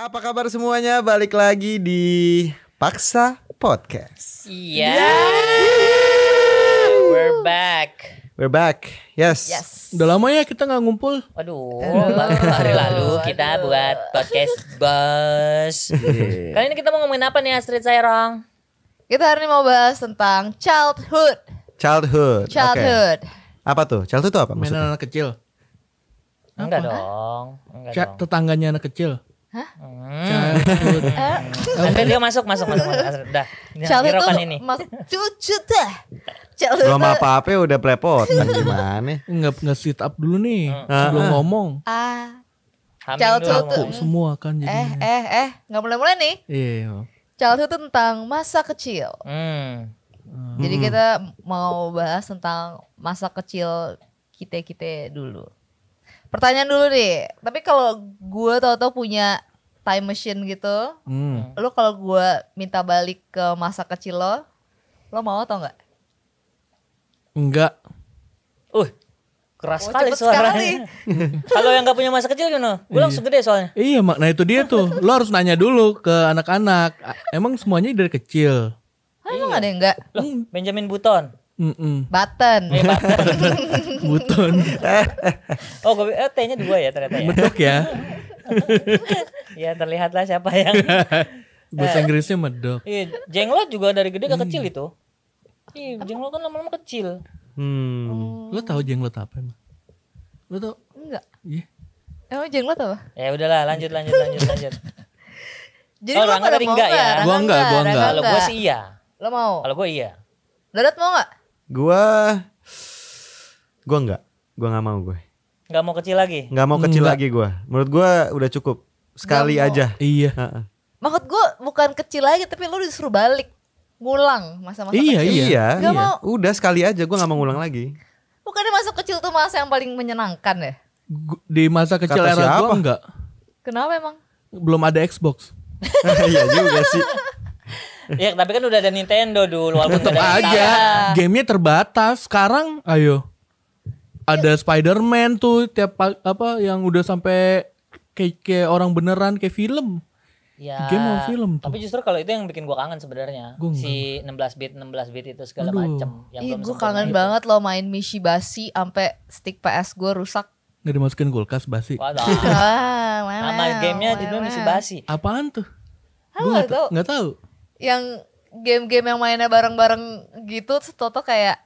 Apa kabar semuanya? Balik lagi di Paksa Podcast. Iya. Yeah. Yeah. We're back. We're back. Yes. Yes. Udah lama ya kita nggak ngumpul. Waduh, hari lalu kita Aduh. buat podcast bos. Yeah. Kali ini kita mau ngomongin apa nih Astrid saya Kita hari ini mau bahas tentang childhood. Childhood. Childhood. Okay. Apa tuh? Childhood itu apa Mainan anak kecil. Enggak dong. Enggak dong. Tetangganya anak kecil. Hah? Hmm. Eh? Nanti eh, dia masuk, masuk, masuk, Dah. Calon itu ini. masuk cucu teh. Calon Belum apa-apa udah plepot gimana? Nggak nggak sit up dulu nih Uh, sebelum uh. ngomong. Ah. Calon itu semua kan jadi. Eh eh eh nggak mulai-mulai nih. Iya. iya. Calon itu tentang masa kecil. Hmm. Jadi hmm. kita mau bahas tentang masa kecil kita kita dulu. Pertanyaan dulu deh. Tapi kalau gue tau-tau punya time machine gitu, hmm. lo kalau gue minta balik ke masa kecil lo, lo mau atau nggak? Enggak. Uh, keras oh, sekali suaranya. Kalau yang gak punya masa kecil gimana? Gue iya. langsung gede soalnya. Iya, makna itu dia tuh. Lo harus nanya dulu ke anak-anak. Emang semuanya dari kecil? emang iya. ada yang enggak? Loh, hmm. Benjamin Button. Mm -mm. Button. Eh, button. oh, gue eh, T-nya dua ya ternyata ya. Medok ya. ya terlihatlah siapa yang bahasa eh. Inggrisnya medok. Iya, jenglot juga dari gede ke hmm. kecil itu. Iya, jenglot kan lama-lama kecil. Hmm. hmm. Lo tau jenglot apa emang? Lo tau? Enggak. Iya. Yeah. Emang jenglot apa? Ya udahlah, lanjut lanjut lanjut lanjut. Jadi oh, lo pada mau enggak ya? Gua enggak, gua enggak. Kalau gua sih iya. Lo mau? Kalau gua iya. Dadat mau enggak? Gua gua nggak. Gua nggak mau gue. Nggak mau kecil lagi. Nggak mau kecil enggak. lagi gue. Menurut gue udah cukup. Sekali aja. Iya. Heeh. Maksud gue bukan kecil lagi tapi lu disuruh balik ngulang masa-masa Iya, kecil. Iya, iya gak iya. mau. Udah sekali aja gue nggak mau ngulang lagi. Bukannya masa kecil tuh masa yang paling menyenangkan ya? Di masa kecil Kata era siapa? gua enggak. Kenapa emang? Belum ada Xbox. Iya juga sih. Iya, tapi kan udah ada Nintendo dulu walaupun aja game gamenya terbatas sekarang ayo ada iya. Spider-Man tuh tiap apa yang udah sampai kayak, kayak orang beneran kayak film Ya, game mau film tuh. Tapi justru kalau itu yang bikin gua kangen sebenarnya. Si 16 bit 16 bit itu segala macam. yang Ih, gua kangen gitu. banget loh main Mishi Basi sampai stick PS gua rusak. Nggak dimasukin kulkas basi. Wah, Nama gamenya judulnya Basi. Apaan tuh? Gua tau. nggak tahu yang game-game yang mainnya bareng-bareng gitu terus Toto kayak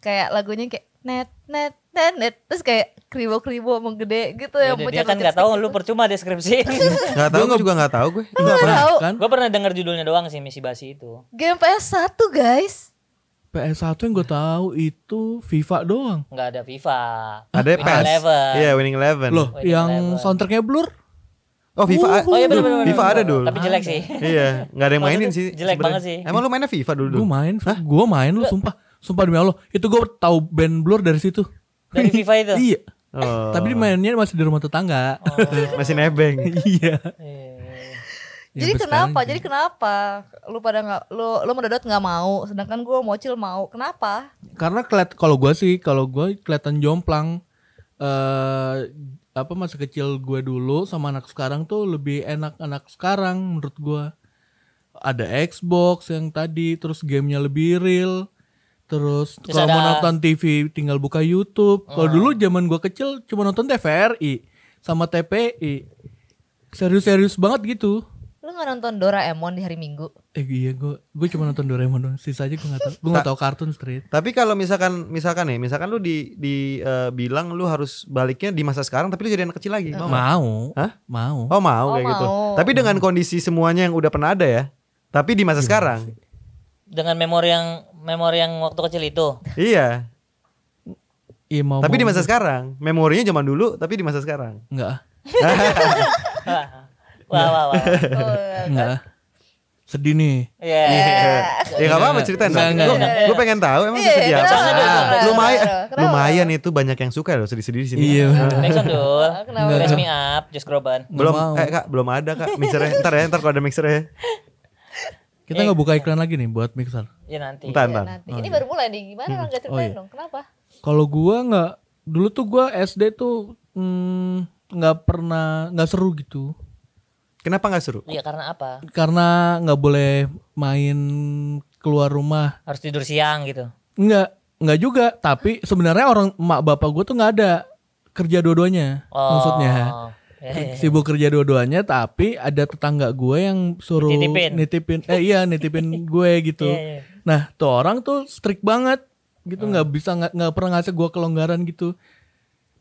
kayak lagunya kayak net net net net terus kayak kribo kribo menggede gitu ya, yang dia kan nggak tahu lu percuma deskripsi nggak tahu gue juga nggak tahu gue nggak pernah tahu. kan gue pernah dengar judulnya doang sih misi basi itu game PS 1 guys PS 1 yang gue tahu itu FIFA doang nggak ada FIFA ada PS Eleven iya Winning Eleven loh winning yang 11. soundtracknya blur Oh FIFA, oh, iya bener, bener, FIFA ada dulu. Tapi jelek sih. iya, nggak ada yang mainin sih. Jelek sebenernya. banget sih. Emang lu mainnya FIFA dulu? Gue main, gue main lu sumpah, sumpah demi Allah. Itu gue tahu band Blur dari situ. Dari FIFA itu. iya. Oh. Tapi mainnya masih di rumah tetangga. Oh. masih nebeng. iya. iya. Ya, jadi kenapa? Jadi kenapa lu pada nggak lu lu mendadot nggak mau, sedangkan gue cil mau. Kenapa? Karena kelihat kalau gue sih, kalau gue kelihatan jomplang. eh uh, apa masa kecil gue dulu sama anak sekarang tuh lebih enak anak sekarang menurut gue ada Xbox yang tadi terus gamenya lebih real terus, terus kalau ada... mau nonton TV tinggal buka YouTube hmm. kalau oh. dulu zaman gue kecil cuma nonton TVRI sama TPI serius-serius banget gitu Lu gak nonton Doraemon di hari Minggu? Eh iya gue gue cuma nonton Doraemon doang. aja gue gak tau. Gue gak tau kartun Street. Tapi kalau misalkan misalkan ya, misalkan lu di di uh, bilang lu harus baliknya di masa sekarang tapi lu jadi anak kecil lagi. Mau. Mau. Hah? Mau. Oh, mau oh, kayak gitu. mau. gitu. Tapi dengan kondisi semuanya yang udah pernah ada ya. Tapi di masa Gimana sekarang. Dengan memori yang memori yang waktu kecil itu. iya. Iya mau. Tapi mau di masa sekarang, memorinya zaman dulu tapi di masa sekarang. Enggak. Wah, wah, wah. Enggak. Sedih nih. Iya. Yeah. Ya enggak apa-apa ceritain dong. Gue pengen tahu emang iya, sedih apa. Lumayan lumayan itu banyak yang suka loh sedih-sedih di sini. Iya. Next dulu. Raise me up, just groban. Belum eh Kak, belum ada Kak mixer Ntar ya, ntar kalau ada ya Kita nggak buka iklan lagi nih buat mixer. Iya nanti. Entar, iya, nanti. Oh, Ini iya. baru mulai nih. Gimana nggak oh, ceritain dong? Kenapa? Kalau gua nggak dulu tuh gua SD tuh mm, nggak pernah nggak seru gitu Kenapa nggak suruh? Iya karena apa? Karena nggak boleh main keluar rumah. Harus tidur siang gitu. Enggak, enggak juga. Tapi sebenarnya orang mak bapak gue tuh nggak ada kerja dua-duanya. Oh. Maksudnya eh. sibuk kerja dua-duanya tapi ada tetangga gue yang suruh nitipin, nitipin eh iya nitipin gue gitu iya, iya. nah tuh orang tuh strict banget gitu hmm. nggak hmm. bisa nggak pernah ngasih gue kelonggaran gitu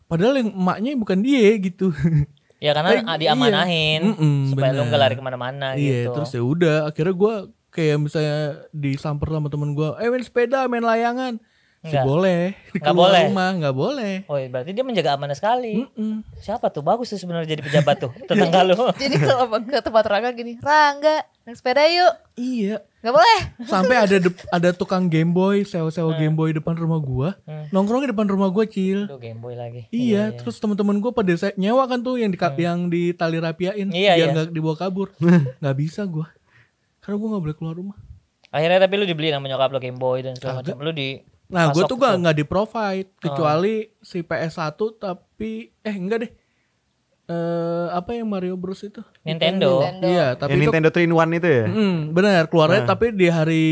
padahal yang emaknya bukan dia gitu Ya karena eh, nah, diamanahin iya. mm -mm, supaya lu gak lari kemana-mana iya, gitu. Iya terus ya udah akhirnya gue kayak misalnya disamper sama temen gue, eh main sepeda, main layangan. Enggak. boleh. Enggak boleh. Rumah enggak boleh. Oh, berarti dia menjaga amanah sekali. Mm -mm. Siapa tuh? Bagus tuh sebenarnya jadi pejabat tuh. Tetangga lu. jadi kalau ke tempat Rangga gini, Rangga, naik sepeda yuk. Iya. Enggak boleh. Sampai ada ada tukang Game Boy, sewa-sewa hmm. Game Boy depan rumah gua. Hmm. Nongkrong di depan rumah gua, Cil. Aduh, Game Boy lagi. Iya, iya, iya. terus iya. teman-teman gua pada saya nyewa kan tuh yang di hmm. yang di tali rapiain iya, biar iya. Gak dibawa kabur. Enggak bisa gua. Karena gua enggak boleh keluar rumah. Akhirnya tapi lu dibeli sama nyokap lo Game Boy dan segala macam. Lu di Nah, gue tuh gak nggak di provide oh. kecuali oh. si PS1 tapi eh enggak deh. Eh apa yang Mario Bros itu? Nintendo. Iya, tapi ya, Nintendo 3 in itu ya? Mm, benar, keluarnya nah. tapi di hari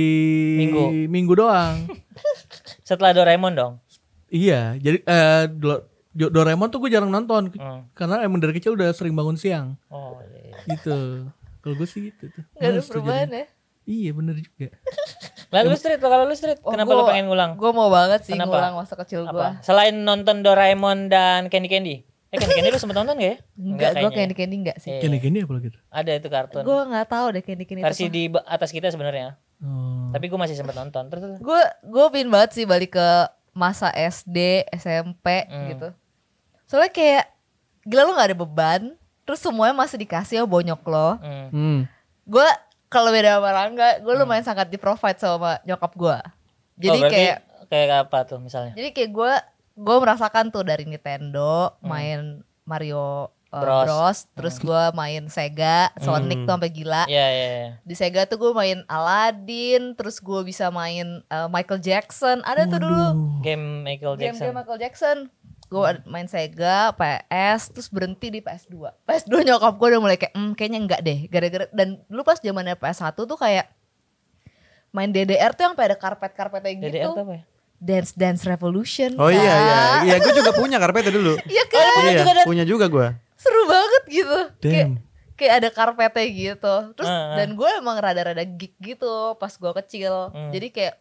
Minggu, Minggu doang. Setelah Doraemon dong. Iya, jadi eh do, Doraemon tuh gue jarang nonton hmm. karena emang dari kecil udah sering bangun siang. Oh iya. iya. Gitu. Kalau gue sih gitu tuh. Gak ada nah, perubahan ya. Iya bener juga. Lalu street kalau lu street oh, kenapa gua, lu pengen ngulang? Gue mau banget sih kenapa? ngulang masa kecil gue. Selain nonton Doraemon dan Candy Candy. Eh Candy Candy lu sempet nonton gak ya? Enggak, gue Candy Candy enggak sih. Iya. Candy Candy apa gitu? Ada itu kartun. Gue gak tau deh Candy Candy. Versi di atas kita sebenarnya. Hmm. Tapi gue masih sempet nonton. Terus gue gue pin banget sih balik ke masa SD, SMP hmm. gitu. Soalnya kayak gila lu gak ada beban, terus semuanya masih dikasih ya bonyok lo. Hmm. hmm. Gue kalau beda sama Rangga gue hmm. lumayan sangat di provide sama nyokap gue jadi oh, kayak kayak apa tuh misalnya jadi kayak gue gue merasakan tuh dari Nintendo hmm. main Mario uh, Bros. Bros hmm. terus hmm. gue main Sega Sonic hmm. tuh sampai gila yeah, yeah, yeah. di Sega tuh gue main Aladdin terus gue bisa main uh, Michael Jackson ada Waduh. tuh dulu game Michael Jackson game Michael Jackson gue main Sega, PS, terus berhenti di PS2. PS2 nyokap gue udah mulai kayak, hmm, kayaknya enggak deh. Gara-gara dan lu pas zamannya PS1 tuh kayak main DDR tuh yang pada ada karpet-karpetnya gitu. DDR tuh apa ya? Dance Dance Revolution. Oh iya iya, iya gue juga punya karpetnya dulu. Iya kan? Oh, iya, juga punya juga gue. Seru banget gitu. Damn. Kayak, kayak ada karpetnya gitu. Terus uh, uh. dan gue emang rada-rada geek gitu pas gue kecil. Hmm. Jadi kayak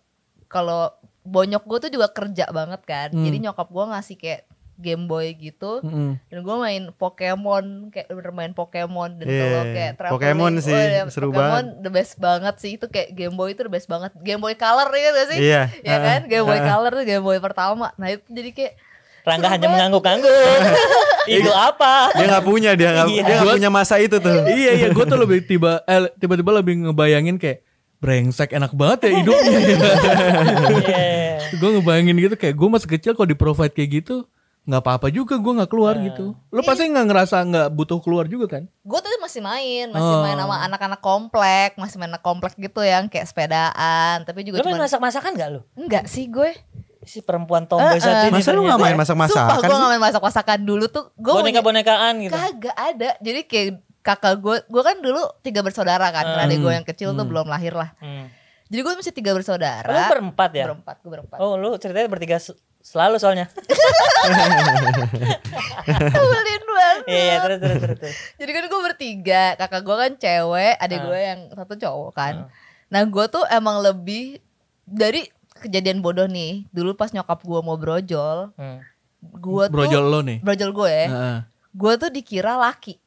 kalau bonyok gue tuh juga kerja banget kan. Hmm. Jadi nyokap gue ngasih kayak Game Boy gitu mm dan gue main Pokemon kayak bermain Pokemon dan yeah, kalau iya, iya. kayak traveling Pokemon oh, sih oh, seru Pokemon banget the best banget sih itu kayak Game Boy itu the best banget Game Boy Color ya gak sih yeah. ya kan Game Boy Color tuh Game Boy pertama nah itu jadi kayak Rangga hanya mengangguk-angguk. itu apa? Dia nggak punya, dia nggak iya. dia gak punya masa itu tuh. iya iya, gue tuh lebih tiba eh, tiba-tiba lebih ngebayangin kayak brengsek enak banget ya hidupnya. Gue ngebayangin gitu kayak gue masih kecil kalau di provide kayak gitu nggak apa-apa juga gue nggak keluar uh. gitu lo pasti nggak ngerasa nggak butuh keluar juga kan gue tuh masih main masih oh. main sama anak-anak komplek masih main anak komplek gitu yang kayak sepedaan tapi juga lo masak-masakan gak lo enggak sih gue si perempuan tomboy uh, uh. satu ini. Masa lu gak main eh, masak-masakan? Sumpah gue gak main masak-masakan dulu tuh. gue Boneka-bonekaan gitu. Kagak ada. Jadi kayak kakak gue, gue kan dulu tiga bersaudara kan. Hmm. Adik gue yang hmm. kecil hmm. tuh belum lahir lah. Hmm. Jadi gue masih tiga bersaudara. Oh, lu berempat ya? Berempat, gue berempat. Oh lu ceritanya bertiga Selalu soalnya. Kebelin banget. Iya, terus, terus, terus, Jadi kan gue bertiga, kakak gue kan cewek, adik uh. Ah. gue yang satu cowok kan. Uh. Nah gue tuh emang lebih dari kejadian bodoh nih. Dulu pas nyokap gue mau brojol, hmm. gue tuh... Brojol lo nih? Brojol gue. Ya. Uh. Gue tuh dikira laki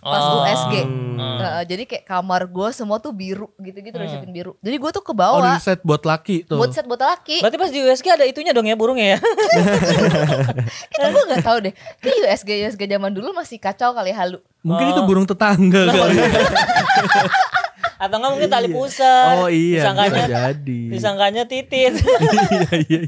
pas oh. SG, Hmm. Uh, jadi kayak kamar gue semua tuh biru gitu-gitu hmm. resepin biru. Jadi gue tuh ke bawah. Oh, set buat laki tuh. Buat set buat laki. Berarti pas di USG ada itunya dong ya burungnya ya. Kita gue gak tahu deh. Kayak USG USG zaman dulu masih kacau kali halu. Mungkin oh. itu burung tetangga kali. Ya. Atau enggak mungkin tali iya. pusar. Oh iya. Disangkanya, jadi. Disangkanya titit. iya iya. iya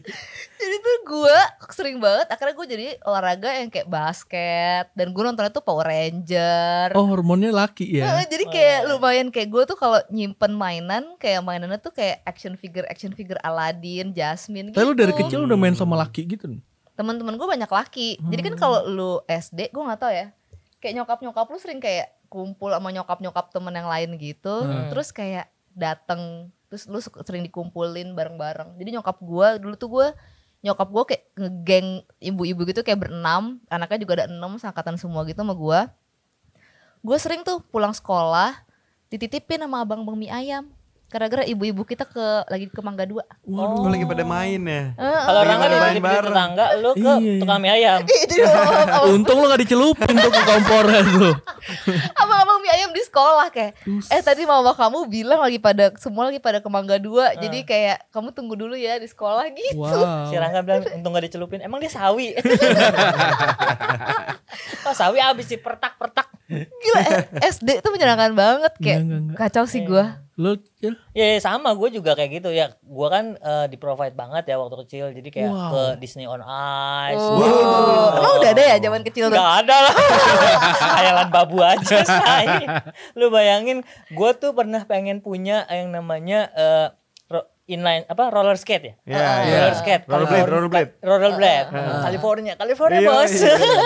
jadi tuh gue sering banget akhirnya gue jadi olahraga yang kayak basket dan gue nontonnya tuh Power Ranger oh hormonnya laki ya nah, jadi kayak oh. lumayan kayak gue tuh kalau nyimpen mainan kayak mainannya tuh kayak action figure action figure Aladdin Jasmine gitu lalu dari kecil udah main sama laki gitu teman-teman gue banyak laki hmm. jadi kan hmm. kalau lu SD gue nggak tau ya kayak nyokap nyokap lu sering kayak kumpul sama nyokap nyokap temen yang lain gitu hmm. terus kayak dateng terus lu sering dikumpulin bareng-bareng jadi nyokap gue dulu tuh gue nyokap gue kayak ngegeng ibu-ibu gitu kayak berenam anaknya juga ada enam sangkatan semua gitu sama gue gue sering tuh pulang sekolah dititipin sama abang abang mie ayam gara-gara ibu-ibu kita ke lagi ke Mangga Dua. Waduh, oh. lagi pada main ya. Kalau orang kan lagi ke tetangga, lu ke iya. iya. tukang mie ayam. Iya. Untung lu gak dicelupin tuh ke kompornya tuh. Abang-abang mie ayam di sekolah kayak, eh tadi mama kamu bilang lagi pada semua lagi pada ke Mangga Dua, uh. jadi kayak kamu tunggu dulu ya di sekolah gitu. Wow. Si Rangga bilang untung gak dicelupin. Emang dia sawi. oh, sawi abis dipertak-pertak. Gila eh, SD itu menyenangkan banget kayak enggak, enggak, kacau sih gue. Lu kecil? Ya, ya sama gue juga kayak gitu ya. Gue kan uh, eh, di provide banget ya waktu kecil. Jadi kayak wow. ke Disney on Ice. Oh. Wow. Gitu. Lo udah ada ya zaman kecil? Gak ada lah. Ayalan babu aja. Say. Lo bayangin gue tuh pernah pengen punya yang namanya... Uh, inline apa roller skate ya? Yeah, iya, yeah. Iya. Roller skate. Roller blade, roller blade. Roller blade. Uh, California, California yeah, bos. Yeah, iya. yeah.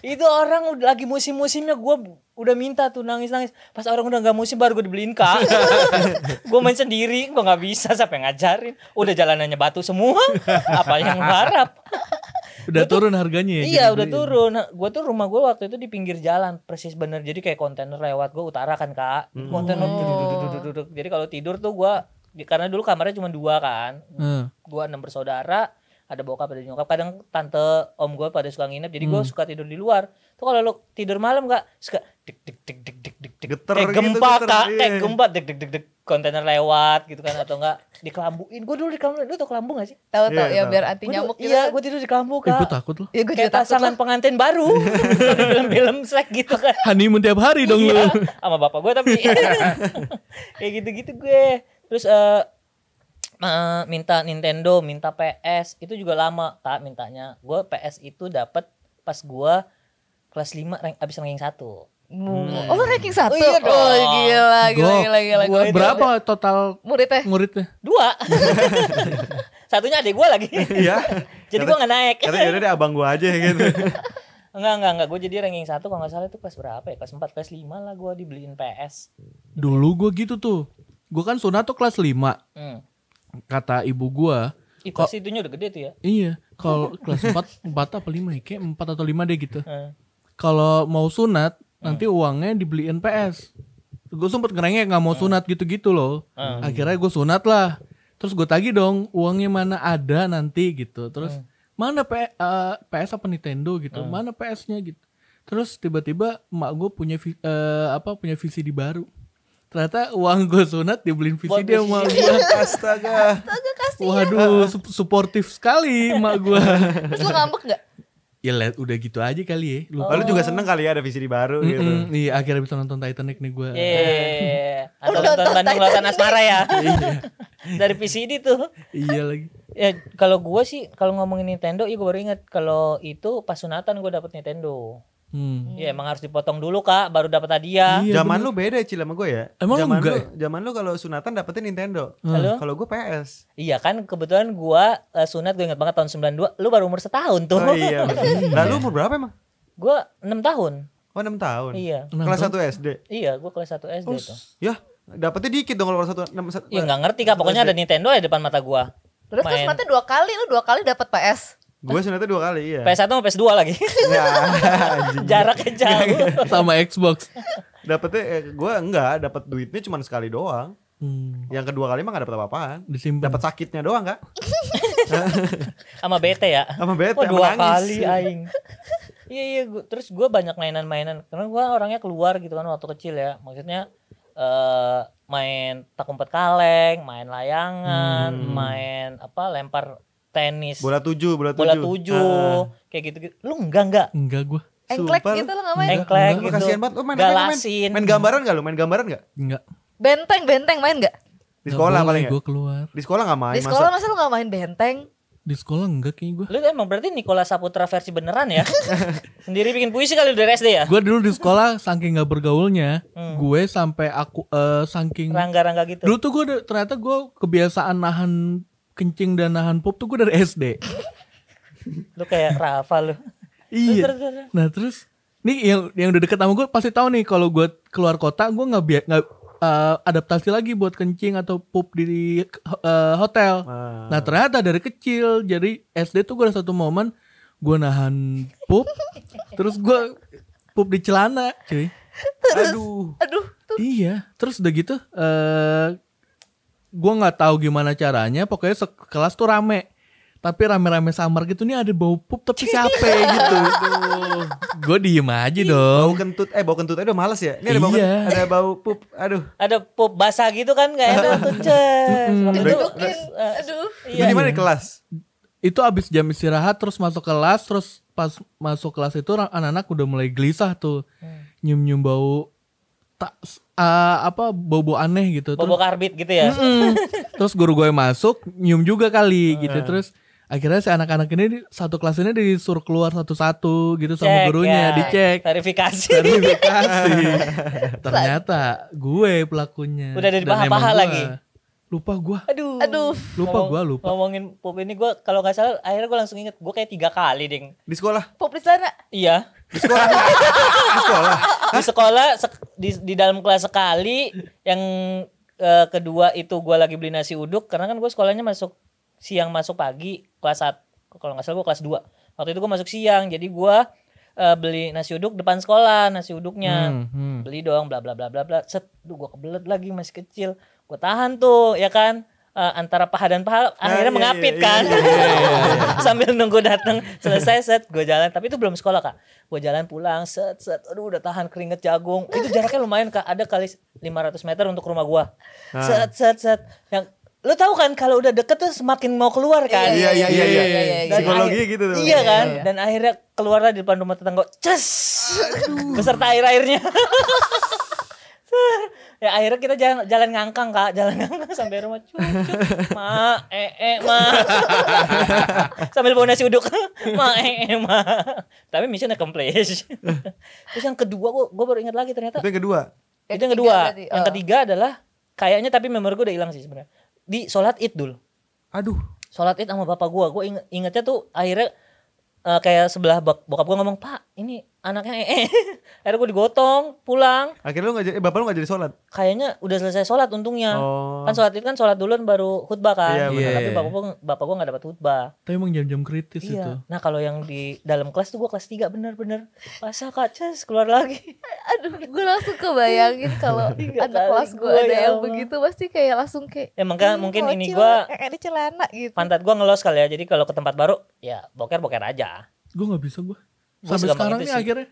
itu orang udah lagi musim-musimnya gue udah minta tuh nangis-nangis. Pas orang udah nggak musim baru gue dibeliin kak. gue main sendiri, gue nggak bisa siapa yang ngajarin. Udah jalanannya batu semua. apa yang harap? udah tuh, turun harganya ya iya udah beliin. Ya? turun gue tuh rumah gue waktu itu di pinggir jalan persis bener jadi kayak kontainer lewat gue utara kan kak hmm. kontainer jadi kalau tidur tuh gue di, karena dulu kamarnya cuma dua kan. Hmm. Gua enam bersaudara, ada bokap ada nyokap. Kadang tante om gue pada suka nginep, jadi gue hmm. suka tidur di luar. Tuh kalau lu tidur malam gak suka dik dik dik dik dik dik dik geter kayak gitu, gempa gitu, kak, iya. kayak gempa dik dik dik dik kontainer lewat gitu kan atau enggak dikelambuin. Gue dulu dikelambuin. Lu tau kelambu gak sih? tau tau yeah, ya tahu. biar anti nyamuk iya, gitu. Iya, gue tidur dikelambu kak Kak. Ibu takut loh. Ya, gue kayak pasangan pengantin baru. Iya. Film-film sek gitu kan. Honeymoon tiap hari dong lu. Sama bapak gue tapi. kayak gitu-gitu gue terus uh, uh, minta Nintendo minta PS itu juga lama tak mintanya gue PS itu dapat pas gue kelas 5 rank, abis ranking 1 Hmm. Oh lo ranking 1? Iya oh, iya dong. Oh, gila, gila, gila, gila, gila, gila. gila Berapa total muridnya? Muridnya? Dua. Satunya adik gue lagi. Iya. jadi gue gak naik. Karena yaudah deh abang gue aja gitu. Enggak, enggak, enggak. Gue jadi ranking satu kalau gak salah itu kelas berapa ya? Kelas 4, kelas 5 lah gue dibeliin PS. Dulu gue gitu tuh gue kan sunat tuh kelas 5 hmm. kata ibu gue itu sih itunya udah gede tuh ya iya kalau kelas 4 4 apa 5 ya kayak 4 atau lima deh gitu hmm. kalau mau sunat nanti hmm. uangnya dibeliin PS gue sempet ngerengek nggak mau hmm. sunat gitu-gitu loh hmm. akhirnya gue sunat lah terus gue tagi dong uangnya mana ada nanti gitu terus mana P, uh, eh, PS apa Nintendo gitu hmm. mana PS-nya gitu terus tiba-tiba emak gue punya uh, apa punya visi di baru ternyata uang gue sunat dibeliin VCD dia sama gue astaga astaga kasih waduh su suportif sekali emak gue terus lo ngambek gak? Ya liat, udah gitu aja kali ya. Oh, lu, oh. juga seneng kali ya ada VCD baru mm -mm. gitu. Iya, akhirnya bisa nonton Titanic nih gue. Iya. Yeah. Atau oh, nonton Bandung Lautan Asmara ya. Iya. Dari VCD tuh. iya lagi. Ya kalau gue sih kalau ngomongin Nintendo, ya gue baru inget kalau itu pas sunatan gue dapet Nintendo. Hmm. Ya emang harus dipotong dulu kak, baru dapat hadiah. Iya, zaman bener. lu beda cil sama gue ya. Emang zaman enggak? Lu, ya? zaman lu kalau sunatan dapetin Nintendo. Hmm. Kalau gue PS. Iya kan kebetulan gue uh, sunat gue inget banget tahun 92. Lu baru umur setahun tuh. Oh, iya. Lalu umur berapa emang? Gue enam tahun. Oh enam tahun. Iya. iya kelas satu SD. Iya, gue kelas satu SD Us. tuh. Ya, dapetnya dikit dong kalau kelas satu. Iya, satu. Ya ngerti kak, pokoknya ada Nintendo ya depan mata gue. Terus Main. kesempatan dua kali, lu dua kali dapet PS. Gue eh, sunatnya dua kali ya. PS1 sama PS2 lagi. Ya, Jaraknya jauh. sama Xbox. dapetnya eh, gue enggak, dapet duitnya cuma sekali doang. Hmm. Yang kedua kali mah gak dapat apa-apaan. dapet Dapat sakitnya doang kak. Sama bete ya. Sama bete. oh, dua nangis. kali aing. iya iya. Gua, terus gue banyak mainan-mainan. Karena gue orangnya keluar gitu kan waktu kecil ya. Maksudnya uh, main takumpet kaleng, main layangan, hmm. main apa lempar tenis bola tujuh bola tujuh bola tujuh Uh. kayak gitu gitu lu enggak enggak enggak gue. engklek gitu lo nggak main engklek gitu. kasihan banget lu main galasin main, main gambaran gak lu main gambaran gak enggak benteng benteng main gak di sekolah paling ya? Gue keluar. Di sekolah gak main. Di sekolah masa, masa lu gak main benteng? Di sekolah enggak kayaknya gue. Lu emang berarti Nikola Saputra versi beneran ya? Sendiri bikin puisi kali dari SD ya? Gue dulu di sekolah saking gak bergaulnya, hmm. gue sampai aku uh, saking rangga-rangga gitu. Dulu tuh gue ternyata gue kebiasaan nahan kencing dan nahan pop tuh gue dari SD. lu kayak Rafa lu. iya. Nah terus nih yang yang udah deket sama gue pasti tahu nih kalau gue keluar kota gue nggak biar nggak uh, adaptasi lagi buat kencing atau pup di uh, hotel. Wow. Ah. Nah ternyata dari kecil jadi SD tuh gue ada satu momen gue nahan pup, terus gue pup di celana, cuy. Terus, aduh. Aduh. Tuh. Iya. Terus udah gitu. Uh, gue nggak tahu gimana caranya pokoknya sekelas tuh rame tapi rame-rame samar gitu nih ada bau pup tapi siapa ya, gitu gue diem aja dong bau kentut eh bau kentut aduh males ya ini ada bau iya. kentut, ada bau pup aduh ada pup basah gitu kan nggak enak tuh cewek itu eh, aduh iya. kelas itu abis jam istirahat terus masuk kelas terus pas masuk kelas itu anak-anak udah mulai gelisah tuh nyium hmm. nyium bau tak uh, apa bobo aneh gitu. Bobo terus, karbit gitu ya. Mm, terus guru gue masuk nyium juga kali gitu terus akhirnya si anak-anak ini satu kelas ini disuruh keluar satu-satu gitu Cek, sama gurunya ya. dicek verifikasi verifikasi ternyata gue pelakunya udah dari paha-paha lagi lupa gue aduh aduh lupa gue lupa ngomongin pop ini gue kalau nggak salah akhirnya gue langsung inget gue kayak tiga kali ding di sekolah pop di sana iya di sekolah. di sekolah. Di sekolah di, di dalam kelas sekali yang uh, kedua itu gue lagi beli nasi uduk karena kan gue sekolahnya masuk siang masuk pagi kelas satu kalau nggak salah gue kelas dua waktu itu gue masuk siang jadi gue uh, beli nasi uduk depan sekolah nasi uduknya hmm, hmm. beli doang bla bla bla bla bla set gue kebelet lagi masih kecil gue tahan tuh ya kan uh, antara paha dan paha ah, akhirnya iya, iya, mengapit iya, kan iya, iya, iya. iya. sambil nunggu datang selesai set gue jalan tapi itu belum sekolah kak gue jalan pulang set set aduh udah tahan keringet jagung itu jaraknya lumayan kak ada kali 500 meter untuk rumah gue ah. set set set yang lo tahu kan kalau udah deket tuh semakin mau keluar kan iya iya iya, iya, iya, iya. psikologi akhir, gitu tuh iya kan iya, iya. dan akhirnya keluarlah di depan rumah tetangga ces beserta air airnya ya akhirnya kita jalan jalan ngangkang kak jalan ngangkang sampai rumah cucu ma eh eh ma sambil bawa nasi uduk ma eh eh ma tapi misalnya accomplished terus yang kedua gua gua baru ingat lagi ternyata itu yang kedua itu yang kedua tadi, yang oh. ketiga adalah kayaknya tapi member gua udah hilang sih sebenarnya di sholat id dulu aduh sholat id sama bapak gua, gua ingetnya tuh akhirnya uh, kayak sebelah bokap gue ngomong pak ini anaknya eh, eh akhirnya gue digotong pulang akhirnya lu gak jadi eh, bapak lu gak jadi sholat kayaknya udah selesai sholat untungnya oh. kan sholat itu kan sholat duluan baru khutbah kan iya, iya, tapi bapak gue bapak gue gak dapat khutbah tapi emang jam-jam kritis iya. itu nah kalau yang di dalam kelas tuh gue kelas 3 bener-bener masa kaca keluar lagi aduh gue langsung kebayangin kalau ada kelas gue ada ya yang Allah. begitu pasti kayak langsung kayak ya kan mungkin ini gue eh, ini celana gitu pantat gue ngelos kali ya jadi kalau ke tempat baru ya boker boker aja gue gak bisa gue sampai sekarang nih akhirnya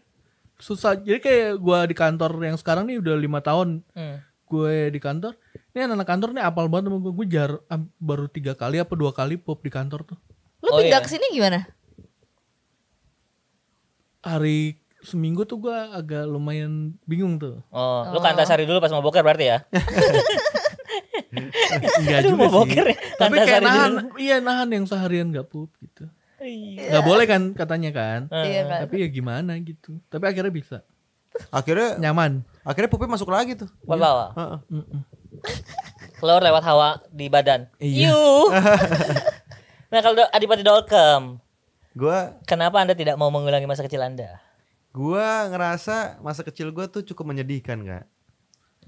susah jadi kayak gue di kantor yang sekarang nih udah lima tahun hmm. gue di kantor ini anak, anak kantor nih apal banget sama gue gue jar baru tiga kali apa dua kali pop di kantor tuh lu oh, pindah iya. ke sini gimana hari seminggu tuh gue agak lumayan bingung tuh oh, oh. lu kantor sehari dulu pas mau boker berarti ya nggak juga sih ya? tapi kayak nahan iya nahan yang seharian gak pup gitu Iya. Gak boleh kan katanya kan. Iya kan. Tapi ya gimana gitu. Tapi akhirnya bisa. Akhirnya nyaman. Akhirnya pupi masuk lagi tuh. Walau. Iya. Heeh. Uh -uh. Keluar lewat hawa di badan. Iya. nah kalau Adipati Dolkem. Gua Kenapa Anda tidak mau mengulangi masa kecil Anda? Gua ngerasa masa kecil gua tuh cukup menyedihkan, Kak.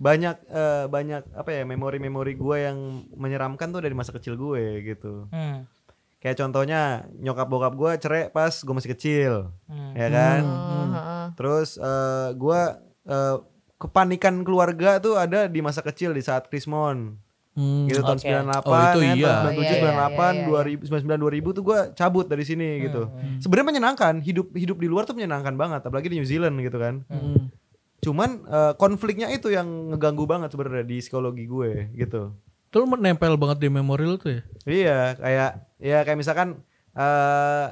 Banyak uh, banyak apa ya memori-memori gua yang menyeramkan tuh dari masa kecil gue gitu. Hmm Kayak contohnya nyokap bokap gue cerai pas gue masih kecil, hmm. ya kan. Hmm. Hmm. Terus uh, eh, gue uh, kepanikan keluarga tuh ada di masa kecil di saat Krismon. Hmm, gitu tahun okay. delapan oh, itu ya, iya. tahun 97 oh, iya, iya, iya, 2000 iya, iya. tuh gue cabut dari sini hmm, gitu. Hmm, hmm. Sebenarnya menyenangkan, hidup hidup di luar tuh menyenangkan banget apalagi di New Zealand gitu kan. Hmm. Cuman uh, konfliknya itu yang ngeganggu banget sebenarnya di psikologi gue gitu. Tuh nempel banget di memori lu tuh ya? Iya, kayak ya kayak misalkan uh,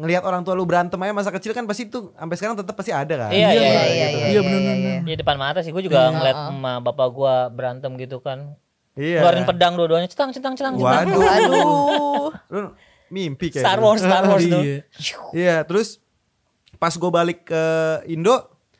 ngelihat orang tua lu berantem aja masa kecil kan pasti itu sampai sekarang tetap pasti ada kan. Iya, iya, iya, iya, iya, gitu iya, kan. iya, iya, bener, iya, iya, iya, depan mata sih gua juga iya, ngeliat uh. sama bapak gua berantem gitu kan. Iya. Keluarin pedang dua-duanya, cetang cetang cetang. Waduh. aduh lu mimpi kayak Star Wars, Star Wars tuh. Iya. iya, terus pas gue balik ke Indo,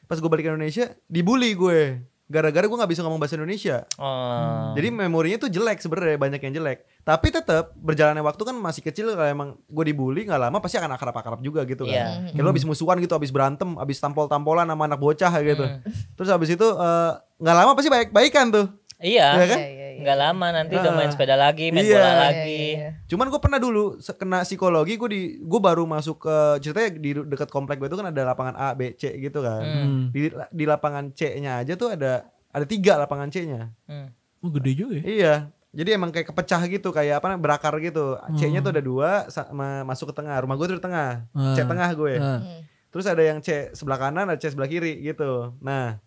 pas gue balik ke Indonesia dibully gue gara-gara gue nggak bisa ngomong bahasa Indonesia. Oh. Jadi memorinya tuh jelek sebenarnya banyak yang jelek. Tapi tetap berjalannya waktu kan masih kecil kalau emang gue dibully nggak lama pasti akan akrab-akrab juga gitu kan. Yeah. Kayak lo habis musuhan gitu, abis berantem, abis tampol-tampolan sama anak bocah gitu. Mm. Terus abis itu eh, nggak uh, lama pasti baik-baikan tuh. Iya. Ya kan? yeah, iya, iya, iya nggak lama nanti nah. udah main ah. sepeda lagi main iya. bola lagi iya, iya. iya. cuman gue pernah dulu kena psikologi gue di gue baru masuk ke ceritanya di dekat komplek gue itu kan ada lapangan A B C gitu kan hmm. hmm. di di lapangan C nya aja tuh ada ada tiga lapangan C nya hmm. oh gede juga ya? iya jadi emang kayak kepecah gitu kayak apa berakar gitu C nya tuh hmm. ada dua sama masuk ke tengah rumah gue tuh di tengah hmm. C tengah gue ya. ah. hmm. terus ada yang C sebelah kanan ada C sebelah kiri gitu nah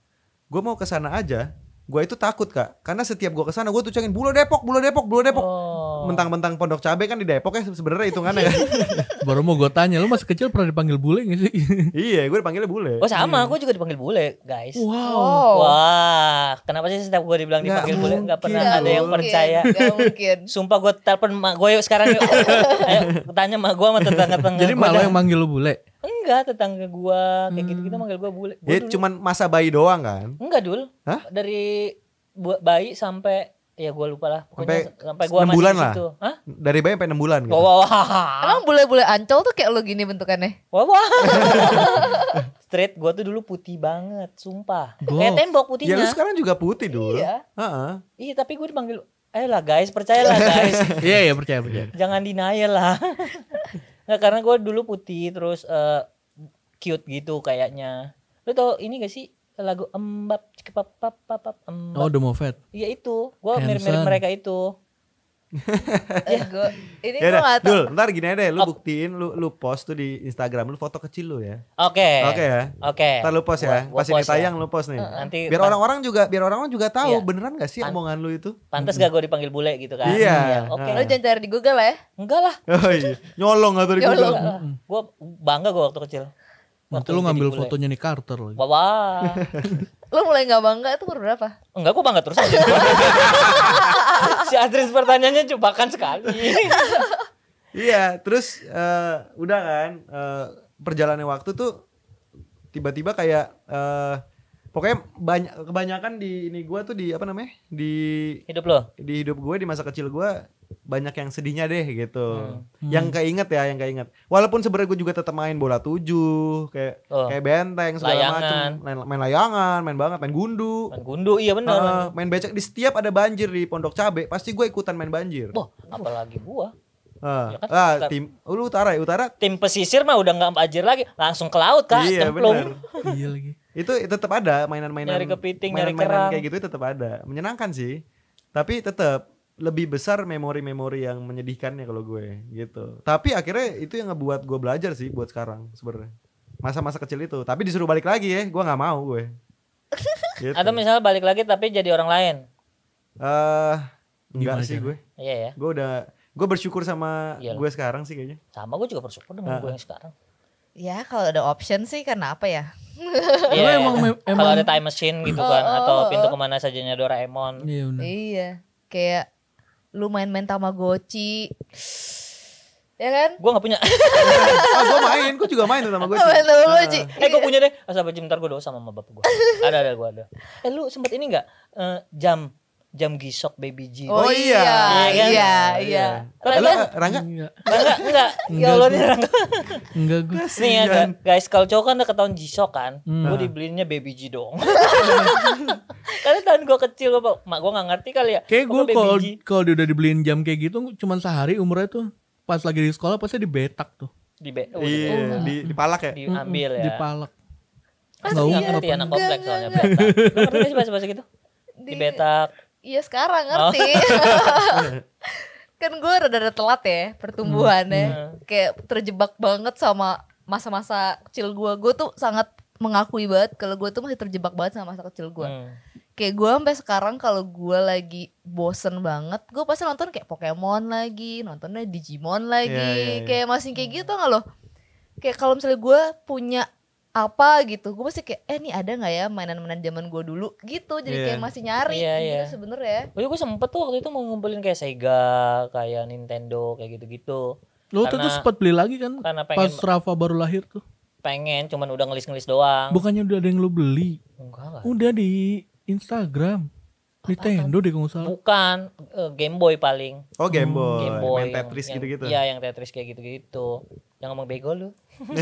gue mau ke sana aja gue itu takut kak karena setiap gue kesana gue tuh cengin bulo Depok bulo Depok bulo Depok mentang oh. mentang-mentang pondok cabe kan di Depok ya sebenarnya hitungannya kan baru mau gue tanya lu masih kecil pernah dipanggil bule gak sih iya gue dipanggilnya bule oh sama hmm. Iya. gue juga dipanggil bule guys wow, wow. Oh. wah kenapa sih setiap gue dibilang gak dipanggil mungkin. bule gak pernah gak ada mungkin. yang percaya gak mungkin sumpah gue telepon mak gue sekarang yuk ayo tanya mak gue sama tetangga tetangga jadi malu yang manggil lu bule Enggak, tetangga gua kayak hmm. gitu-gitu manggil gua bule. Gua ya, dulu, cuman masa bayi doang kan? Enggak, Dul. Hah? Dari bayi sampai ya gua lupa lah. Pokoknya sampai, sampai gua 6 masih bulan lah. Hah? Dari bayi sampai 6 bulan gitu. Wah, wah, wah. Emang bule-bule ancol tuh kayak lo gini bentukannya? Wah, wah. Straight gua tuh dulu putih banget, sumpah. Go. Kayak tembok putihnya. Ya lu sekarang juga putih dulu. Iya. Uh-uh. Iya, tapi gua dipanggil Ayolah guys, percayalah guys. Iya, iya percaya, percaya. Jangan denial lah. nggak karena gue dulu putih terus uh, cute gitu kayaknya lu tau ini gak sih lagu embab cekepap pap pap embab oh the Moffat iya itu gue mirip mirip mereka itu Eh, ya gue ini gue gak tau. ntar gini aja deh, lu buktiin lu lu post tuh di Instagram lu foto kecil lu ya. Oke. Okay. Oke ya. Oke. Okay. Ntar lu post ya. Gua, gua Pas ini ya. tayang lu post nih. Nanti biar orang-orang juga biar orang-orang juga tahu iya. beneran gak sih omongan lu itu. Pantas gak gue dipanggil bule gitu kan. Iya. iya. Oke. Okay. Lu jangan cari di Google lah ya. Enggak lah. Oh, iya. Nyolong atau di Google. Gue bangga gue waktu kecil. Waktu, lu ngambil fotonya nih Carter loh. Wah. Lo mulai gak bangga itu baru berapa? Enggak, gue bangga terus aja. si Astris pertanyaannya coba kan sekali. iya, terus uh, udah kan uh, perjalanan waktu tuh tiba-tiba kayak uh, pokoknya banyak kebanyakan di ini gue tuh di apa namanya di hidup lo di hidup gue di masa kecil gue banyak yang sedihnya deh gitu. Hmm. Hmm. Yang keinget ya, yang inget. Walaupun sebenarnya gue juga tetap main bola tujuh, kayak oh. kayak benteng segala macam, main, main layangan, main banget, main gundu. Main gundu, iya benar. Uh, main, main becek di setiap ada banjir di Pondok Cabe, pasti gue ikutan main banjir. boh, apalagi gua. Uh, ya kan, uh, tim oh, lu utara ya utara tim pesisir mah udah nggak banjir lagi langsung ke laut kan? iya, templung iya itu, tetep tetap ada mainan-mainan nyari kepiting mainan -mainan kayak gitu tetap ada menyenangkan sih tapi tetap lebih besar memori-memori yang menyedihkannya kalau gue gitu. Tapi akhirnya itu yang ngebuat gue belajar sih buat sekarang sebenarnya. Masa-masa kecil itu. Tapi disuruh balik lagi ya, gue nggak mau gue. gitu. Atau misalnya balik lagi tapi jadi orang lain. Eh, uh, enggak sih gue. Iya ya. Gue udah gue bersyukur sama Iyalah. gue sekarang sih kayaknya. Sama gue juga bersyukur dengan uh. gue yang sekarang. Ya kalau ada option sih karena apa ya? Iya, emang, iya. emang kalau ada time machine gitu kan oh, oh, atau oh, oh. pintu kemana sajanya Doraemon. Iya. Bener. Iya. Kayak lu main-main Tamagotchi ya kan? Gue gak punya. oh, ah, gue main, gue juga main sama gue. Main sama gue ah. Eh gue punya deh. Asal ah, aja ntar gue dosa sama bapak gue. Ada ada gua ada. Eh lu sempet ini nggak uh, jam jam gisok baby G. Oh, oh iya, iya, iya, kan? iya. iya. iya. Kalau Rangga, Rangga, iya. Rangga enggak. Ya Allah nih Rangga. Enggak gue. Nih ya guys, kalau cowok kan udah ketahuan gisok kan, hmm. gue nah. dibelinnya baby G dong. Karena tahun gue kecil gue, mak gue gak ngerti kali ya. Kayak gue oh, kalau kalau udah dibeliin jam kayak gitu, cuman sehari umurnya tuh pas lagi di sekolah pasti dibetak tuh. Di be, oh, iya, di, di palak ya? Diambil ya. Di Dipalak. Pasti ngerti anak kompleks soalnya Gak Ngerti sih bahasa-bahasa gitu? Dibetak Iya sekarang oh. ngerti. Oh. kan gue rada-rada telat ya pertumbuhannya. Mm. Kayak terjebak banget sama masa-masa kecil gue. Gue tuh sangat mengakui banget kalau gue tuh masih terjebak banget sama masa kecil gue. Mm. Kayak gue sampai sekarang kalau gue lagi bosen banget, gue pasti nonton kayak Pokemon lagi, nontonnya Digimon lagi, yeah, yeah, yeah. kayak masih kayak gitu nggak loh? Kayak kalau misalnya gue punya apa gitu gue masih kayak eh nih ada nggak ya mainan-mainan zaman gue dulu gitu jadi yeah. kayak masih nyari yeah, gitu yeah. sebenernya oh iya, gue sempet tuh waktu itu mau ngumpulin kayak Sega kayak Nintendo kayak gitu-gitu lo tuh tuh sempet beli lagi kan karena pengen, pas Rafa baru lahir tuh pengen cuman udah ngelis-ngelis doang bukannya udah ada yang lo beli enggak, lah udah di Instagram Nintendo deh kalau salah. Bukan uh, Game Boy paling. Oh Game hmm. Boy. Game Boy Main Tetris gitu-gitu. Iya yang Tetris kayak gitu-gitu. Yang ngomong bego lu.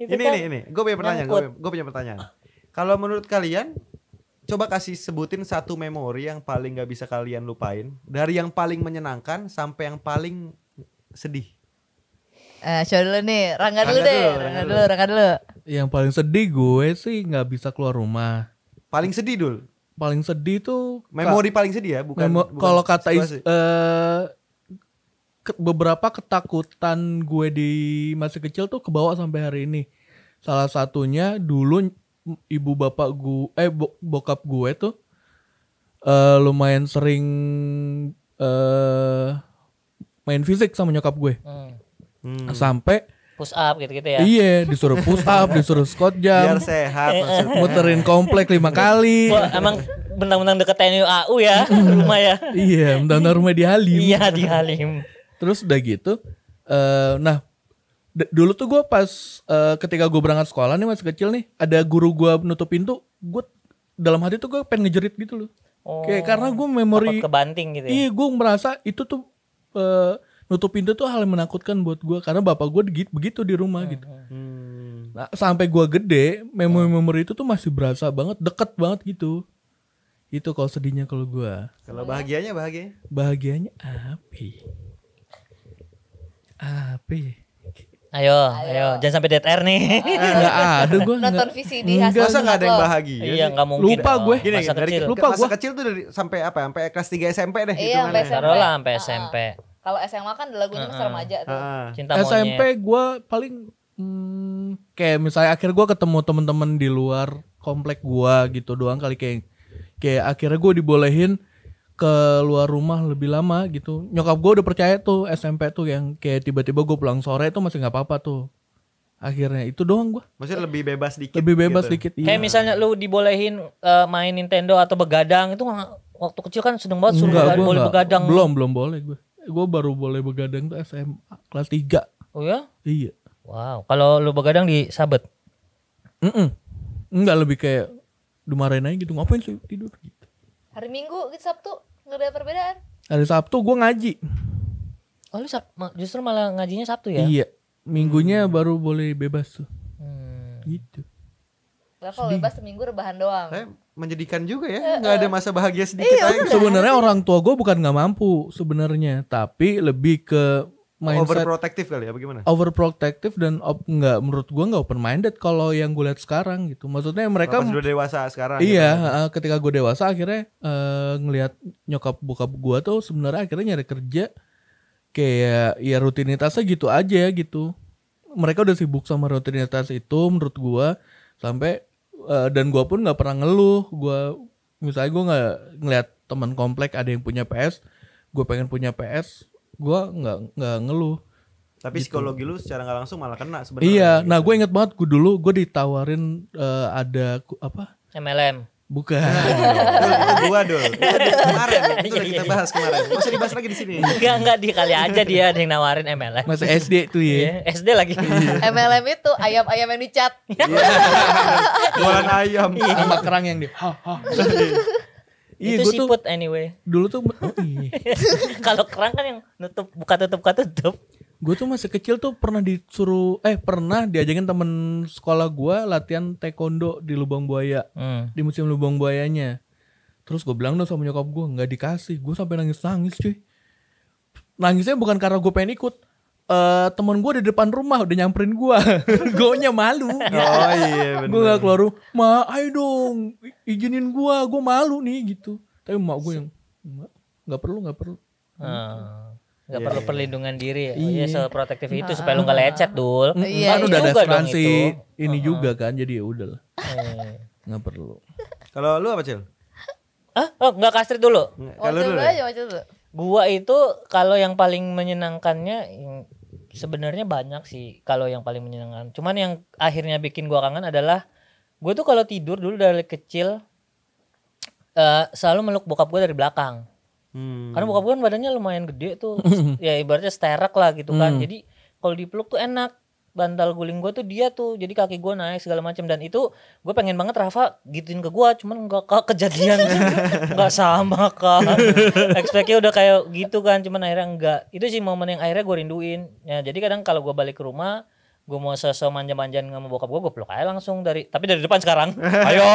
Itu ini kan ini ini, gue punya pertanyaan, gue punya pertanyaan. Kalau menurut kalian, coba kasih sebutin satu memori yang paling gak bisa kalian lupain dari yang paling menyenangkan sampai yang paling sedih. Eh, uh, show dulu nih, Rangga dulu deh, Rangga, dulu, Rangga dulu. Yang paling sedih gue sih nggak bisa keluar rumah. Paling sedih dulu. Paling sedih tuh memori paling sedih ya, bukan, bukan kalau kata is, uh, ke, beberapa ketakutan gue di masih kecil tuh kebawa sampai hari ini. Salah satunya dulu ibu bapak gue eh bo, bokap gue tuh uh, lumayan sering uh, main fisik sama nyokap gue. Hmm. Hmm. Sampai push up gitu-gitu ya. Iya, disuruh push up, disuruh squat jam. Biar sehat maksudnya. Muterin komplek lima kali. Wah, emang bentar-bentar deket TNI AU ya, rumah ya. iya, bentar-bentar rumah di Halim. Iya, di Halim. Terus udah gitu, uh, nah dulu tuh gue pas uh, ketika gue berangkat sekolah nih masih kecil nih, ada guru gue menutup pintu, gue dalam hati tuh gue pengen ngejerit gitu loh. Oh, karena gue memori kebanting gitu ya. Iya, gue merasa itu tuh uh, nutup pintu tuh hal yang menakutkan buat gue karena bapak gue begitu, di rumah gitu. hmm. gitu. Hmm. Nah, sampai gue gede, memori-memori itu tuh masih berasa banget, deket banget gitu. Itu kalau sedihnya kalau gue. Kalau bahagianya bahagia. Bahagianya api. Ya? Apa ya? Ayo, ayo, jangan sampai dead air nih. Enggak ada gue. Nonton vcd di Masa enggak ada yang bahagia. Iya, enggak mungkin. Lupa gue. Gini, masa dari, kecil. Lupa masa kecil tuh dari sampai apa? Ya? Sampai kelas 3 SMP deh Iya, sampai SMP. Taruh lah sampai SMP. Kalau SMA kan lagunya masa remaja tuh. Cinta monyet. SMP gue paling hmm, kayak misalnya akhir gue ketemu temen-temen di luar komplek gue gitu doang kali kayak kayak akhirnya gue dibolehin ke luar rumah lebih lama gitu nyokap gue udah percaya tuh SMP tuh yang kayak tiba-tiba gue pulang sore itu masih nggak apa-apa tuh akhirnya itu doang gue masih lebih bebas dikit lebih bebas gitu. Ya? dikit iya. kayak misalnya lu dibolehin uh, main Nintendo atau begadang itu waktu kecil kan sedang banget suruh boleh enggak. begadang belum belum boleh gue gue baru boleh begadang tuh SMA kelas 3 oh ya iya wow kalau lu begadang di sabet mm -mm. enggak lebih kayak dimarahin aja gitu ngapain sih tidur gitu hari Minggu gitu Sabtu nggak ada perbedaan hari Sabtu gue ngaji oh lu sab justru malah ngajinya Sabtu ya iya minggunya hmm. baru boleh bebas tuh hmm. gitu Lah kalau bebas seminggu rebahan doang. Eh, menjadikan juga ya, eh, Gak ada eh. masa bahagia sedikit E -e. Sebenarnya orang tua gue bukan gak mampu sebenarnya, tapi lebih ke mindset overprotective kali ya bagaimana? Overprotective dan nggak menurut gua nggak open minded kalau yang gue lihat sekarang gitu. Maksudnya mereka sudah dewasa sekarang. Iya, gitu. uh, ketika gue dewasa akhirnya uh, ngelihat nyokap bokap gua tuh sebenarnya akhirnya nyari kerja kayak ya rutinitasnya gitu aja gitu. Mereka udah sibuk sama rutinitas itu menurut gua sampai uh, dan gua pun nggak pernah ngeluh. Gua misalnya gua nggak ngelihat teman komplek ada yang punya PS, gue pengen punya PS, gue nggak nggak ngeluh tapi gitu. psikologi lu secara nggak langsung malah kena sebenarnya iya gitu. nah gue inget banget gue dulu gue ditawarin uh, ada apa MLM Bukan. gua nah, dong. Iya. Kemarin itu udah iya. kita bahas kemarin. masih dibahas lagi di sini. Enggak enggak di kali aja dia ada yang nawarin MLM. Masa SD tuh ya. Iya, SD lagi. MLM itu ayam-ayam yang dicat. Jualan ayam. Sama kerang yang di. Iya, itu siput tuh, anyway. Dulu tuh oh, iya. kalau kerang kan yang nutup buka tutup buka tutup. Gue tuh masih kecil tuh pernah disuruh eh pernah diajakin temen sekolah gue latihan taekwondo di lubang buaya hmm. di musim lubang buayanya. Terus gue bilang dong sama nyokap gue nggak dikasih. Gue sampai nangis nangis cuy. Nangisnya bukan karena gue pengen ikut, uh, temen gue di depan rumah udah nyamperin gue gonya malu oh iya gue gak keluar rumah ma ayo dong izinin gue gue malu nih gitu tapi mak gue yang nggak perlu nggak perlu hmm. Ah, gitu. Gak perlu iya, iya, iya. perlindungan diri ya. Oh, iya iya, protektif itu ah. supaya lu nggak lecet, Dul. Iya, kan udah ada asuransi ini uh-huh. juga kan, jadi ya udah lah. nggak perlu. Kalau lu apa, Cil? Ah, oh, gak kastrit dulu. Kalau dulu. Oh, aja, dulu. Gua itu kalau yang paling menyenangkannya sebenarnya banyak sih kalau yang paling menyenangkan. Cuman yang akhirnya bikin gua kangen adalah gue tuh kalau tidur dulu dari kecil uh, selalu meluk bokap gue dari belakang. Hmm. Karena bokap gue kan badannya lumayan gede tuh, ya ibaratnya sterak lah gitu kan. Hmm. Jadi kalau dipeluk tuh enak bantal guling gue tuh dia tuh jadi kaki gue naik segala macam dan itu gue pengen banget Rafa gituin ke gue cuman nggak kak kejadian nggak sama kak ekspektasi udah kayak gitu kan cuman akhirnya enggak itu sih momen yang akhirnya gue rinduin ya jadi kadang kalau gue balik ke rumah gue mau sesuatu manja-manjaan sama bokap gue gue peluk aja langsung dari tapi dari depan sekarang ayo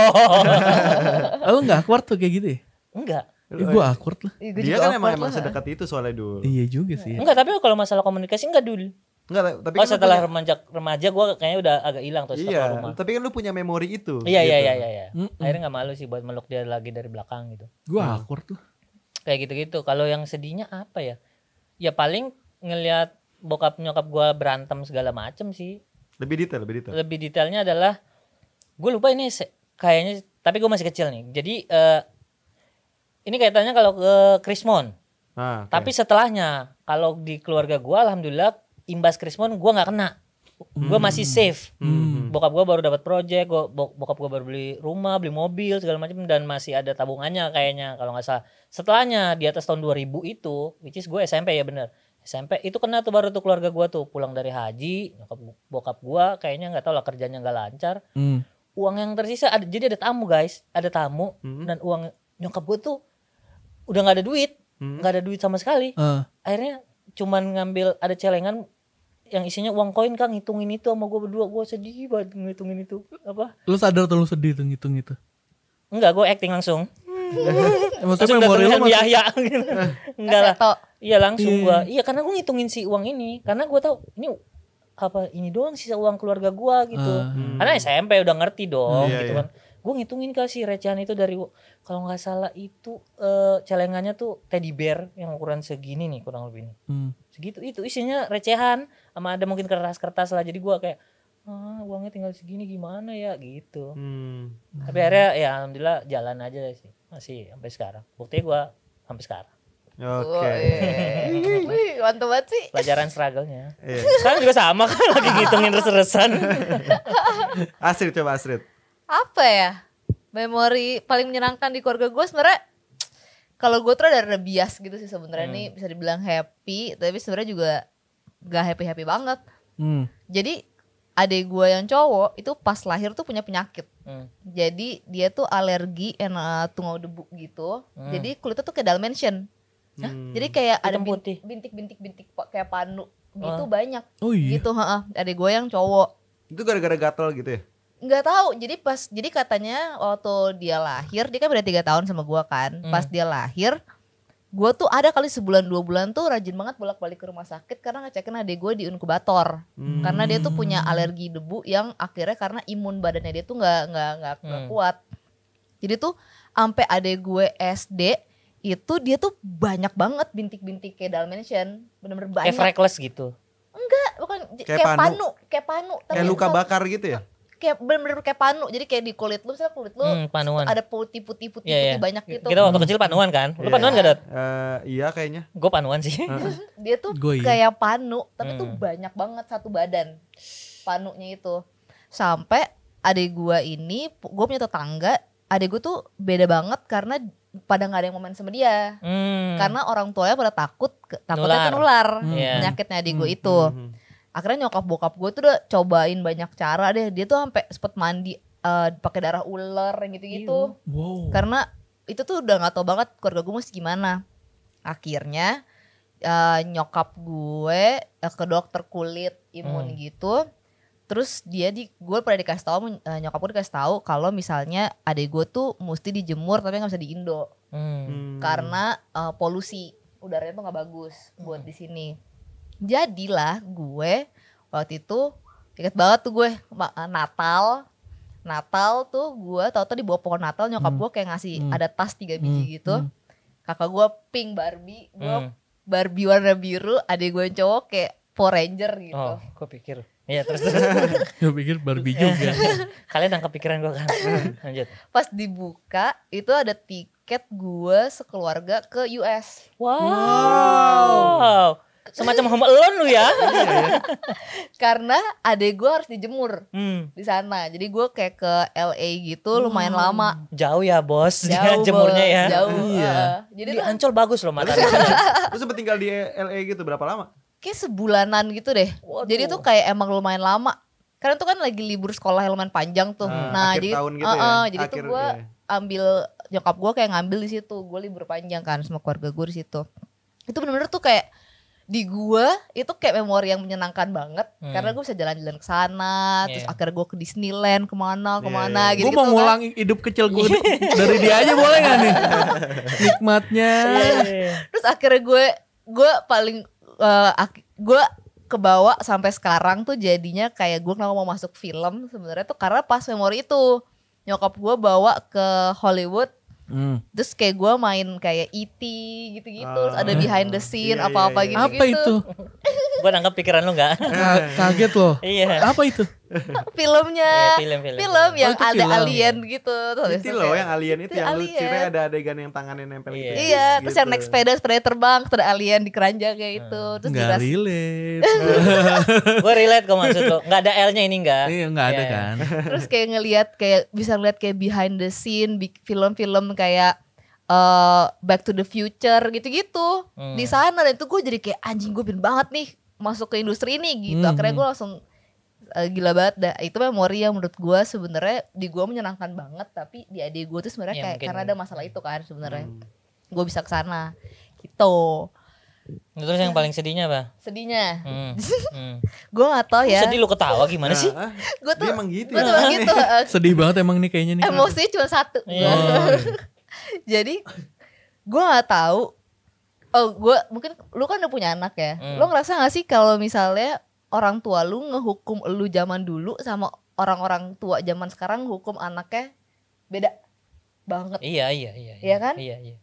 lo nggak keluar tuh kayak gitu ya? enggak Ya, gue eh, awkward lah. Ya, dia kan emang, emang sedekat itu soalnya dulu. Iya juga sih. Ya. Enggak, tapi kalau masalah komunikasi enggak dulu. Enggak, tapi oh, kan setelah punya... remaja remaja gue kayaknya udah agak hilang tuh iya, rumah. Tapi kan lu punya memori itu. Iya, iya gitu. iya iya iya. iya. Mm -mm. Akhirnya gak malu sih buat meluk dia lagi dari belakang gitu. Gue hmm. awkward tuh. Kayak gitu-gitu. Kalau yang sedihnya apa ya? Ya paling ngelihat bokap nyokap gue berantem segala macem sih. Lebih detail, lebih detail. Lebih detailnya adalah gue lupa ini kayaknya tapi gue masih kecil nih. Jadi uh, ini kaitannya kalau ke Krismon. Ah, okay. Tapi setelahnya kalau di keluarga gua, alhamdulillah imbas Krismon gua nggak kena. gua hmm. masih safe. Hmm. Bokap gua baru dapat project, gua, bokap gua baru beli rumah, beli mobil segala macam dan masih ada tabungannya kayaknya kalau nggak salah. Setelahnya di atas tahun 2000 itu, which is gua SMP ya bener. SMP itu kena tuh baru tuh keluarga gua tuh pulang dari haji, nyokap bokap gua kayaknya nggak tahu lah kerjanya nggak lancar. Hmm. Uang yang tersisa ada, jadi ada tamu guys, ada tamu hmm. dan uang nyokap gua tuh udah nggak ada duit hmm. nggak hmm. Gak ada duit sama sekali uh. akhirnya cuman ngambil ada celengan yang isinya uang koin kang hitungin itu sama gue berdua gue sedih banget ngitungin itu apa lu sadar atau lu sedih tuh ngitung itu enggak gue acting langsung maksudnya mau lu ya ya enggak lah iya langsung gue iya. iya karena gue ngitungin si uang ini karena gue tau ini apa ini doang sisa uang keluarga gue gitu uh, hmm. karena SMP udah ngerti dong iya, gitu iya. Kan gue ngitungin kali si recehan itu dari kalau nggak salah itu uh, celengannya tuh teddy bear yang ukuran segini nih kurang lebih nih. Hmm. Segitu itu isinya recehan sama ada mungkin kertas-kertas lah. Jadi gue kayak ah uangnya tinggal segini gimana ya gitu. Hmm. Tapi akhirnya ya alhamdulillah jalan aja sih masih sampai sekarang. Buktinya gue sampai sekarang. Oke. Okay. Wih, sih. Pelajaran struggle-nya. Iya. Sekarang juga sama kan lagi ngitungin res-resan. Astrid coba Astrid apa ya memori paling menyenangkan di keluarga gue sebenarnya kalau gue tuh ada bias gitu sih sebenarnya hmm. nih bisa dibilang happy tapi sebenarnya juga gak happy happy banget hmm. jadi adik gue yang cowok itu pas lahir tuh punya penyakit hmm. jadi dia tuh alergi ena uh, tungau debu gitu hmm. jadi kulitnya tuh kayak dalmatian hmm. nah, Jadi kayak Hitam ada bintik-bintik-bintik kayak panu gitu oh. banyak. Oh iya. Gitu, heeh. Ada gue yang cowok. Itu gara-gara gatel gitu ya? nggak tahu jadi pas jadi katanya waktu dia lahir dia kan beda tiga tahun sama gue kan hmm. pas dia lahir gue tuh ada kali sebulan dua bulan tuh rajin banget bolak balik ke rumah sakit karena ngecekin adik gue di inkubator hmm. karena dia tuh punya alergi debu yang akhirnya karena imun badannya dia tuh nggak nggak nggak hmm. kuat jadi tuh sampai adik gue SD itu dia tuh banyak banget bintik-bintik kayak dalmatian benar-benar banyak kayak freckles gitu enggak bukan kayak, kayak panu. panu kayak panu kayak luka bakar gitu ya kayak bener-bener kayak panu jadi kayak di kulit lu misalnya kulit lu hmm, panuan. ada putih-putih putih-putih iya, yeah, yeah. banyak gitu kita waktu kecil panuan kan lu yeah. panuan gak dat uh, eh, iya kayaknya gue panuan sih dia tuh Gua, iya. kayak panu tapi hmm. tuh banyak banget satu badan panunya itu sampai adik gue ini gue punya tetangga adik gue tuh beda banget karena pada nggak ada yang mau main sama dia hmm. karena orang tuanya pada takut takutnya nular. nular hmm. iya. penyakitnya adik gue hmm. itu hmm, hmm akhirnya nyokap bokap gue tuh udah cobain banyak cara deh dia tuh sampai sempet mandi uh, pakai darah ular gitu-gitu wow. karena itu tuh udah nggak tau banget keluarga gue mesti gimana akhirnya uh, nyokap gue uh, ke dokter kulit imun hmm. gitu terus dia di gue pernah dikasih tahu uh, nyokap gue dikasih tahu kalau misalnya adik gue tuh mesti dijemur tapi nggak bisa di Indo hmm. hmm. karena uh, polusi udaranya tuh nggak bagus buat hmm. di sini jadilah gue waktu itu inget banget tuh gue Natal Natal tuh gue tau tuh di bawah pohon Natal nyokap hmm. gue kayak ngasih hmm. ada tas tiga hmm. biji gitu. hmm. gitu kakak gue pink Barbie gue hmm. Barbie warna biru adik gue cowok kayak Power Ranger gitu oh gue pikir Iya terus gue pikir Barbie juga. Kalian nangkep pikiran gue kan. Hmm. Lanjut. Pas dibuka itu ada tiket gue sekeluarga ke US. Wow. wow semacam home alone lu ya iya, iya. karena adek gue harus dijemur hmm. di sana jadi gue kayak ke LA gitu hmm. lumayan lama jauh ya bos jauh, jemurnya ya jauh iya. jadi di Ancol bagus loh mata lu sempet tinggal di LA gitu berapa lama kayak sebulanan gitu deh Waduh. jadi tuh kayak emang lumayan lama karena tuh kan lagi libur sekolah lumayan panjang tuh hmm, nah, nah jadi tahun gitu uh, uh, jadi akhir, tuh gue yeah. ambil nyokap gue kayak ngambil di situ gue libur panjang kan sama keluarga gue di situ itu bener-bener tuh kayak di gue itu kayak memori yang menyenangkan banget hmm. karena gue bisa jalan-jalan ke sana yeah. terus akhirnya gue ke Disneyland kemana iya, iya, kemana yeah. gitu gue mau ngulang kan. hidup kecil gue iya. dari dia aja boleh gak nih nikmatnya yeah. terus akhirnya gue gue paling uh, eh, gue kebawa sampai sekarang tuh jadinya kayak gue kenapa mau masuk film sebenarnya tuh karena pas memori itu nyokap gue bawa ke Hollywood Hmm. Terus kayak gue main kayak E.T. gitu-gitu, uh, ada ah, behind the iya, scene iya, apa-apa iya, iya, iya. gitu-gitu. Apa itu? gue nangkep pikiran lu nggak? Eh, kaget loh. Iya. Apa itu? filmnya yeah, film, film, film yang oh, ada film. alien gitu itu loh yang alien itu, itu yang alien. lucu ada adegan yang tangannya nempel yeah. gitu iya gitu. terus yang gitu. naik sepeda sepeda terbang terus ada alien di keranjang kayak itu hmm. terus nggak relate gue relate kok maksud lo nggak ada L nya ini nggak iya nggak ada yeah. Iya. kan terus kayak ngelihat kayak bisa ngeliat kayak behind the scene film-film kayak uh, Back to the Future gitu-gitu hmm. di sana dan itu gue jadi kayak anjing gue bin banget nih masuk ke industri ini gitu hmm. akhirnya gue langsung uh, gila banget dah itu memori yang menurut gue sebenarnya di gue menyenangkan banget tapi di adik gue tuh sebenarnya ya, kayak mungkin. karena ada masalah itu kan sebenarnya hmm. gue bisa ke sana gitu nah, terus yang paling sedihnya apa sedihnya hmm. hmm. gue gak tau ya sedih lu ketawa gimana nah, sih gue tuh emang gitu, gua ya. tuh emang gitu eh. sedih banget emang nih kayaknya nih emosi cuma satu yeah. Oh. jadi gue gak tau. oh gue mungkin lu kan udah punya anak ya hmm. lu ngerasa gak sih kalau misalnya orang tua lu ngehukum lu zaman dulu sama orang-orang tua zaman sekarang hukum anaknya beda banget. Iya iya iya. Iya, iya. kan? Iya iya.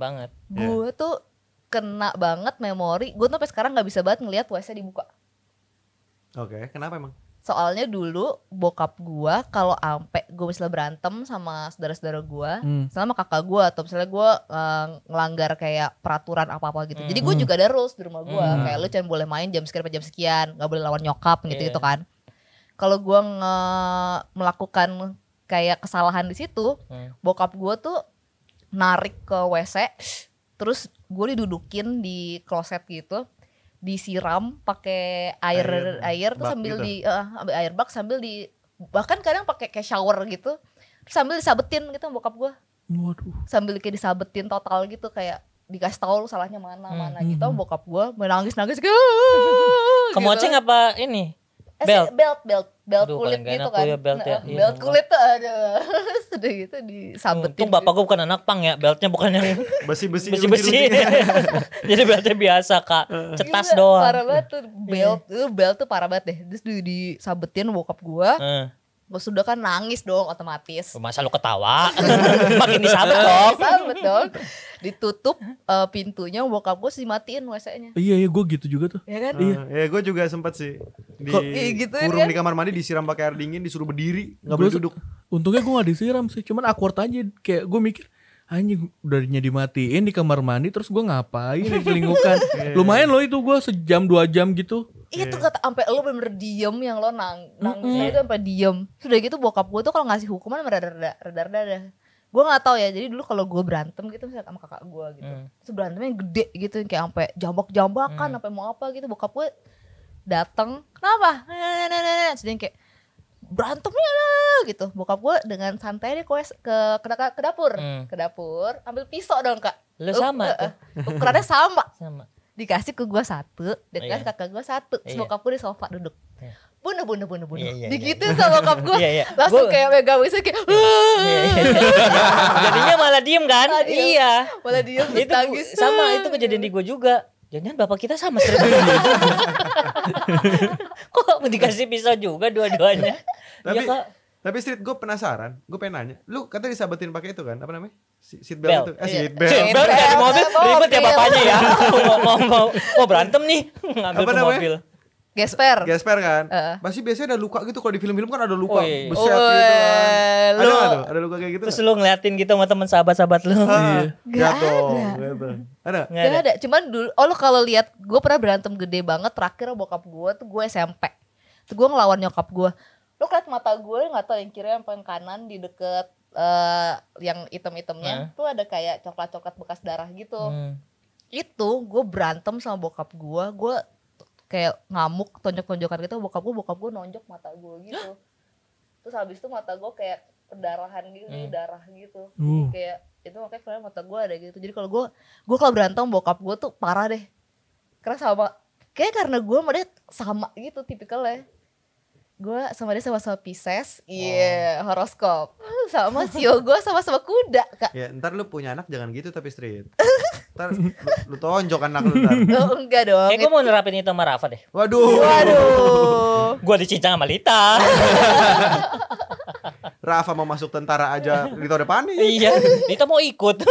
Banget. Gue yeah. tuh kena banget memori. Gue tuh sampai sekarang nggak bisa banget ngelihat WC dibuka. Oke, okay. kenapa emang? Soalnya dulu bokap gua kalau ampe gue misalnya berantem sama saudara-saudara gua, hmm. sama kakak gua atau misalnya gue uh, ngelanggar kayak peraturan apa-apa gitu. Hmm. Jadi gue juga ada rules di rumah gua, hmm. kayak lu jangan boleh main jam sekian jam sekian, nggak boleh lawan nyokap gitu-gitu yeah. Iya. kan. Kalau gue nge melakukan kayak kesalahan di situ, hmm. bokap gua tuh narik ke WC terus gue didudukin di kloset gitu disiram pakai air air, air tuh sambil gitu. di uh, air bak sambil di bahkan kadang pakai kayak shower gitu sambil disabetin gitu bokap gue Waduh. sambil kayak disabetin total gitu kayak dikasih tahu salahnya mana mana hmm, gitu hmm, hmm. bokap gue menangis nangis gitu kemoceng apa ini eh, belt. belt belt belt Aduh, kulit gitu kan ya belt, ya. Eh, iya, belt kulit tuh ada sudah gitu disabetin untung gitu. bapak gue bukan anak pang ya beltnya bukan yang besi besi besi besi jadi beltnya biasa kak eh. cetas Gila, doang parah banget tuh iya. belt tuh belt tuh parah banget deh terus disabetin bokap gue uh gue sudah kan nangis dong otomatis oh, masa lu ketawa makin disabet dong disabet dong ditutup uh, pintunya bokap gue sih matiin wc nya iya iya gue gitu juga tuh iya kan uh, iya eh, ya, gue juga sempet sih di iya, gitu, kan? kurung kan? di kamar mandi disiram pakai air dingin disuruh berdiri Gak boleh duduk untungnya gue gak disiram sih cuman awkward aja kayak gue mikir anjing udahnya dimatiin di kamar mandi terus gue ngapain di lingkungan iya. lumayan loh itu gue sejam dua jam gitu itu iya, iya. kata sampai lo bener diem yang lo nang nangis mm -hmm. itu sampai diem sudah gitu bokap gue tuh kalau ngasih hukuman merada reda gue nggak tahu ya jadi dulu kalau gue berantem gitu misalnya sama kakak gue gitu mm. berantemnya gede gitu kayak sampai jambak jambakan mm. sampai mau apa gitu bokap gue datang kenapa nenek nenek sedang kayak berantemnya gitu bokap gue dengan santai deh ke ke ke, ke dapur hmm. ke dapur ambil pisau dong kak lu sama uh, uh, ukurannya sama sama dikasih ke gue satu dikasih oh, iya. kakak gue satu iya. bokap gue di sofa duduk iya. bunuh bunuh bunuh bunuh iya, iya, iya. digitu sama bokap gue langsung kayak mega bisa kayak ah. jadinya malah diem kan malah diem. iya malah diem itu sama itu kejadian di gue juga Jangan bapak kita sama seperti ini. kok dikasih pisau juga dua-duanya? Iya, tapi, ya, tapi street gue penasaran, gue pengen nanya. Lu katanya disabetin pakai itu kan? Apa namanya? Seat belt, belt. itu. Eh, iya. seat belt. Seat belt dari mobil, ribet ya bapaknya ya. mau, mau, mau, mau oh, berantem nih ngambil Apa namanya? mobil. Gesper. Gesper kan. Uh. Masih biasanya ada luka gitu kalau di film-film kan ada luka oh, iya. beset oh, gitu kan. ada gak tuh? Ada luka kayak gitu? Terus lu ngeliatin gitu sama teman sahabat-sahabat lu. iya. Gak, gak ada. Gak Ada? Gak, ada. ada. Cuman dulu oh lu kalau lihat gue pernah berantem gede banget terakhir bokap gue tuh gue SMP. Tuh gue ngelawan nyokap gue. Lu keliat mata gue nggak tau yang kiri yang kanan di deket uh, yang item-itemnya uh. tuh ada kayak coklat-coklat bekas darah gitu. Hmm. Itu gue berantem sama bokap gue, gue kayak ngamuk tonjok-tonjokan gitu bokap gue bokap gue nonjok mata gue gitu terus habis itu mata gue kayak pendarahan gitu hmm. darah gitu uh. kayak itu makanya kalau mata gue ada gitu jadi kalau gue gue kalau berantem bokap gue tuh parah deh karena sama kayak karena gue sama dia sama gitu tipikal ya gue sama dia sama-sama Pisces, iya yeah, oh. horoskop, sama sio gue sama-sama kuda kak. Ya ntar lu punya anak jangan gitu tapi street. Ntar lu tonjok anak lu ntar. Oh, enggak dong. Eh, gue mau nerapin itu sama Rafa deh. Waduh. Waduh. gue dicinta sama Lita. Rafa mau masuk tentara aja Lita udah panik. Iya, Lita mau ikut.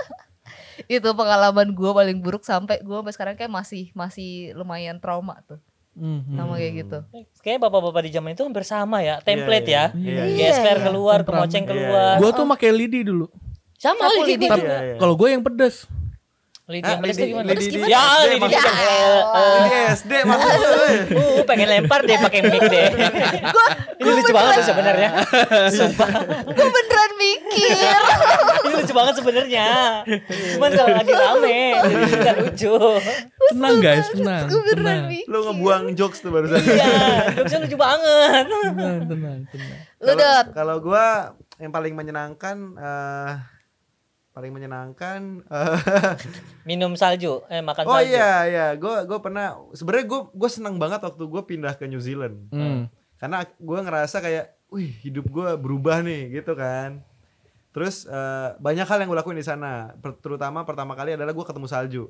itu pengalaman gue paling buruk sampai gue sampai sekarang kayak masih masih lumayan trauma tuh. Mm-hmm. Sama kayak gitu. Kayaknya bapak-bapak di zaman itu hampir sama ya, iya, template yeah, yeah. ya. Yeah. Gesper iya. keluar, kemoceng iya. keluar. Gua tuh oh. pakai lidi dulu. Sama aku lidi. Tapi kan? iya, iya. kalau gue yang pedes. Lidi yang pedes gimana? Pedes gimana? Ya, lidi yang Lidi SD iya, maksudnya. Uh, pengen lempar deh pakai mic deh. Gua lucu banget sebenarnya. Sumpah. Gue beneran mikir. Ini lucu banget sebenarnya. Cuman kalau lagi rame enggak lucu. Tenang guys, tenang. Gue beneran mikir. Lu ngebuang jokes tuh barusan. Iya, jokesnya lucu banget. Tenang, tenang, tenang. Lu Kalau gua yang paling menyenangkan eh paling menyenangkan eh, minum salju eh makan oh, salju oh iya iya gue gue pernah sebenarnya gue gue senang banget waktu gue pindah ke New Zealand hmm. karena gue ngerasa kayak wih hidup gue berubah nih gitu kan terus uh, banyak hal yang gue lakuin di sana terutama pertama kali adalah gue ketemu salju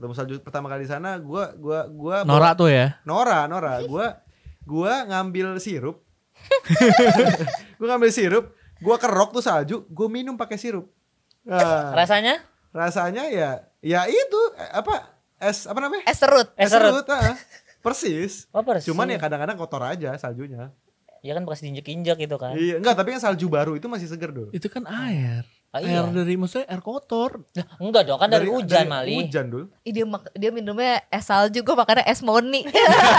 ketemu salju pertama kali di sana gue gue gue Nora tuh ya Nora Nora gue gue ngambil sirup gue ngambil sirup gue kerok tuh salju gue minum pakai sirup Nah, rasanya? Rasanya ya ya itu eh, apa es apa namanya? Es serut. Es serut, ah. persis. Oh, persis. Cuman ya kadang-kadang kotor aja saljunya. Ya kan bekas diinjek-injek gitu kan. Iya, enggak, tapi yang salju baru itu masih seger, dong. Itu kan air. Oh, iya. Air dari maksudnya air kotor. Nah, enggak dong, kan dari, dari hujan dari Mali. Hujan dulu. Ih, dia dia minumnya es salju, gue makannya es moni.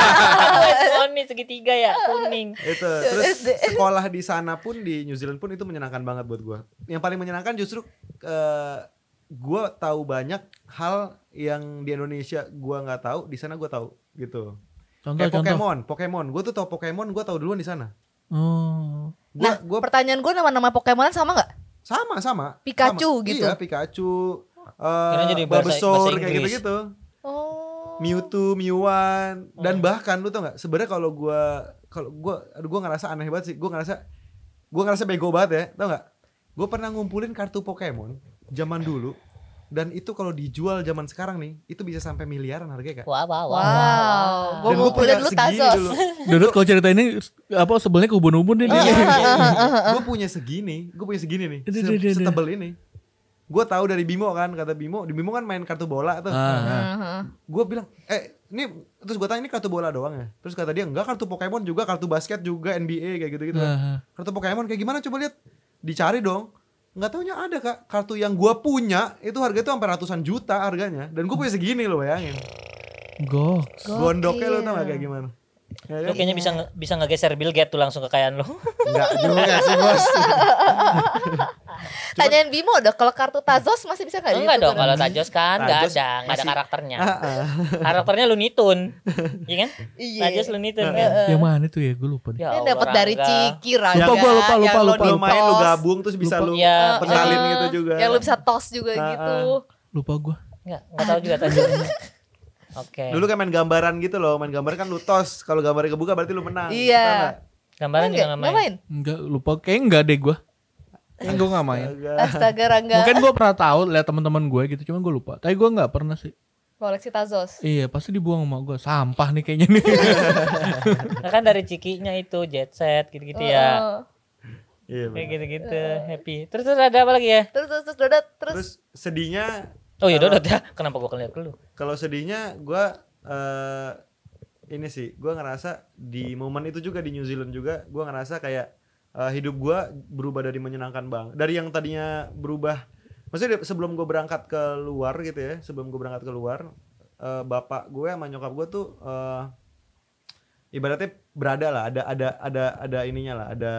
es moni segitiga ya, kuning. Itu. Terus sekolah di sana pun di New Zealand pun itu menyenangkan banget buat gua Yang paling menyenangkan justru uh, eh, gue tahu banyak hal yang di Indonesia gua nggak tahu, di sana gua tahu gitu. Contoh, Kayak contoh. Pokemon, Pokemon. Gue tuh tahu Pokemon, gua tahu duluan di sana. Oh. Gua, nah, gua, pertanyaan gue nama-nama Pokemon sama nggak? Sama sama. Pikachu sama. gitu. Iya Pikachu. Uh, jadi Babesor, kayak gitu-gitu. Oh. Mewtwo, Mewan oh. dan bahkan lu tau nggak sebenarnya kalau gue kalau gue aduh gue ngerasa aneh banget sih gue ngerasa gue ngerasa bego banget ya tau nggak gue pernah ngumpulin kartu Pokemon zaman dulu dan itu kalau dijual zaman sekarang nih itu bisa sampai miliaran harganya kak wow wow wow, wow. gue punya dulu lu tasos dudut kalau cerita ini apa sebelnya ke ubun ini gue punya segini gue punya segini nih setebel ini gue tahu dari Bimo kan kata Bimo di Bimo kan main kartu bola tuh ah, ah. uh-huh. gue bilang eh ini terus gue tanya ini kartu bola doang ya terus kata dia enggak kartu Pokemon juga kartu basket juga NBA kayak gitu gitu -huh. Ah, kartu Pokemon kayak gimana coba lihat dicari dong nggak taunya ada kak kartu yang gue punya itu harga itu sampai ratusan juta harganya dan gue punya segini loh bayangin Gok. Gondoknya lo tau gak kayak gimana? Lu kayaknya bisa bisa ngegeser Bill Gates tuh langsung kekayaan lu. Enggak juga sih, Bos. Tanyain Bimo udah kalau kartu Tazos masih bisa gak? Enggak dong kalau Tazos kan enggak ada, enggak ada karakternya. Ah, ah. Karakternya lu nitun. Iya kan? Iya. Tazos lu nitun kan. yang mana tuh ya? Gue lupa. Nih. Ya Ini dapat dari Ciki Raga. Lupa gue lupa lupa lupa. Lu main lu gabung terus bisa lu ya, penalin gitu juga. Yang lu bisa tos juga nah, gitu. Ah. Lupa gue. Enggak, enggak tahu juga tadi. Oke. Okay. Dulu kan main gambaran gitu loh, main gambar kan lu tos. Kalau gambarnya kebuka berarti lu menang. Iya. Gambaran juga enggak main. main. Enggak lupa kayak enggak deh gua. Kan gua nggak main Astaga Rangga Mungkin gua pernah tahu lihat teman-teman gua gitu Cuman gua lupa Tapi gua nggak pernah sih Koleksi Tazos Iya pasti dibuang sama gua Sampah nih kayaknya nih nah, Kan dari cikinya itu Jet set gitu-gitu ya. oh, ya Iya, Kayak gitu-gitu happy. Terus terus ada apa lagi ya? Terus terus terus terus, terus sedihnya Oh iya Dodot eh, ya. Kenapa gua ngeliat ke lu? Kalau sedihnya gua uh, ini sih, gua ngerasa di momen itu juga di New Zealand juga gua ngerasa kayak uh, hidup gua berubah dari menyenangkan bang. Dari yang tadinya berubah maksudnya sebelum gue berangkat ke luar gitu ya, sebelum gue berangkat ke luar uh, bapak gue sama nyokap gue tuh uh, ibaratnya berada lah ada ada ada ada ininya lah ada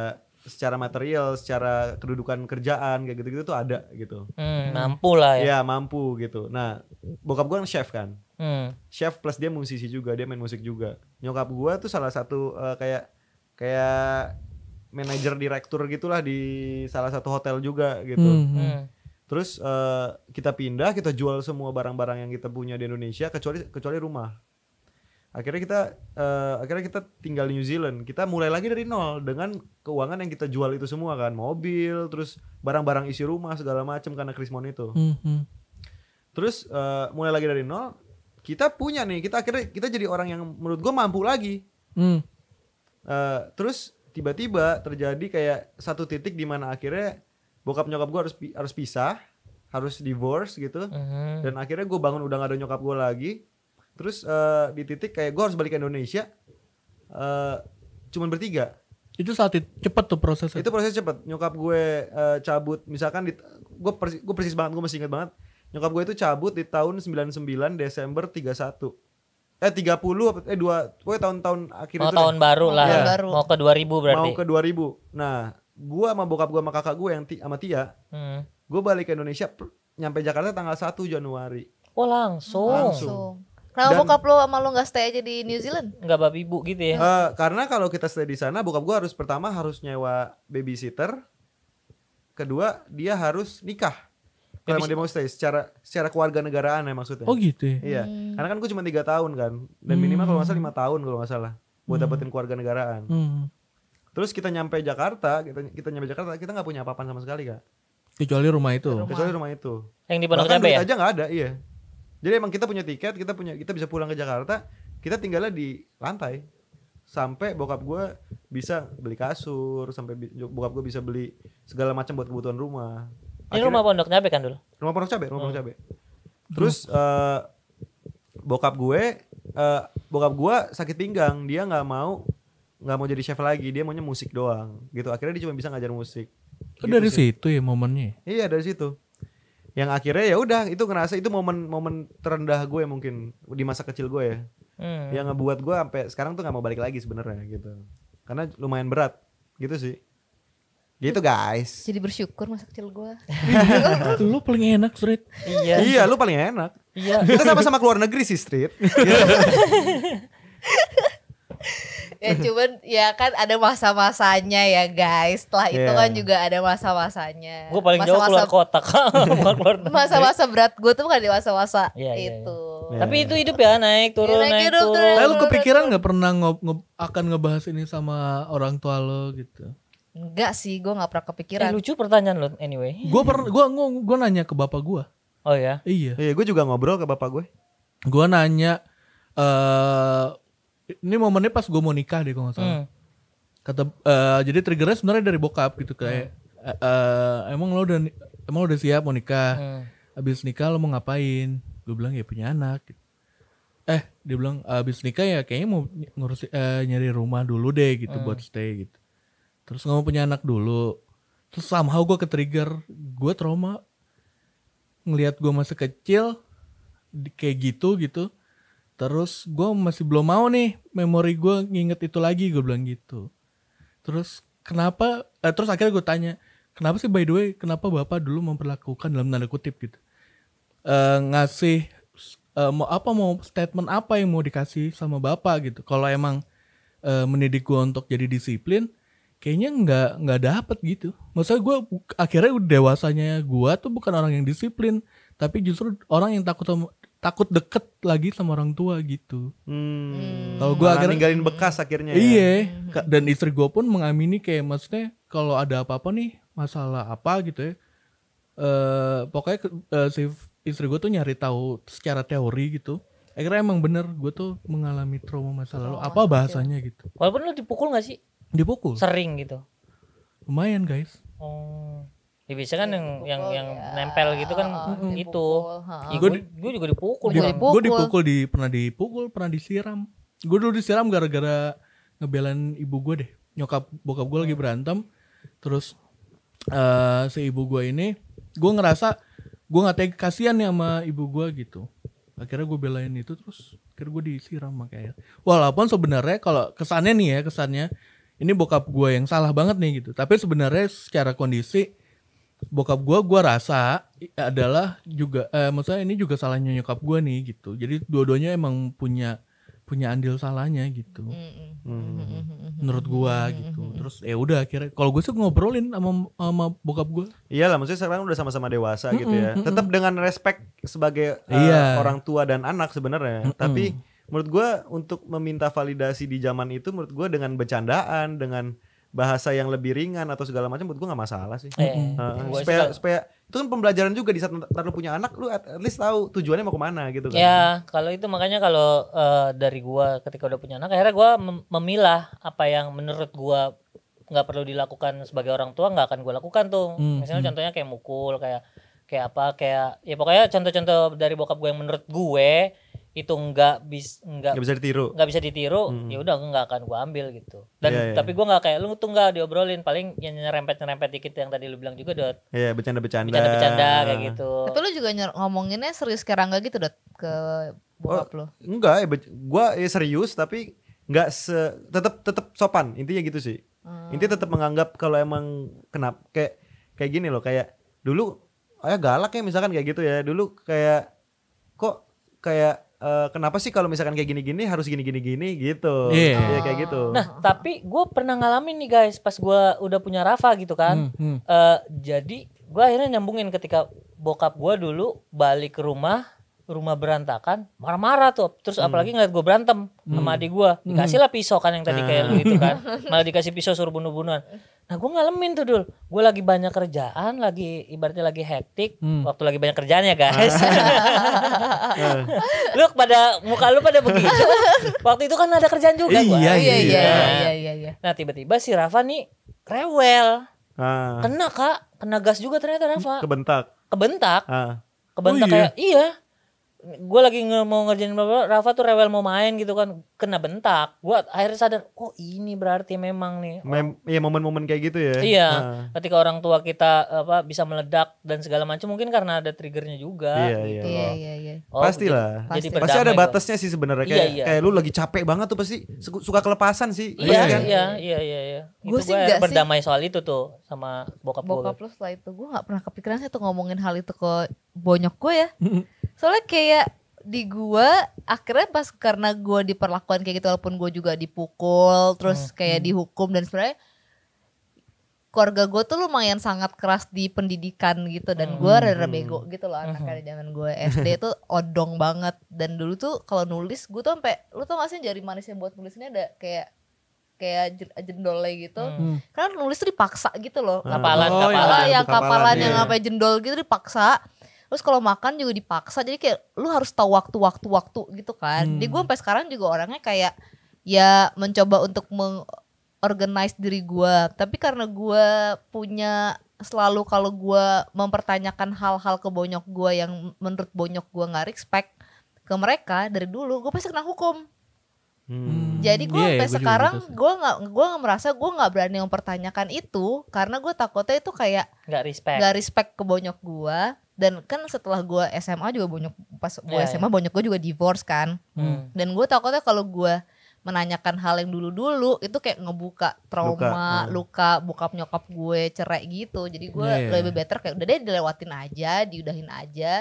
secara material, secara kedudukan kerjaan kayak gitu-gitu tuh ada gitu. Hmm, mampu lah ya. Iya, mampu gitu. Nah, bokap gue kan chef kan. Hmm. Chef plus dia musisi juga, dia main musik juga. Nyokap gue tuh salah satu uh, kayak kayak manajer direktur gitulah di salah satu hotel juga gitu. Hmm. Hmm. hmm. Terus uh, kita pindah, kita jual semua barang-barang yang kita punya di Indonesia kecuali kecuali rumah akhirnya kita uh, akhirnya kita tinggal di New Zealand kita mulai lagi dari nol dengan keuangan yang kita jual itu semua kan mobil terus barang-barang isi rumah segala macam karena Krismon itu mm -hmm. terus uh, mulai lagi dari nol kita punya nih kita akhirnya kita jadi orang yang menurut gue mampu lagi mm. uh, terus tiba-tiba terjadi kayak satu titik di mana akhirnya bokap nyokap gue harus harus pisah harus divorce gitu mm -hmm. dan akhirnya gue bangun udah gak ada nyokap gue lagi terus uh, di titik kayak gue harus balik ke Indonesia uh, cuman bertiga itu saat itu cepet tuh prosesnya itu proses cepet nyokap gue uh, cabut misalkan di gue persis, gue persis banget gue masih inget banget nyokap gue itu cabut di tahun 99 Desember 31 eh 30 eh dua pokoknya tahun-tahun akhir mau oh, itu tahun baru lah ya. baru. mau ke 2000 berarti mau ke 2000 nah gue sama bokap gue sama kakak gue yang sama Tia hmm. gue balik ke Indonesia nyampe Jakarta tanggal 1 Januari oh langsung langsung Kenapa Dan, bokap lo sama lo gak stay aja di New Zealand? Gak babi ibu gitu ya? Uh, karena kalau kita stay di sana, bokap gue harus pertama harus nyewa babysitter. Kedua, dia harus nikah. Kalau emang dia mau stay secara secara keluarga negaraan ya maksudnya. Oh gitu. Ya? Iya. Hmm. Karena kan gue cuma tiga tahun kan. Dan minimal hmm. kalau masalah salah lima hmm. tahun kalau masalah salah buat hmm. dapetin keluarga negaraan. Hmm. Terus kita nyampe Jakarta, kita kita nyampe Jakarta kita gak punya apa apa sama sekali kak. Kecuali rumah itu. Kecuali rumah itu. Yang di Pondok Cabe ya? aja gak ada, iya. Jadi emang kita punya tiket, kita punya kita bisa pulang ke Jakarta, kita tinggalnya di lantai sampai bokap gue bisa beli kasur, sampai bokap gue bisa beli segala macam buat kebutuhan rumah. Akhirnya, Ini rumah pondok cabe kan dulu? Rumah pondok cabe, rumah hmm. pondok cabe. Terus uh, bokap gue, uh, bokap gue sakit pinggang, dia nggak mau nggak mau jadi chef lagi, dia maunya musik doang. Gitu. Akhirnya dia cuma bisa ngajar musik. Kan gitu dari sih. situ ya momennya? Ya? Iya dari situ yang akhirnya ya udah itu ngerasa itu momen-momen terendah gue mungkin di masa kecil gue ya hmm. yang ngebuat gue sampai sekarang tuh nggak mau balik lagi sebenarnya gitu karena lumayan berat gitu sih Gitu guys. Jadi bersyukur masa kecil gue. lu paling enak street. Iya. iya. iya, lu paling enak. Iya. Kita sama-sama keluar negeri sih street. ya cuman ya kan ada masa-masanya ya guys. Setelah yeah. itu iya. kan juga ada masa-masanya. Gue paling masa -masa, jauh keluar kota Masa-masa berat gue tuh bukan di masa-masa yeah, iya, itu. Yeah, yeah. Tapi iya, itu hidup ya naik turun yeah, naik, naik hidup, turun. Tapi lu kepikiran nggak pernah ngob ngob akan ngebahas ini sama orang tua lo gitu? Enggak sih, gue nggak pernah kepikiran. Eh, lucu pertanyaan lo anyway. Gue per gue gua nanya ke bapak gue. Oh ya. Iya. Iya, gue juga ngobrol ke bapak gue. Gue nanya eh uh, ini momennya pas gue mau nikah deh kalau nggak salah. Hmm. Kata uh, jadi triggernya sebenarnya dari bokap gitu kayak hmm. uh, emang lo udah emang lo udah siap mau nikah. Hmm. Abis nikah lo mau ngapain? Gue bilang ya punya anak. Eh, dia bilang abis nikah ya kayaknya mau ngurus uh, nyari rumah dulu deh gitu hmm. buat stay gitu. Terus nggak mau punya anak dulu. Terus somehow gue ke trigger, gue trauma ngelihat gue masih kecil kayak gitu gitu Terus gue masih belum mau nih memori gue nginget itu lagi gue bilang gitu. Terus kenapa? Eh, terus akhirnya gue tanya kenapa sih by the way kenapa bapak dulu memperlakukan dalam tanda kutip gitu uh, ngasih uh, mau apa mau statement apa yang mau dikasih sama bapak gitu kalau emang uh, mendidik gue untuk jadi disiplin kayaknya nggak nggak dapet gitu maksudnya gue akhirnya dewasanya gue tuh bukan orang yang disiplin tapi justru orang yang takut takut deket lagi sama orang tua gitu. Hmm. Kalau gue akhirnya ninggalin bekas akhirnya. Ya. Iya. Ya. Dan istri gue pun mengamini kayak maksudnya kalau ada apa-apa nih masalah apa gitu ya. Uh, pokoknya uh, si istri gue tuh nyari tahu secara teori gitu. Akhirnya emang bener gue tuh mengalami trauma masa lalu. Apa bahasanya gitu. Walaupun lu dipukul gak sih? Dipukul. Sering gitu. Lumayan guys. Oh. Ya biasa kan iya, yang dipukul, yang yang ya. nempel gitu kan oh, itu. Gue ya, gue juga dipukul. Di, gue dipukul di pernah dipukul, pernah disiram. Gue dulu disiram gara-gara ngebelain ibu gue deh. Nyokap bokap gue lagi iya. berantem. Terus uh, si ibu gue ini gue ngerasa gue nggak tega kasihan ya sama ibu gue gitu. Akhirnya gue belain itu terus akhirnya gue disiram makanya. Walaupun sebenarnya kalau kesannya nih ya kesannya ini bokap gue yang salah banget nih gitu. Tapi sebenarnya secara kondisi bokap gue gue rasa adalah juga eh, maksudnya ini juga salahnya nyokap gue nih gitu jadi dua-duanya emang punya punya andil salahnya gitu hmm menurut gue gitu terus ya udah akhirnya kalau gue sih ngobrolin sama sama bokap gue iyalah maksudnya sekarang udah sama-sama dewasa hmm gitu ya tetap dengan respect sebagai uh, iya. orang tua dan anak sebenarnya hmm tapi menurut gue untuk meminta validasi di zaman itu menurut gue dengan bercandaan dengan bahasa yang lebih ringan atau segala macam buat gue nggak masalah sih. Eh, uh, supaya supaya itu kan pembelajaran juga di saat lu punya anak lu at, least tahu tujuannya mau kemana gitu kan. Ya kalau itu makanya kalau uh, dari gua ketika udah punya anak akhirnya gua memilah apa yang menurut gua nggak perlu dilakukan sebagai orang tua nggak akan gua lakukan tuh. Hmm, Misalnya hmm. contohnya kayak mukul kayak kayak apa kayak ya pokoknya contoh-contoh dari bokap gue yang menurut gue itu nggak bis nggak bisa ditiru nggak bisa ditiru hmm. ya udah nggak akan gue ambil gitu dan yeah, yeah. tapi gue nggak kayak lu tuh nggak diobrolin paling yang nyerempet nyerempet dikit yang tadi lu bilang juga dot iya yeah, bercanda bercanda bercanda bercanda kayak iya. gitu tapi lu juga ngomonginnya serius sekarang Rangga gitu dot ke bokap oh, lu enggak ya, eh, gue ya serius tapi nggak se tetap tetap sopan intinya gitu sih hmm. intinya tetap menganggap kalau emang kenapa kayak kayak gini loh kayak dulu ayah galak ya misalkan kayak gitu ya dulu kayak kok kayak uh, kenapa sih kalau misalkan kayak gini-gini harus gini-gini-gini gitu. Iya yeah. yeah, kayak gitu. Nah tapi gue pernah ngalamin nih guys pas gue udah punya Rafa gitu kan. Hmm, hmm. Uh, jadi gue akhirnya nyambungin ketika bokap gue dulu balik ke rumah rumah berantakan marah-marah tuh terus hmm. apalagi ngeliat gue berantem hmm. sama adik gue dikasih lah pisau kan yang tadi nah. kayak lu itu kan malah dikasih pisau suruh bunuh-bunuhan nah gue ngalamin tuh dul gue lagi banyak kerjaan lagi ibaratnya lagi hektik hmm. waktu lagi banyak kerjaan ya guys ah. lu pada muka lu pada begitu waktu itu kan ada kerjaan juga gue iya iya iya, nah. iya, iya, iya. nah tiba-tiba si Rafa nih rewel ah. kena kak kena gas juga ternyata Rafa kebentak kebentak ah. kebentak oh, iya. kayak iya gue lagi nge mau ngerjain bla bla Rafa tuh rewel mau main gitu kan kena bentak gue akhirnya sadar oh ini berarti memang nih Mem ya momen-momen kayak gitu ya iya nah. ketika orang tua kita apa bisa meledak dan segala macam mungkin karena ada triggernya juga iya gitu. iya iya, iya. iya. Oh, pastilah jadi, pasti. pasti ada batasnya sih sebenarnya iya, kayak iya, iya. kayak lu lagi capek banget tuh pasti suka kelepasan sih iya kan? iya iya iya, iya. gue sih gua berdamai sih. soal itu tuh sama bokap gue bokap lu setelah itu gue gak pernah kepikiran sih tuh ngomongin hal itu ke bonyok gue ya soalnya kayak di gue akhirnya pas karena gue diperlakukan kayak gitu walaupun gue juga dipukul terus hmm. kayak hmm. dihukum dan sebenarnya keluarga gue tuh lumayan sangat keras di pendidikan gitu dan gue hmm. rada bego gitu loh anak-anak di zaman gue SD tuh odong banget dan dulu tuh kalau nulis gue tuh sampai lu tau gak sih jari manisnya buat nulis ini ada kayak kayak jendolnya gitu hmm. karena nulis tuh dipaksa gitu loh kapalan oh, kapalan ya, yang kapalan, kapalan yang iya. sampai jendol gitu dipaksa terus kalau makan juga dipaksa jadi kayak lu harus tahu waktu waktu waktu gitu kan hmm. jadi gue sampai sekarang juga orangnya kayak ya mencoba untuk mengorganize diri gue tapi karena gue punya selalu kalau gue mempertanyakan hal-hal ke bonyok gue yang menurut bonyok gue nggak respect ke mereka dari dulu gue pasti kena hukum Hmm. Jadi gue yeah, iya, sampai yeah, sekarang gitu gue nggak gue nggak merasa gue nggak berani mempertanyakan itu karena gue takutnya itu kayak nggak respect nggak respect ke bonyok gue dan kan setelah gue SMA juga banyak pas gua yeah, SMA yeah. banyak gua juga divorce kan hmm. dan gua takutnya kalau gua menanyakan hal yang dulu-dulu itu kayak ngebuka trauma, luka, hmm. luka bokap nyokap gue cerai gitu. Jadi gua yeah, yeah. lebih iya. better kayak udah deh dilewatin aja, diudahin aja.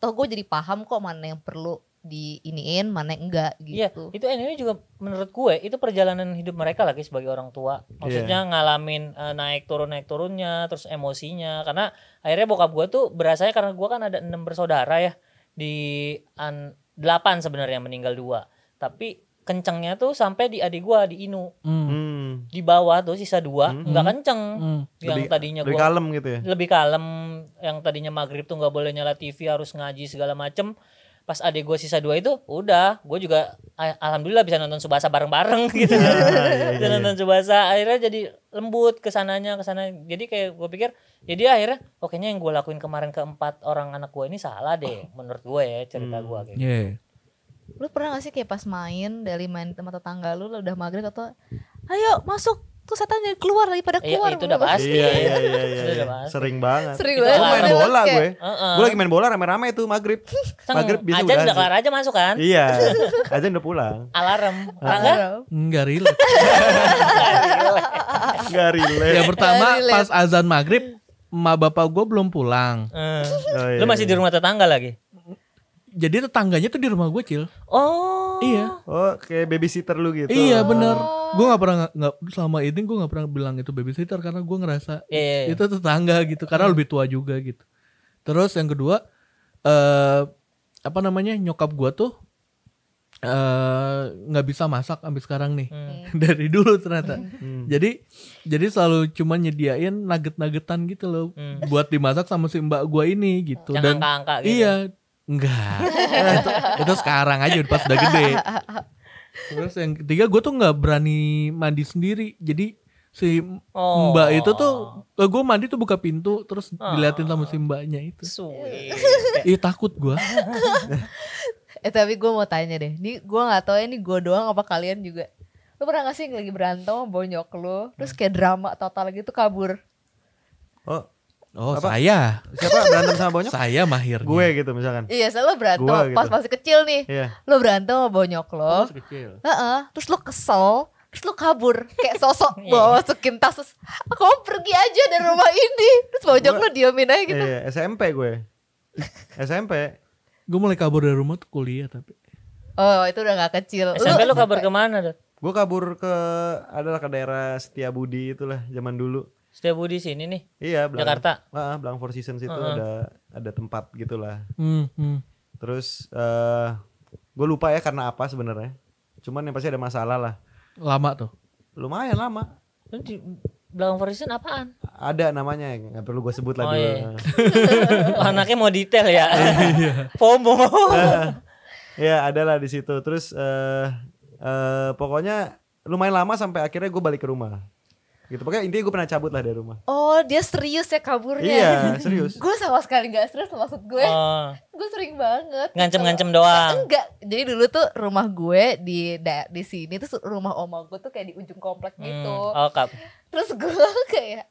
Toh gue jadi paham kok mana yang perlu di iniin mana enggak iya, gitu. Iya, itu ini juga menurut gue itu perjalanan hidup mereka lagi sebagai orang tua. Maksudnya yeah. ngalamin uh, naik turun naik turunnya, terus emosinya karena akhirnya bokap gue tuh berasanya karena gue kan ada enam bersaudara ya di an, delapan sebenarnya meninggal dua. Tapi kencengnya tuh sampai di adik gue di Inu. Mm. Di bawah tuh sisa dua mm. nggak kenceng. Mm. Yang lebih, tadinya gue lebih kalem gitu ya. Lebih kalem yang tadinya maghrib tuh nggak boleh nyala TV harus ngaji segala macem pas adik gue sisa dua itu udah gue juga alhamdulillah bisa nonton Subasa bareng-bareng gitu ah, iya, iya. bisa iya. nonton Subasa akhirnya jadi lembut kesananya kesana jadi kayak gue pikir jadi ya akhirnya oh yang gue lakuin kemarin ke empat orang anak gue ini salah deh menurut gue ya cerita hmm, gue iya. gitu yeah. lu pernah gak sih kayak pas main dari main tempat tetangga lu, lu udah maghrib atau ayo masuk tuh setan jadi keluar daripada iya, keluar. Iya, itu udah pasti. Iya, iya, iya, iya. iya. Sering banget. Sering banget. Gue main bola gue. Gue lagi main bola rame-rame itu maghrib. Kan maghrib bisa udah. Ajan udah kelar aja masuk kan? Iya. Ajan udah pulang. Alarm. Rangga? Enggak rile. Enggak rile. Yang pertama pas azan maghrib, ma bapak gue belum pulang. Oh, iya, Lu masih di rumah tetangga lagi? jadi tetangganya tuh di rumah gue cil oh iya oh kayak babysitter lu gitu iya bener oh. gue nggak pernah nggak selama ini gue nggak pernah bilang itu babysitter karena gue ngerasa iya, iya, iya. itu tetangga gitu karena hmm. lebih tua juga gitu terus yang kedua eh uh, apa namanya nyokap gue tuh eh, nggak uh, bisa masak sampai sekarang nih hmm. dari dulu ternyata hmm. jadi jadi selalu cuma nyediain nugget-nuggetan gitu loh hmm. buat dimasak sama si mbak gua ini gitu Yang dan angka -angka gitu. iya Enggak. itu, sekarang aja pas udah gede. Terus yang ketiga gue tuh nggak berani mandi sendiri. Jadi si oh. mbak itu tuh oh. eh, gue mandi tuh buka pintu terus oh. diliatin sama si mbaknya itu. Sweet. Ih takut gue. eh tapi gue mau tanya deh. Ini gue nggak tahu ya, ini gue doang apa kalian juga. Lu pernah gak sih lagi berantem bonyok lu terus hmm. kayak drama total gitu kabur? Oh, Oh apa? saya. Siapa berantem sama bonyok? saya mahir. Gue gitu misalkan. Iya, saya lo berantem Gua, gitu. pas masih kecil nih. yeah. Lo berantem sama bonyok lo. Oh, masih kecil. uh-uh. terus lo kesel, terus lo kabur kayak sosok bawa iya. masukin tas. Ah, mau pergi aja dari rumah ini. Terus bonyok lo diamin aja gitu. Iya, SMP gue. SMP. Gue mulai kabur dari rumah tuh kuliah tapi. Oh, itu udah gak kecil. SMP lo, lo kabur kemana, Gue kabur ke adalah ke daerah Setiabudi itulah zaman dulu. Setiap Budi sini nih. Iya, Blank, Jakarta. Heeh, uh, Blank Four Seasons itu uh -huh. ada ada tempat gitulah. Hmm, hmm. Terus uh, eh, gue lupa ya karena apa sebenarnya. Cuman yang pasti ada masalah lah. Lama tuh. Lumayan lama. Di Blank Four Seasons apaan? Ada namanya, nggak perlu gue sebut lagi. oh, Iya. oh, anaknya mau detail ya. Iya. FOMO. Ya, ya, lah di situ. Terus uh, uh, pokoknya lumayan lama sampai akhirnya gue balik ke rumah gitu pokoknya intinya gue pernah cabut lah dari rumah oh dia serius ya kaburnya iya serius gue sama sekali gak serius maksud gue oh. gue sering banget gitu ngancem-ngancem doang eh, enggak jadi dulu tuh rumah gue di di sini tuh rumah oma gue tuh kayak di ujung komplek hmm. gitu oh, kap. terus gue kayak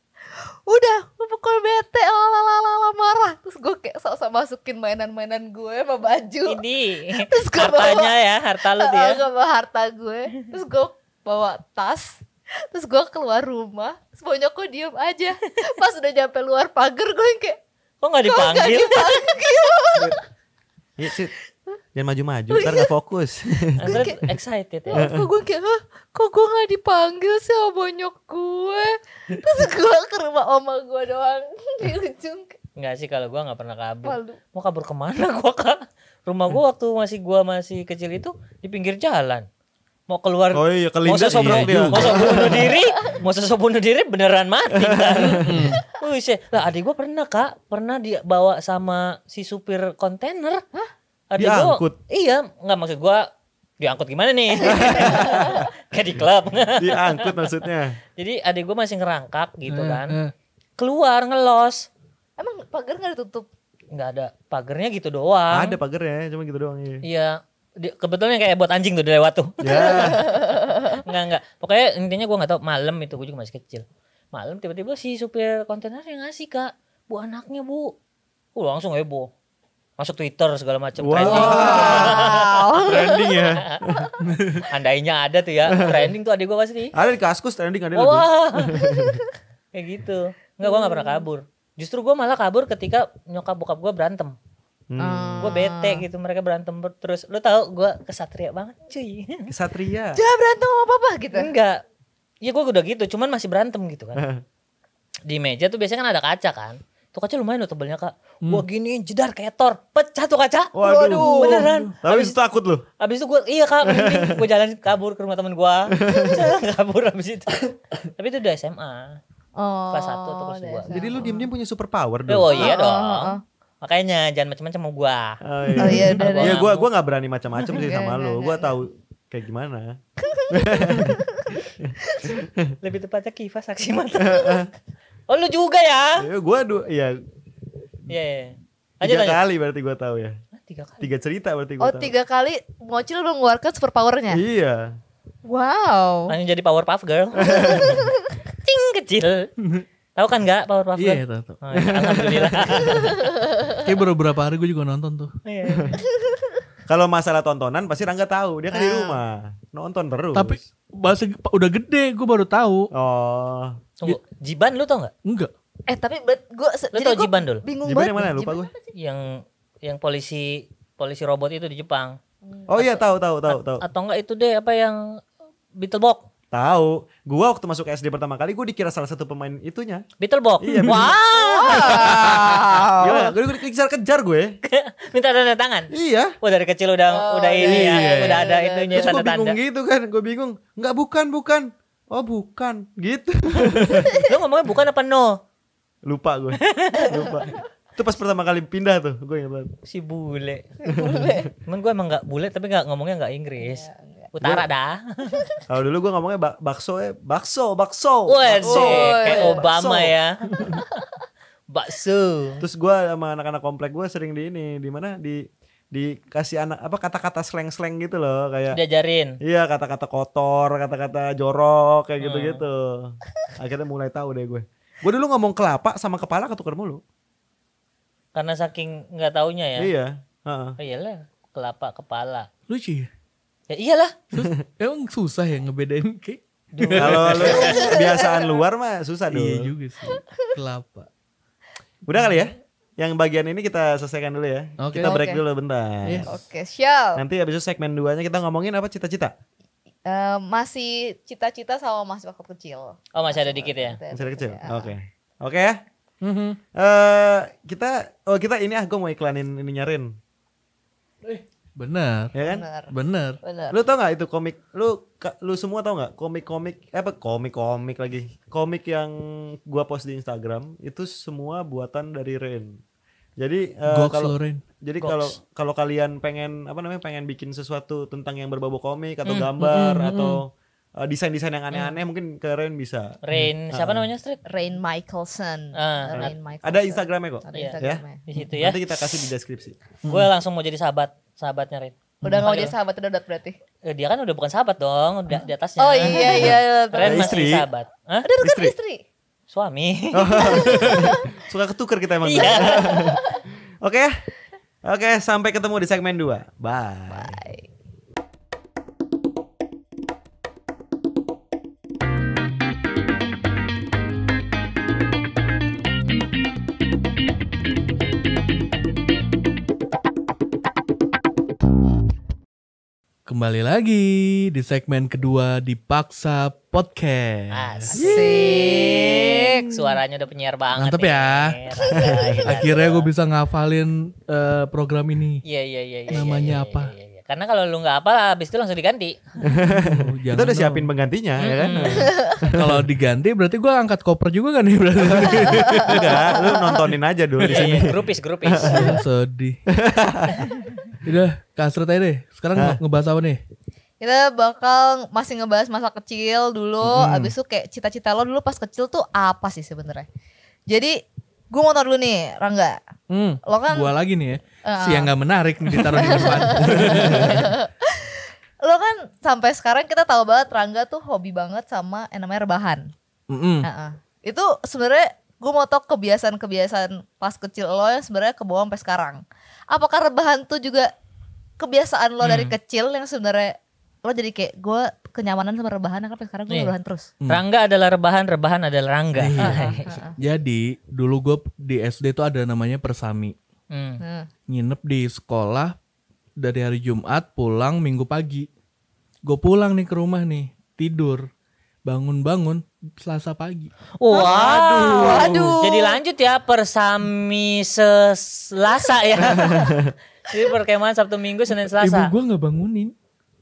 udah gue pukul bete lalalala marah terus gue kayak sok-sok masukin mainan-mainan gue sama baju ini terus gue hartanya bawa, ya harta lu dia ya. gue bawa harta gue terus gue bawa tas terus gue keluar rumah semuanya kok diem aja pas udah nyampe luar pagar gue yang kayak kok nggak dipanggil, gak dipanggil? ya, sih. Jangan maju-maju, ntar gak fokus. gue kayak, excited ya. Kok gue kayak, Hah, kok gue gak dipanggil sih sama bonyok gue. Terus gue ke rumah oma gue doang di ujung. Enggak sih kalau gue gak pernah kabur. Malu. Mau kabur kemana gue kak? Rumah gue waktu masih gue masih kecil itu di pinggir jalan mau keluar oh iya kelindas mau iya, iya. bunuh diri mau bunuh diri beneran mati kan Wih, hmm. lah adik gue pernah kak pernah dibawa sama si supir kontainer Hah? adik gue iya nggak maksud gue diangkut gimana nih kayak di klub diangkut maksudnya jadi adik gue masih ngerangkak gitu eh, kan eh. keluar ngelos emang pagar nggak ditutup nggak ada pagernya gitu doang ada pagernya cuma gitu doang iya, iya kebetulan kayak buat anjing tuh lewat tuh. Yeah. enggak enggak. Pokoknya intinya gue nggak tahu malam itu gue juga masih kecil. Malam tiba-tiba si supir kontainer yang ngasih kak, bu anaknya bu. Gue uh, langsung heboh masuk Twitter segala macam wow. trending. Wow. trending ya. Andainya ada tuh ya, trending tuh adik gue pasti. Ada di kaskus trending ada. Wow. Kayak gitu. Enggak gue nggak pernah kabur. Justru gue malah kabur ketika nyokap bokap gue berantem. Hmm. Gue bete gitu mereka berantem terus. Lu tau gue kesatria banget cuy. Kesatria. Jangan berantem sama papa gitu. Enggak. Ya gue udah gitu, cuman masih berantem gitu kan. Di meja tuh biasanya kan ada kaca kan. Tuh kaca lumayan loh tebelnya kak. Hmm. Gue gini jedar kayak tor Pecah tuh kaca. Waduh. Waduh. Beneran. Tapi abis, itu takut lu. Abis itu gue iya kak. gue jalan kabur ke rumah temen gue. kabur abis itu. Tapi itu udah SMA. Oh, kelas satu atau kelas dua Jadi lu diem-diem punya super power eh, oh, iya ah, ah, dong. Oh ah, iya dong. Oh, oh, oh. Makanya jangan macam-macam sama gua. Oh iya, oh, iya Iya, iya gua gua nggak berani macam-macam sih sama lo Gua tahu kayak gimana. Lebih tepatnya kiva saksi mata. oh lu juga ya? Ya gua du ya. Iya. Yeah. Iya. Tiga kali berarti gua tahu ya. Ah, tiga kali. Tiga cerita berarti gua oh, tahu. Oh, tiga kali Mocil udah mengeluarkan super powernya. Iya. Wow. Hanya jadi power puff girl. Ting kecil. Tahu kan nggak Powerpuff iya, Girls? Iya, tahu, tahu. Oh, ya, alhamdulillah. Kayak berapa hari gue juga nonton tuh. Iya. iya. Kalau masalah tontonan pasti Rangga tahu, dia kan di ah. rumah. Nonton terus. Tapi bahasa udah gede, gue baru tahu. Oh. Tunggu, iya. Jiban lu tau nggak? Enggak. Eh tapi gue lu tau Jiban dulu? Bingung Jiban banget. yang mana lupa gue? Yang yang polisi polisi robot itu di Jepang. Oh iya tahu tahu tahu tahu. Atau enggak itu deh apa yang Beetlebox? Tahu. Gua waktu masuk SD pertama kali gua dikira salah satu pemain itunya. Box. Iya. Wow. Gila, gua dikejar-kejar gue. Minta tanda tangan. Iya. Wah, dari kecil udah oh, udah iya, ini ya, iya, ya, udah ada iya. itunya tanda-tanda. Gue bingung gitu kan, gue bingung. Enggak bukan, bukan. Oh, bukan. Gitu. Lu ngomongnya bukan apa no? Lupa gue. Lupa. Itu pas pertama kali pindah tuh, gue ingat banget. Si bule. bule. Cuman gue emang gak bule tapi gak ngomongnya gak Inggris. Iya, Utara dah. Kalau dulu gue ngomongnya bak bakso ya, bakso, bakso. kayak iya, Obama bakso. ya. bakso. Terus gue sama anak-anak komplek gue sering di ini, di mana di dikasih anak apa kata-kata slang-slang gitu loh kayak diajarin iya kata-kata kotor kata-kata jorok kayak gitu-gitu hmm. akhirnya mulai tahu deh gue gue dulu ngomong kelapa sama kepala ketukar mulu karena saking nggak taunya ya iya uh -uh. oh, iyalah kelapa kepala lucu ya? Ya iyalah. Terus, emang susah ya ngebedain kayak kalau lu kebiasaan luar mah susah iya dong. Iya juga sih. Kelapa. Udah kali ya? Yang bagian ini kita selesaikan dulu ya. Okay. Kita break okay. dulu bentar. Yes. Oke, okay, siap. Nanti abis itu segmen 2-nya kita ngomongin apa cita-cita? Uh, masih cita-cita sama masih waktu kecil. Oh, masih ada dikit ya. Masih ada kecil. Oke. Ya. Oke ya. Mm-hmm. Eh, kita oh kita ini ah gue mau iklanin ini nyarin. Eh, benar Ya kan? benar Bener. Lu tau gak itu komik? Lu lu semua tau gak komik-komik eh, apa komik-komik lagi. Komik yang gua post di Instagram itu semua buatan dari Rain. Jadi uh, kalau jadi kalau kalau kalian pengen apa namanya pengen bikin sesuatu tentang yang berbau komik atau mm, gambar mm, mm, atau hmm uh, desain-desain yang aneh-aneh hmm. mungkin Rain bisa. Rain, hmm. siapa uh, namanya Street? Rain Michaelson. Uh, Rain Michaelson. Ada Instagramnya kok. Ada iya, Instagramnya. Ya? Di situ ya. Nanti kita kasih di deskripsi. Hmm. Gue langsung mau jadi sahabat, sahabatnya Rain. Udah mau hmm. jadi sahabat udah berarti. Eh, dia kan udah bukan sahabat dong, udah di atasnya. Oh iya iya. iya Rain istri. masih sahabat. Hah? Udah bukan istri. istri. Suami. Suka ketuker kita emang. Iya. Oke. Ya. Oke, sampai ketemu di segmen 2. Bye. Bye. Kembali lagi di segmen kedua Dipaksa Podcast. Asik. Suaranya udah penyiar banget. Mantep ya. Akhirnya gue bisa ngafalin uh, program ini. Iya, iya, iya. iya Namanya iya, iya, apa? Ya, ya, ya. Karena kalau lu nggak apa abis itu langsung diganti. Oh, udah siapin penggantinya hmm. ya kan. kalau diganti berarti gua angkat koper juga kan nih berarti. Enggak, lu nontonin aja dulu di sini. Iya, grupis grupis. Sedih. Udah, kasret aja deh. Sekarang Hah? ngebahas apa nih? kita bakal masih ngebahas masa kecil dulu hmm. abis itu kayak cita-cita lo dulu pas kecil tuh apa sih sebenarnya jadi gue mau tau dulu nih Rangga hmm. lo kan gue lagi nih ya uh. si nggak menarik nih ditaruh di depan lo kan sampai sekarang kita tahu banget Rangga tuh hobi banget sama yang namanya rebahan mm -hmm. uh -uh. itu sebenarnya gue mau tau kebiasaan-kebiasaan pas kecil lo yang sebenarnya kebawa sampai sekarang apakah rebahan tuh juga kebiasaan lo hmm. dari mm. kecil yang sebenarnya lo jadi kayak gue kenyamanan sama rebahan kan sekarang gue iya. rebahan terus hmm. rangga adalah rebahan rebahan adalah rangga iya. jadi dulu gue di SD tuh ada namanya persami Hmm. Nah. Nginep di sekolah dari hari Jumat pulang minggu pagi. Gue pulang nih ke rumah nih, tidur. Bangun-bangun Selasa pagi. Waduh. Wow. Waduh. Jadi lanjut ya persami selasa ya. Jadi perkemahan Sabtu Minggu Senin Selasa. Ibu gue nggak bangunin.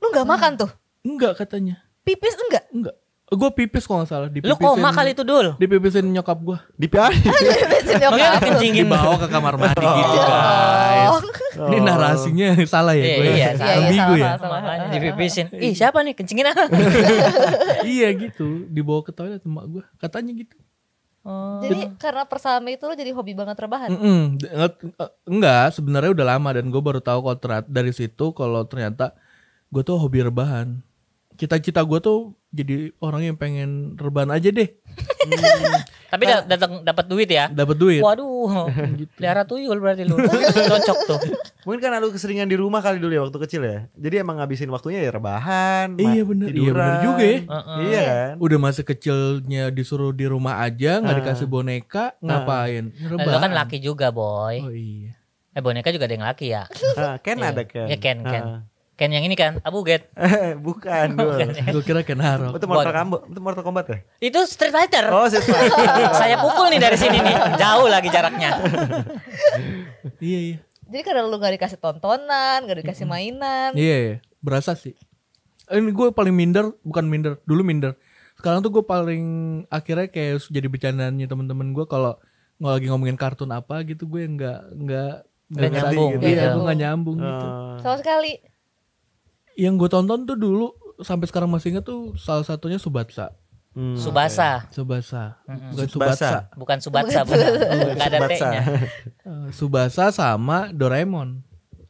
Lu nggak hmm. makan tuh? Enggak katanya. Pipis enggak? Enggak. Gue pipis kok gak salah dipipisin, Lu koma kali itu dul Dipipisin nyokap gue Dipipisin Dipipisin nyokap Kencingin Dibawa ke kamar mandi gitu oh. guys oh. Ini narasinya salah ya gue Iya ya? iya salah salah. ya Dipipisin iya. Ih siapa nih kencingin ah Iya gitu Dibawa ke toilet emak gue Katanya gitu Oh. Jadi karena persamaan itu lo jadi hobi banget rebahan? Mm -mm. Enggak, sebenarnya udah lama dan gue baru tahu kalau dari situ kalau ternyata gue tuh hobi rebahan cita-cita gue tuh jadi orang yang pengen rebahan aja deh. Hmm. Tapi nah, datang dapat duit ya? Dapat duit. Waduh. gitu. Pelihara tuyul berarti lu. Cocok tuh. Mungkin kan lu keseringan di rumah kali dulu ya waktu kecil ya. Jadi emang ngabisin waktunya ya rebahan, Iya bener. Iya, tiduran. Iya bener juga ya. Uh -uh. Iya kan? Udah masa kecilnya disuruh di rumah aja, nggak uh. dikasih boneka, uh. ngapain? Nah, rebahan. Nah, kan laki juga, boy. Oh iya. Eh boneka juga ada yang laki ya. Ken iya. ada Ken. Ya Ken, Ken. Uh. Ken yang ini kan, Abu Get. Bukan, gue gue kira Ken Haro. Itu Mortal Kombat, itu Mortal Kombat ya? Itu Street Fighter. Oh, Street Fighter. Saya pukul nih dari sini nih, jauh lagi jaraknya. iya, iya. Jadi karena lu gak dikasih tontonan, gak dikasih mainan. Iya, iya. berasa sih. Ini gue paling minder, bukan minder, dulu minder. Sekarang tuh gue paling akhirnya kayak jadi bercandaannya temen-temen gue kalau nggak lagi ngomongin kartun apa gitu gue yang nggak nggak nggak nyambung. Gitu. Iya, iya. gue nggak nyambung gitu. Oh. Sama sekali yang gue tonton tuh dulu sampai sekarang masih inget tuh salah satunya Subatsa. Hmm, Subasa. Okay. Subasa. Mm-hmm. Bukan Subasa. Subasa. Bukan Subatsa, bukan. Bukan. Bukan. Bukan. Bukan. Subasa sama Doraemon.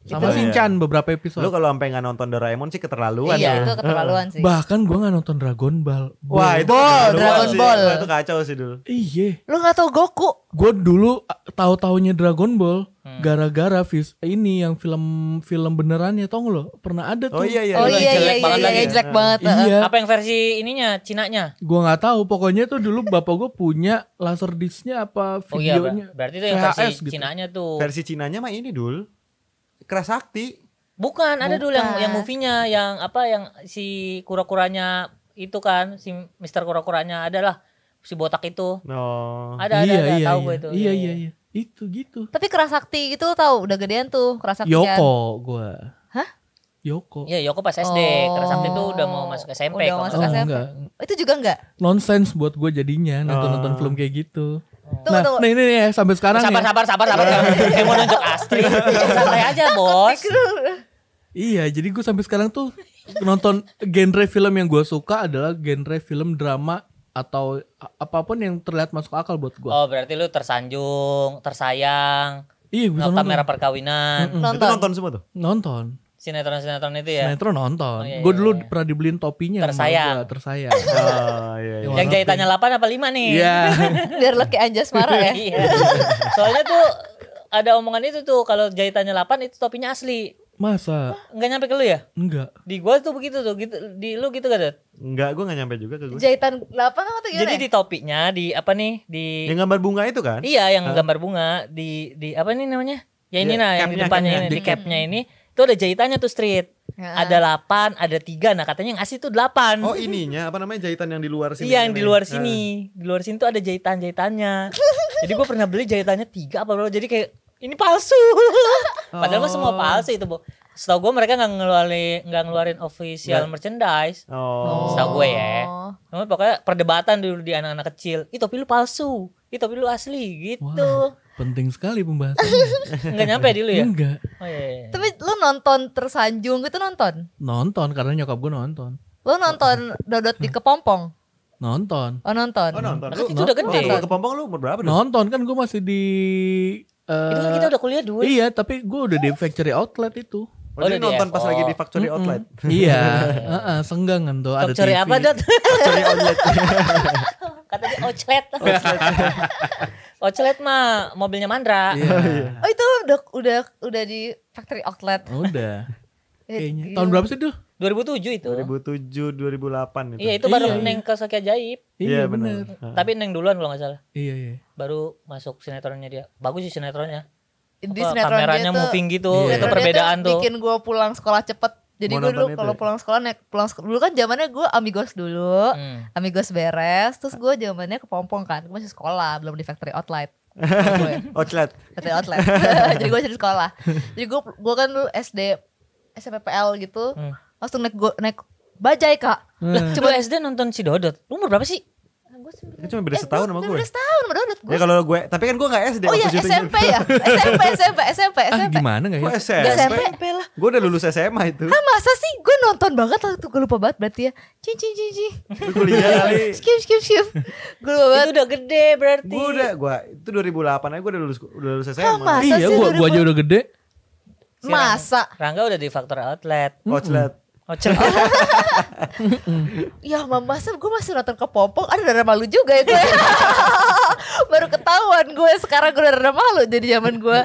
Gitu. Sama iya. Shinchan beberapa episode. Lu kalau sampai nggak nonton Doraemon sih keterlaluan iya, ya. itu keterlaluan sih. Bahkan gua nggak nonton Dragon Ball. Wah, itu Ball, Dragon sih. Ball. itu kacau sih dulu. Iya. Lu nggak tahu Goku? Gua dulu tahu-taunya Dragon Ball hmm. gara-gara hmm. ini yang film film beneran ya tong lo pernah ada oh tuh oh iya iya oh, iya, iya, jelek iya, iya banget iya, iya, jelek banget iya. apa yang versi ininya Cinanya gue nggak tahu pokoknya tuh dulu bapak gue punya laser disknya apa videonya oh, iya, berarti itu yang versi gitu. Cinanya tuh versi Cinanya mah ini dul Kerasakti. Bukan, ada Bukan. dulu yang yang movie-nya yang apa yang si kura-kuranya itu kan si Mister kura-kuranya adalah si botak itu. Oh. Ada iya, ada, ada iya, tahu iya. gue itu. Iya iya, iya iya iya. Itu gitu. Tapi kerasakti itu tahu udah gedean tuh kerasakti. Kan? Yoko gue. Hah? Yoko. Iya Yoko pas SD. Oh. Kerasakti tuh udah mau masuk SMP. Oh, udah masuk oh, SMP. Enggak. Itu juga enggak? Nonsense buat gue jadinya nonton-nonton oh. film kayak gitu nah, tuh. Nah, nih, nih, nih, sampai sekarang sabar, ya. Sabar, sabar, sabar, iya. sabar. Kayak mau nunjuk Astri. Santai aja, Bos. Iya, jadi gue sampai sekarang tuh nonton genre film yang gue suka adalah genre film drama atau apapun yang terlihat masuk akal buat gue. Oh, berarti lu tersanjung, tersayang. Iya, gue nonton. merah perkawinan. Mm -mm. Nonton. Itu nonton semua tuh? Nonton sinetron-sinetron itu ya. Sinetron nonton. Oh, iya, iya, gue dulu iya. pernah dibeliin topinya tersayang. Gua, tersayang. oh, iya, iya. Yang jahitannya 8 apa 5 nih? Iya. Yeah. Biar lo kayak Anjas marah ya. iya. Soalnya tuh ada omongan itu tuh kalau jahitannya 8 itu topinya asli. Masa? Enggak nyampe ke lu ya? Enggak. Di gua tuh begitu tuh, gitu di lu gitu gak, tuh? Enggak, gua enggak nyampe juga ke gua. Jahitan 8 atau gimana? Jadi ya? di topinya di apa nih? Di Yang gambar bunga itu kan? Iya, yang huh? gambar bunga di di apa nih namanya? Ya ini ya, nah yang di depannya ini, di capnya ini itu ada jahitannya tuh street Ya. Ada delapan, ada tiga, Nah, katanya yang asli itu 8. Oh, ininya apa namanya jahitan yang di luar sini? Iya, yang di luar sini. Nah. Di luar sini tuh ada jahitan-jahitannya. Jadi gue pernah beli jahitannya tiga, apa berapa. Jadi kayak ini palsu. Oh. Padahal mah semua palsu itu, Bu. Setahu gue mereka nggak ngeluarin nggak ngeluarin official yeah. merchandise. Oh. Setahu gue ya. Namun oh. pokoknya perdebatan dulu di anak-anak kecil. Itu topi lu palsu. Itu topi lu asli gitu. Wow. Penting sekali pembahasan nggak nyampe dulu ya? Enggak. Oh, iya, iya, iya. Tapi lu nonton tersanjung gitu nonton? Nonton karena nyokap gue nonton. Lu nonton Dodot di Kepompong? Nonton. Oh nonton. Oh nonton. itu udah gede. Lu Kepompong lu umur berapa? Nonton kan gue masih di Uh, itu kan kita udah kuliah dulu. Iya, tapi gue udah di factory outlet itu. Oh, oh nonton pas lagi di Factory mm -hmm. Outlet. Iya, uh -uh, senggangan tuh Factory TV. apa, Dot? Factory Outlet. Kata dia Outlet. Outlet mah mobilnya Mandra. Yeah. Oh, iya. oh, itu udah udah udah di Factory Outlet. Oh, udah. Iya, Kayaknya. Iya. Tahun berapa sih tuh? 2007 itu. 2007 2008 itu. Iya, itu baru iya, Neng iya. ke Saki Jaib. Iya, benar. Tapi Neng duluan kalau nggak salah. Iya, iya. Baru masuk sinetronnya dia. Bagus sih sinetronnya di sinetron kameranya tuh, moving gitu yeah. itu perbedaan tuh, bikin gue pulang sekolah cepet jadi gue dulu kalau ya? pulang sekolah naik pulang sekolah dulu kan zamannya gue amigos dulu hmm. amigos beres terus gue zamannya ke pompong kan gue masih sekolah belum di factory outlet outlet factory outlet jadi gue jadi sekolah jadi gue gue kan dulu SD SMPPL gitu hmm. langsung naik gue naik bajai kak hmm. coba SD nonton si Dodot umur berapa sih gue cuma beda eh, setahun sama gue beda setahun ya kalau gue tapi kan gue gak SD oh iya SMP ya SMP SMP SMP SMP gimana gak ya gue SMP SMP lah gue udah lulus SMA itu ah masa sih gue nonton banget waktu gue lupa banget berarti ya cing cing cing cing kuliah kali skip skip skip gue lupa banget itu udah gede berarti gue udah gue itu 2008 aja gue udah lulus udah lulus SMA ah, masa iya gue gue aja udah gede masa Rangga udah di Faktor Outlet Outlet Ocel. Oh, oh. ya mama masa gue masih nonton ke pompong ada darah malu juga itu. ya Baru ketahuan gue sekarang gue darah malu jadi zaman gue.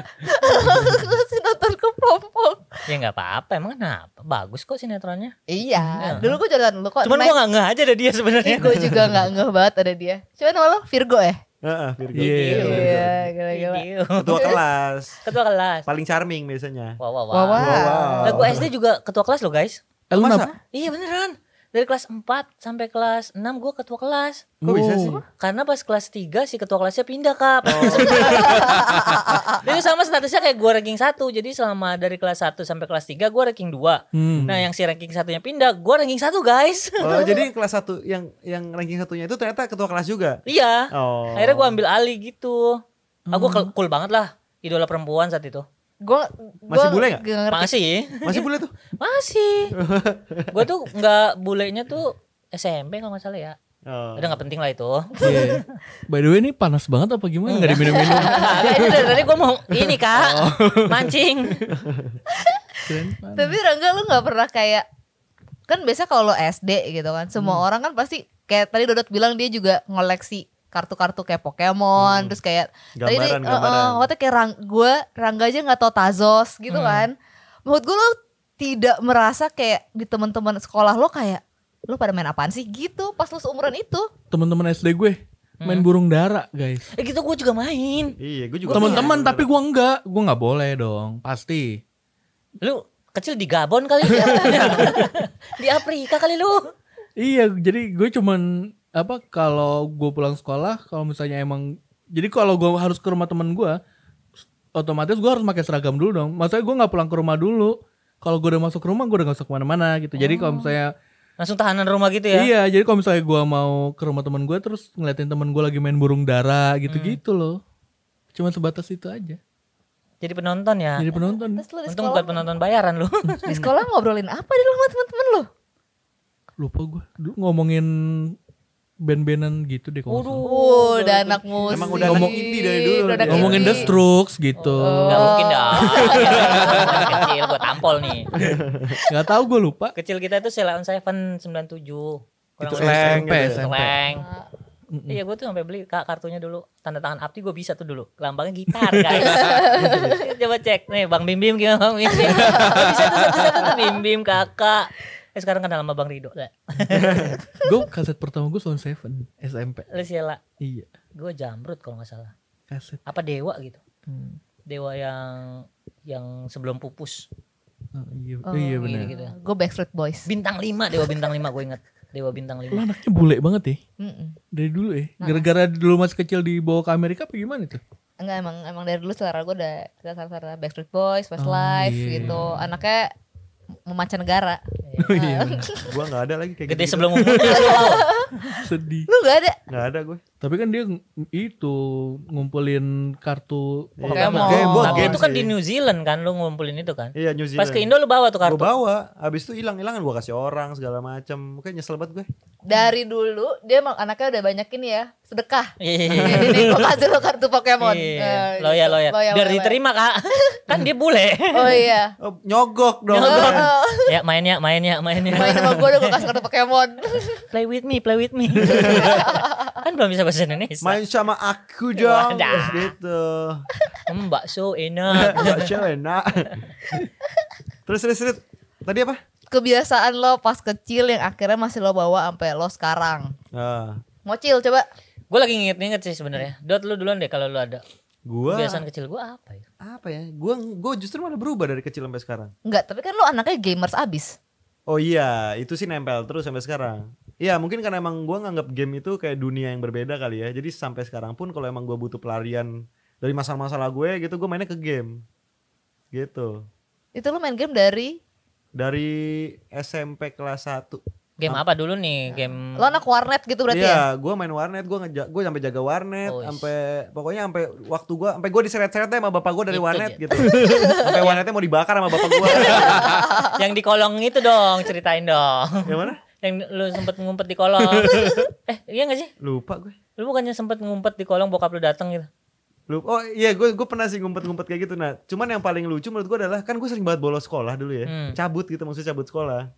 gue masih nonton ke pompong Ya nggak apa-apa, emang kenapa? Bagus kok sinetronnya. Iya, Hmm. dulu gue jalan lu kok. Cuman gue nggak ngeh aja ada dia sebenarnya. gue juga nggak ngeh banget ada dia. Cuman lo Virgo ya? Virgo. Iya, iya gila-gila. Iya. Ketua kelas. Ketua kelas. Paling charming biasanya. Wow, wow, wow. wow, wow. SD juga ketua kelas loh guys. Eh, lu Masa? Iya beneran. Dari kelas 4 sampai kelas 6 gue ketua kelas. Kok bisa sih? Oh. Karena pas kelas 3 si ketua kelasnya pindah kak. Oh. Jadi sama statusnya kayak gue ranking 1. Jadi selama dari kelas 1 sampai kelas 3 gue ranking 2. Hmm. Nah yang si ranking 1 nya pindah gue ranking 1 guys. Oh, jadi kelas 1 yang yang ranking satunya itu ternyata ketua kelas juga? Iya. Oh. Akhirnya gue ambil alih gitu. Aku hmm. cool banget lah. Idola perempuan saat itu. Gue masih bule gak? Masih. Masih bule tuh? Masih. gue tuh nggak bulenya tuh SMP kalau nggak salah ya. Oh. Udah gak penting lah itu. Yeah. Iya. By the way ini panas banget apa gimana? Gak diminum-minum. dari tadi gue mau ini kak. Oh. Mancing. Tapi Rangga lu gak pernah kayak. Kan biasa kalau lo SD gitu kan. Semua hmm. orang kan pasti. Kayak tadi Dodot bilang dia juga ngoleksi kartu-kartu kayak Pokemon, hmm. terus kayak gambaran, tadi uh, waktu kayak rang, gue Rangga aja nggak tau Tazos gitu hmm. kan. Menurut gue lo tidak merasa kayak di teman-teman sekolah lo kayak lo pada main apaan sih gitu pas lo seumuran itu. Teman-teman SD gue main hmm. burung darah guys. Eh gitu gue juga main. Iya gue juga. Teman-teman tapi gue enggak, gue nggak boleh dong pasti. Lu kecil di Gabon kali, ya? di Afrika kali lu. Iya, jadi gue cuman apa kalau gue pulang sekolah kalau misalnya emang jadi kalau gue harus ke rumah temen gue otomatis gue harus pakai seragam dulu dong maksudnya gue nggak pulang ke rumah dulu kalau gue udah masuk ke rumah gue udah gak usah kemana-mana gitu oh. jadi kalau oh. misalnya langsung tahanan rumah gitu ya iya jadi kalau misalnya gue mau ke rumah temen gue terus ngeliatin temen gue lagi main burung dara gitu-gitu hmm. loh cuma sebatas itu aja jadi penonton ya jadi penonton terus untung bukan penonton bayaran lo di sekolah ngobrolin apa di rumah temen-temen lo lupa gue ngomongin band-bandan gitu deh kalau Waduh, udah anak musik. Emang udah ngomong indie dari dulu. Udah Ngomongin The Strokes gitu. Oh. Gak mungkin dong. Kecil gue tampol nih. Gak tau gue lupa. Kecil kita itu Selain Seven 97. Itu SMP, SMP. Mm -hmm. Iya gue tuh sampai beli kak kartunya dulu tanda tangan Abdi gue bisa tuh dulu lambangnya gitar guys. Coba cek nih Bang Bim Bim gimana Bang Bim Bim. bisa tuh satu-satu tuh Bim Bim kakak. Eh sekarang kenal sama Bang Rido lah. gue kaset pertama gue Sound Seven SMP. Lu siala. Iya. Gue jamrut kalau gak salah. Kaset. Apa Dewa gitu. Hmm. Dewa yang yang sebelum pupus. Oh, iya, oh, iya, iya benar. Gitu, Gue Backstreet Boys. Bintang lima, Dewa Bintang lima gue inget. Dewa Bintang lima. Lu anaknya bule banget ya? Mm -mm. Dari dulu ya? Nah. Gara-gara dulu masih kecil dibawa ke Amerika apa gimana itu? Enggak emang emang dari dulu selera gue udah selera-selera Backstreet Boys, Westlife oh, yeah. gitu. Anaknya memancanegara. negara, oh iya. Nah. gua nggak ada lagi kayak gede gitu. sebelum umur. Sedih. Lu nggak ada? Nggak ada gue. Tapi kan dia itu ngumpulin kartu iya. Pokemon. Pokemon. Tapi itu kan di New Zealand kan lu ngumpulin itu kan? Iya New Zealand. Pas ke Indo lu bawa tuh kartu. Gua bawa. Habis itu hilang-hilangan gua kasih orang segala macam. Mungkin nyesel banget gue. Dari dulu dia emang anaknya udah banyak ini ya sedekah. Iya. Ini gua kasih lu kartu Pokemon. Iya. Loyal eh, gitu. loyal. Biar diterima Kak. kan dia bule. Oh iya. Oh, nyogok dong. Nyogok. Oh, Ya mainnya, mainnya, mainnya. Main sama gue udah gue kasih kartu Pokemon. Play with me, play with me. kan belum bisa bahasa Indonesia. Main sama aku dong. Wadah. Gitu. Hmm, bakso enak. bakso enak. terus, terus, terus. Tadi apa? Kebiasaan lo pas kecil yang akhirnya masih lo bawa sampai lo sekarang. Uh. Mocil coba. Gue lagi nginget-nginget sih sebenarnya. Dot lu duluan deh kalau lu ada. Gua. Kebiasaan kecil gue apa ya? apa ya gue gue justru malah berubah dari kecil sampai sekarang Enggak tapi kan lu anaknya gamers abis oh iya itu sih nempel terus sampai sekarang Iya mungkin karena emang gue nganggap game itu kayak dunia yang berbeda kali ya Jadi sampai sekarang pun kalau emang gue butuh pelarian dari masalah-masalah gue gitu gue mainnya ke game Gitu Itu lu main game dari? Dari SMP kelas 1 Game apa dulu nih? Ya. Game Lo anak warnet gitu berarti iya, ya? Iya, gua main warnet, gue ngeja gue sampai jaga warnet, oh, sampai pokoknya sampai waktu gue, sampai gue diseret-seret sama bapak gue dari gitu warnet aja. gitu. sampai warnetnya mau dibakar sama bapak gue. yang di kolong itu dong, ceritain dong. Yang mana? Yang lu sempet ngumpet di kolong. eh, iya gak sih? Lupa gue. Lu bukannya sempet ngumpet di kolong bokap lu datang gitu? Lu, oh iya gue gue pernah sih ngumpet-ngumpet kayak gitu nah cuman yang paling lucu menurut gue adalah kan gue sering banget bolos sekolah dulu ya hmm. cabut gitu maksudnya cabut sekolah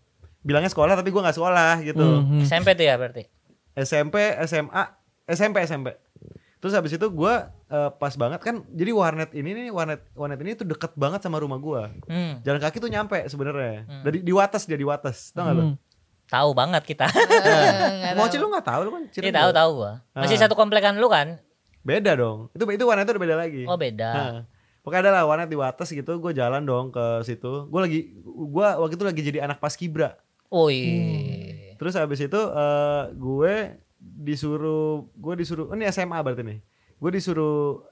bilangnya sekolah tapi gue nggak sekolah gitu mm-hmm. SMP tuh ya berarti SMP SMA SMP SMP terus habis itu gue uh, pas banget kan jadi warnet ini nih warnet warnet ini tuh deket banget sama rumah gue mm. jalan kaki tuh nyampe sebenarnya mm. dari di watas dia di watas tau gak mm. lo tahu banget kita. Eh, mau Mau lu nggak tahu lu kan? Iya tahu tahu gua. Ah. Masih satu satu komplekan lu kan? Beda dong. Itu itu warnet itu udah beda lagi. Oh beda. Nah. Pokoknya ada warnet di atas gitu, gue jalan dong ke situ. Gue lagi, gue waktu itu lagi jadi anak pas kibra. Oh iya. Hmm. Terus habis itu uh, gue disuruh gue disuruh oh ini SMA berarti nih. Gue disuruh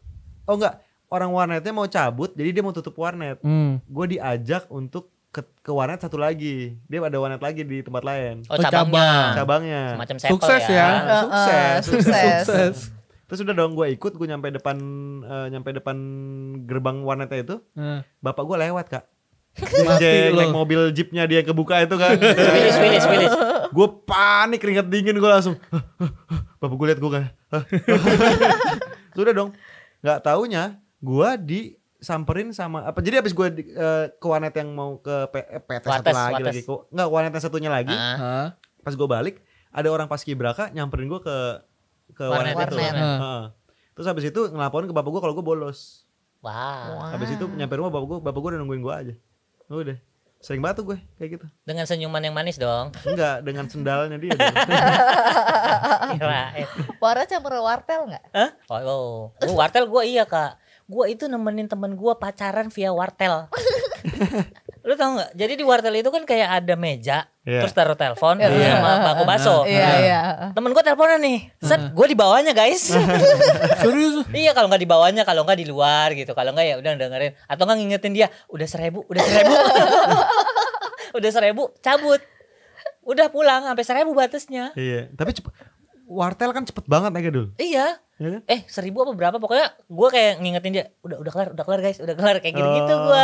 oh enggak orang warnetnya mau cabut jadi dia mau tutup warnet. Hmm. Gue diajak untuk ke, ke warnet satu lagi. Dia ada warnet lagi di tempat lain. Oh, oh cabangnya. Cabangnya. Semacam sukses ya. ya. sukses, uh, uh, sukses. sukses. Terus udah dong gue ikut, gue nyampe depan uh, nyampe depan gerbang warnetnya itu. Hmm. Bapak gue lewat, Kak Mati naik mobil jeepnya dia kebuka itu kan. Finish, finish, finish Gue panik keringet dingin gue langsung. Bapak gue liat gue kan. Sudah dong. Gak taunya gue disamperin sama apa jadi abis gue uh, ke wanet yang mau ke P, eh, PT wates, satu lagi lagi kok nggak wanet yang satunya lagi uh. pas gue balik ada orang pas kibraka nyamperin gue ke ke wanet, wanet itu wanet. Uh. terus habis itu ngelaporin ke bapak gue kalau gue bolos Wow. Habis itu nyamperin rumah bapak gue, bapak gue udah nungguin gue aja. Udah. Sering batu gue kayak gitu. Dengan senyuman yang manis dong. Enggak, dengan sendalnya dia. Gila. Iya, Wara campur wartel enggak? Hah? Oh, oh. oh, wartel gue iya, Kak. Gue itu nemenin temen gue pacaran via wartel. Lu tau gak? Jadi di wartel itu kan kayak ada meja, yeah. terus taruh telepon yeah. Iya. yeah. sama bangku baso. Iya, yeah, iya. Yeah. Iya. Temen gue teleponan nih. Set, iya. gue di bawahnya, guys. Serius? iya, kalau gak di bawahnya, kalau gak di luar gitu. Kalau gak ya udah dengerin atau nggak ngingetin dia, udah seribu, udah seribu. udah seribu, cabut. Udah pulang sampai seribu batasnya. Iya, tapi cepet wartel kan cepet banget aja ya, dulu. Iya. Ya kan? Eh seribu apa berapa pokoknya gue kayak ngingetin dia udah udah kelar udah kelar guys udah kelar kayak gitu gitu oh. gue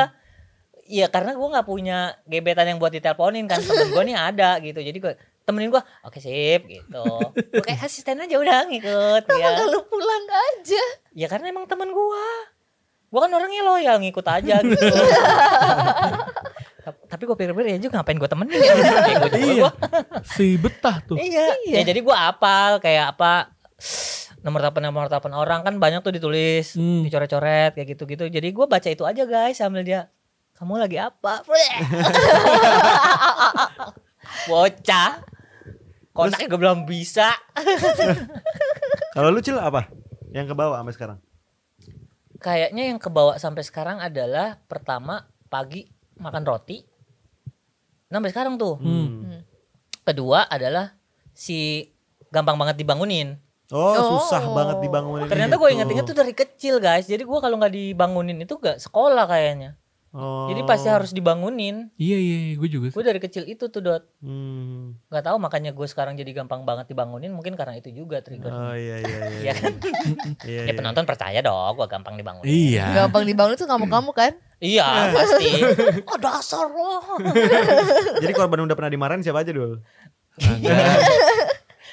Iya karena gue gak punya gebetan yang buat diteleponin kan temen gue nih ada gitu jadi gue temenin gue oke okay, sip gitu gue kayak asisten aja udah ngikut kenapa ya. gak lu pulang aja ya karena emang temen gue gue kan orangnya loyal ngikut aja gitu tapi gue pikir-pikir ya juga ngapain gue temenin ya, gue iya. si betah tuh iya, ya, iya. ya jadi gue apal kayak apa nomor telepon nomor telepon orang kan banyak tuh ditulis hmm. dicoret-coret kayak gitu-gitu jadi gue baca itu aja guys sambil dia kamu lagi apa? Bocah. Konak gue belum bisa. Kalau lu cil apa? Yang kebawa sampai sekarang? Kayaknya yang kebawa sampai sekarang adalah pertama pagi makan roti. Nah, sampai sekarang tuh. Hmm. hmm. Kedua adalah si gampang banget dibangunin. Oh, oh, susah banget dibangunin. Ternyata gitu. gue inget-inget tuh dari kecil guys. Jadi gue kalau nggak dibangunin itu gak sekolah kayaknya. Oh. Jadi pasti harus dibangunin. Iya iya, iya. gue juga. Gue dari kecil itu tuh dot. Hmm. Gak tau, makanya gue sekarang jadi gampang banget dibangunin mungkin karena itu juga trigger. Oh iya iya. iya, ya iya kan? iya, iya. Ya iya. penonton percaya dong, gue gampang dibangunin. Iya. Gampang dibangunin tuh kamu kamu kan? iya pasti. Oh dasar loh. jadi korban udah pernah dimarahin siapa aja dul?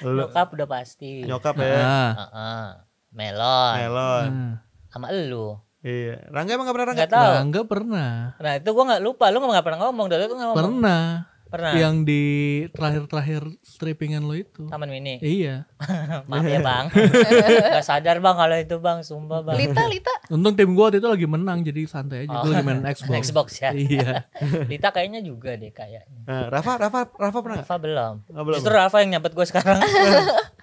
Nyokap udah pasti. Nyokap ya. Uh -uh. Melon. Melon. Sama hmm. elu Iya. Rangga emang gak pernah Rangga? Gak Rangga pernah. Nah itu gue gak lupa. Lu gak pernah ngomong. dari tuh ngomong. Pernah. Pernah. Yang di terakhir-terakhir strippingan lo itu. Taman Mini? Iya. Maaf ya bang. gak sadar bang kalau itu bang. Sumpah bang. Lita, Lita. Untung tim gue waktu itu lagi menang. Jadi santai aja. Oh. Gue lagi main Xbox. Xbox ya. Iya. Lita kayaknya juga deh kayaknya. Nah, Rafa, Rafa, Rafa pernah Rafa belum. Oh, belum. Justru Rafa yang nyabet gue sekarang.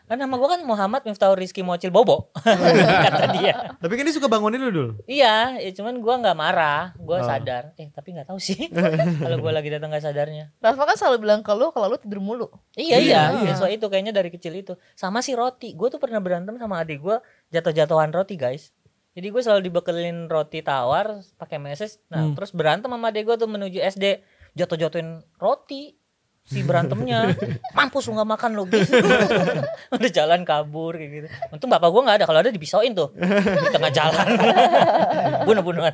Kan nama gue kan Muhammad Miftahul Rizky Mocil Bobo kata dia. Tapi kan dia suka bangunin lu dulu. Iya, ya cuman gue nggak marah, gue oh. Ah. sadar. Eh tapi nggak tahu sih kalau gue lagi datang gak sadarnya. Rafa kan selalu bilang ke lu kalau lu tidur mulu. Iya iya, iya. iya, iya. soal itu kayaknya dari kecil itu. Sama si roti, gue tuh pernah berantem sama adik gue jatuh-jatuhan roti guys. Jadi gue selalu dibekelin roti tawar pakai meses. Nah, hmm. terus berantem sama adik gue tuh menuju SD jatuh-jatuhin roti si berantemnya mampus lu nggak makan lu gitu udah jalan kabur kayak gitu untung bapak gue nggak ada kalau ada dibisoin tuh di tengah jalan bunuh bunuhan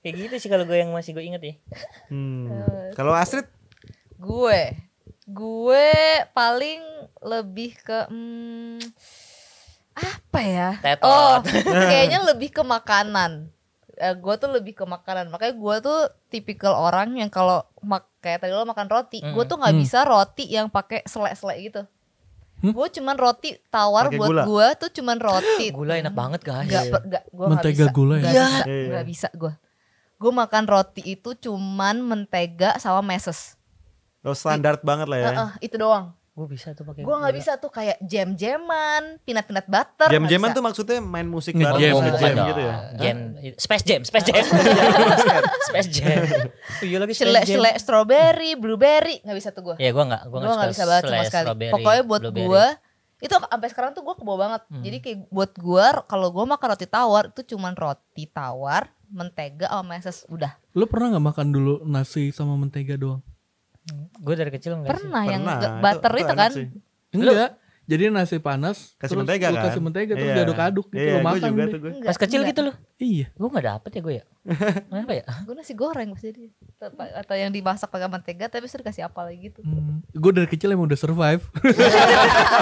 kayak gitu sih kalau gue yang masih gue inget ya hmm. kalau Astrid gue gue paling lebih ke hmm, apa ya Tetot. oh kayaknya lebih ke makanan uh, eh, gue tuh lebih ke makanan makanya gue tuh tipikal orang yang kalau mak kayak tadi lo makan roti mm. gue tuh nggak mm. bisa roti yang pakai selek-selek gitu Hmm? Gue cuman roti tawar Pake buat gue tuh cuman roti. gula enak banget guys. Gak, iya. gak, gua mentega gak bisa, gula ya. Gak bisa, yeah. Iya, iya. gak bisa gue. Gue makan roti itu cuman mentega sama meses. Lo oh, standar banget lah ya. Uh, uh, itu doang. Gue bisa tuh pakai. Gue nggak bisa tuh kayak jam jaman, pinat pinat butter. Jam jaman tuh maksudnya main musik nggak jam, jam gitu ya? Jam, space jam, space jam, iya, space jam. Oh, iya lagi selek selek strawberry, blueberry nggak bisa tuh gue. ya gue nggak, gue nggak bisa banget sama sekali. Pokoknya buat gue itu sampai sekarang tuh gue kebo banget hmm. jadi kayak buat gue kalau gue makan roti tawar itu cuman roti tawar mentega sama meses udah lu pernah nggak makan dulu nasi sama mentega doang Gue dari kecil enggak Pernah sih. yang Pernah. butter itu, kan? Enggak. Jadi nasi panas kasih terus mentega kan? kasih mentega terus iya. diaduk-aduk gitu iya, lo makan. Juga tuh gue. Pas kecil enggak. gitu loh. Iya. Gue enggak dapet ya gue ya. Kenapa ya? gue nasi goreng pasti jadi atau yang dimasak pakai mentega tapi suruh kasih apa lagi gitu. Hmm, gue dari kecil emang udah survive.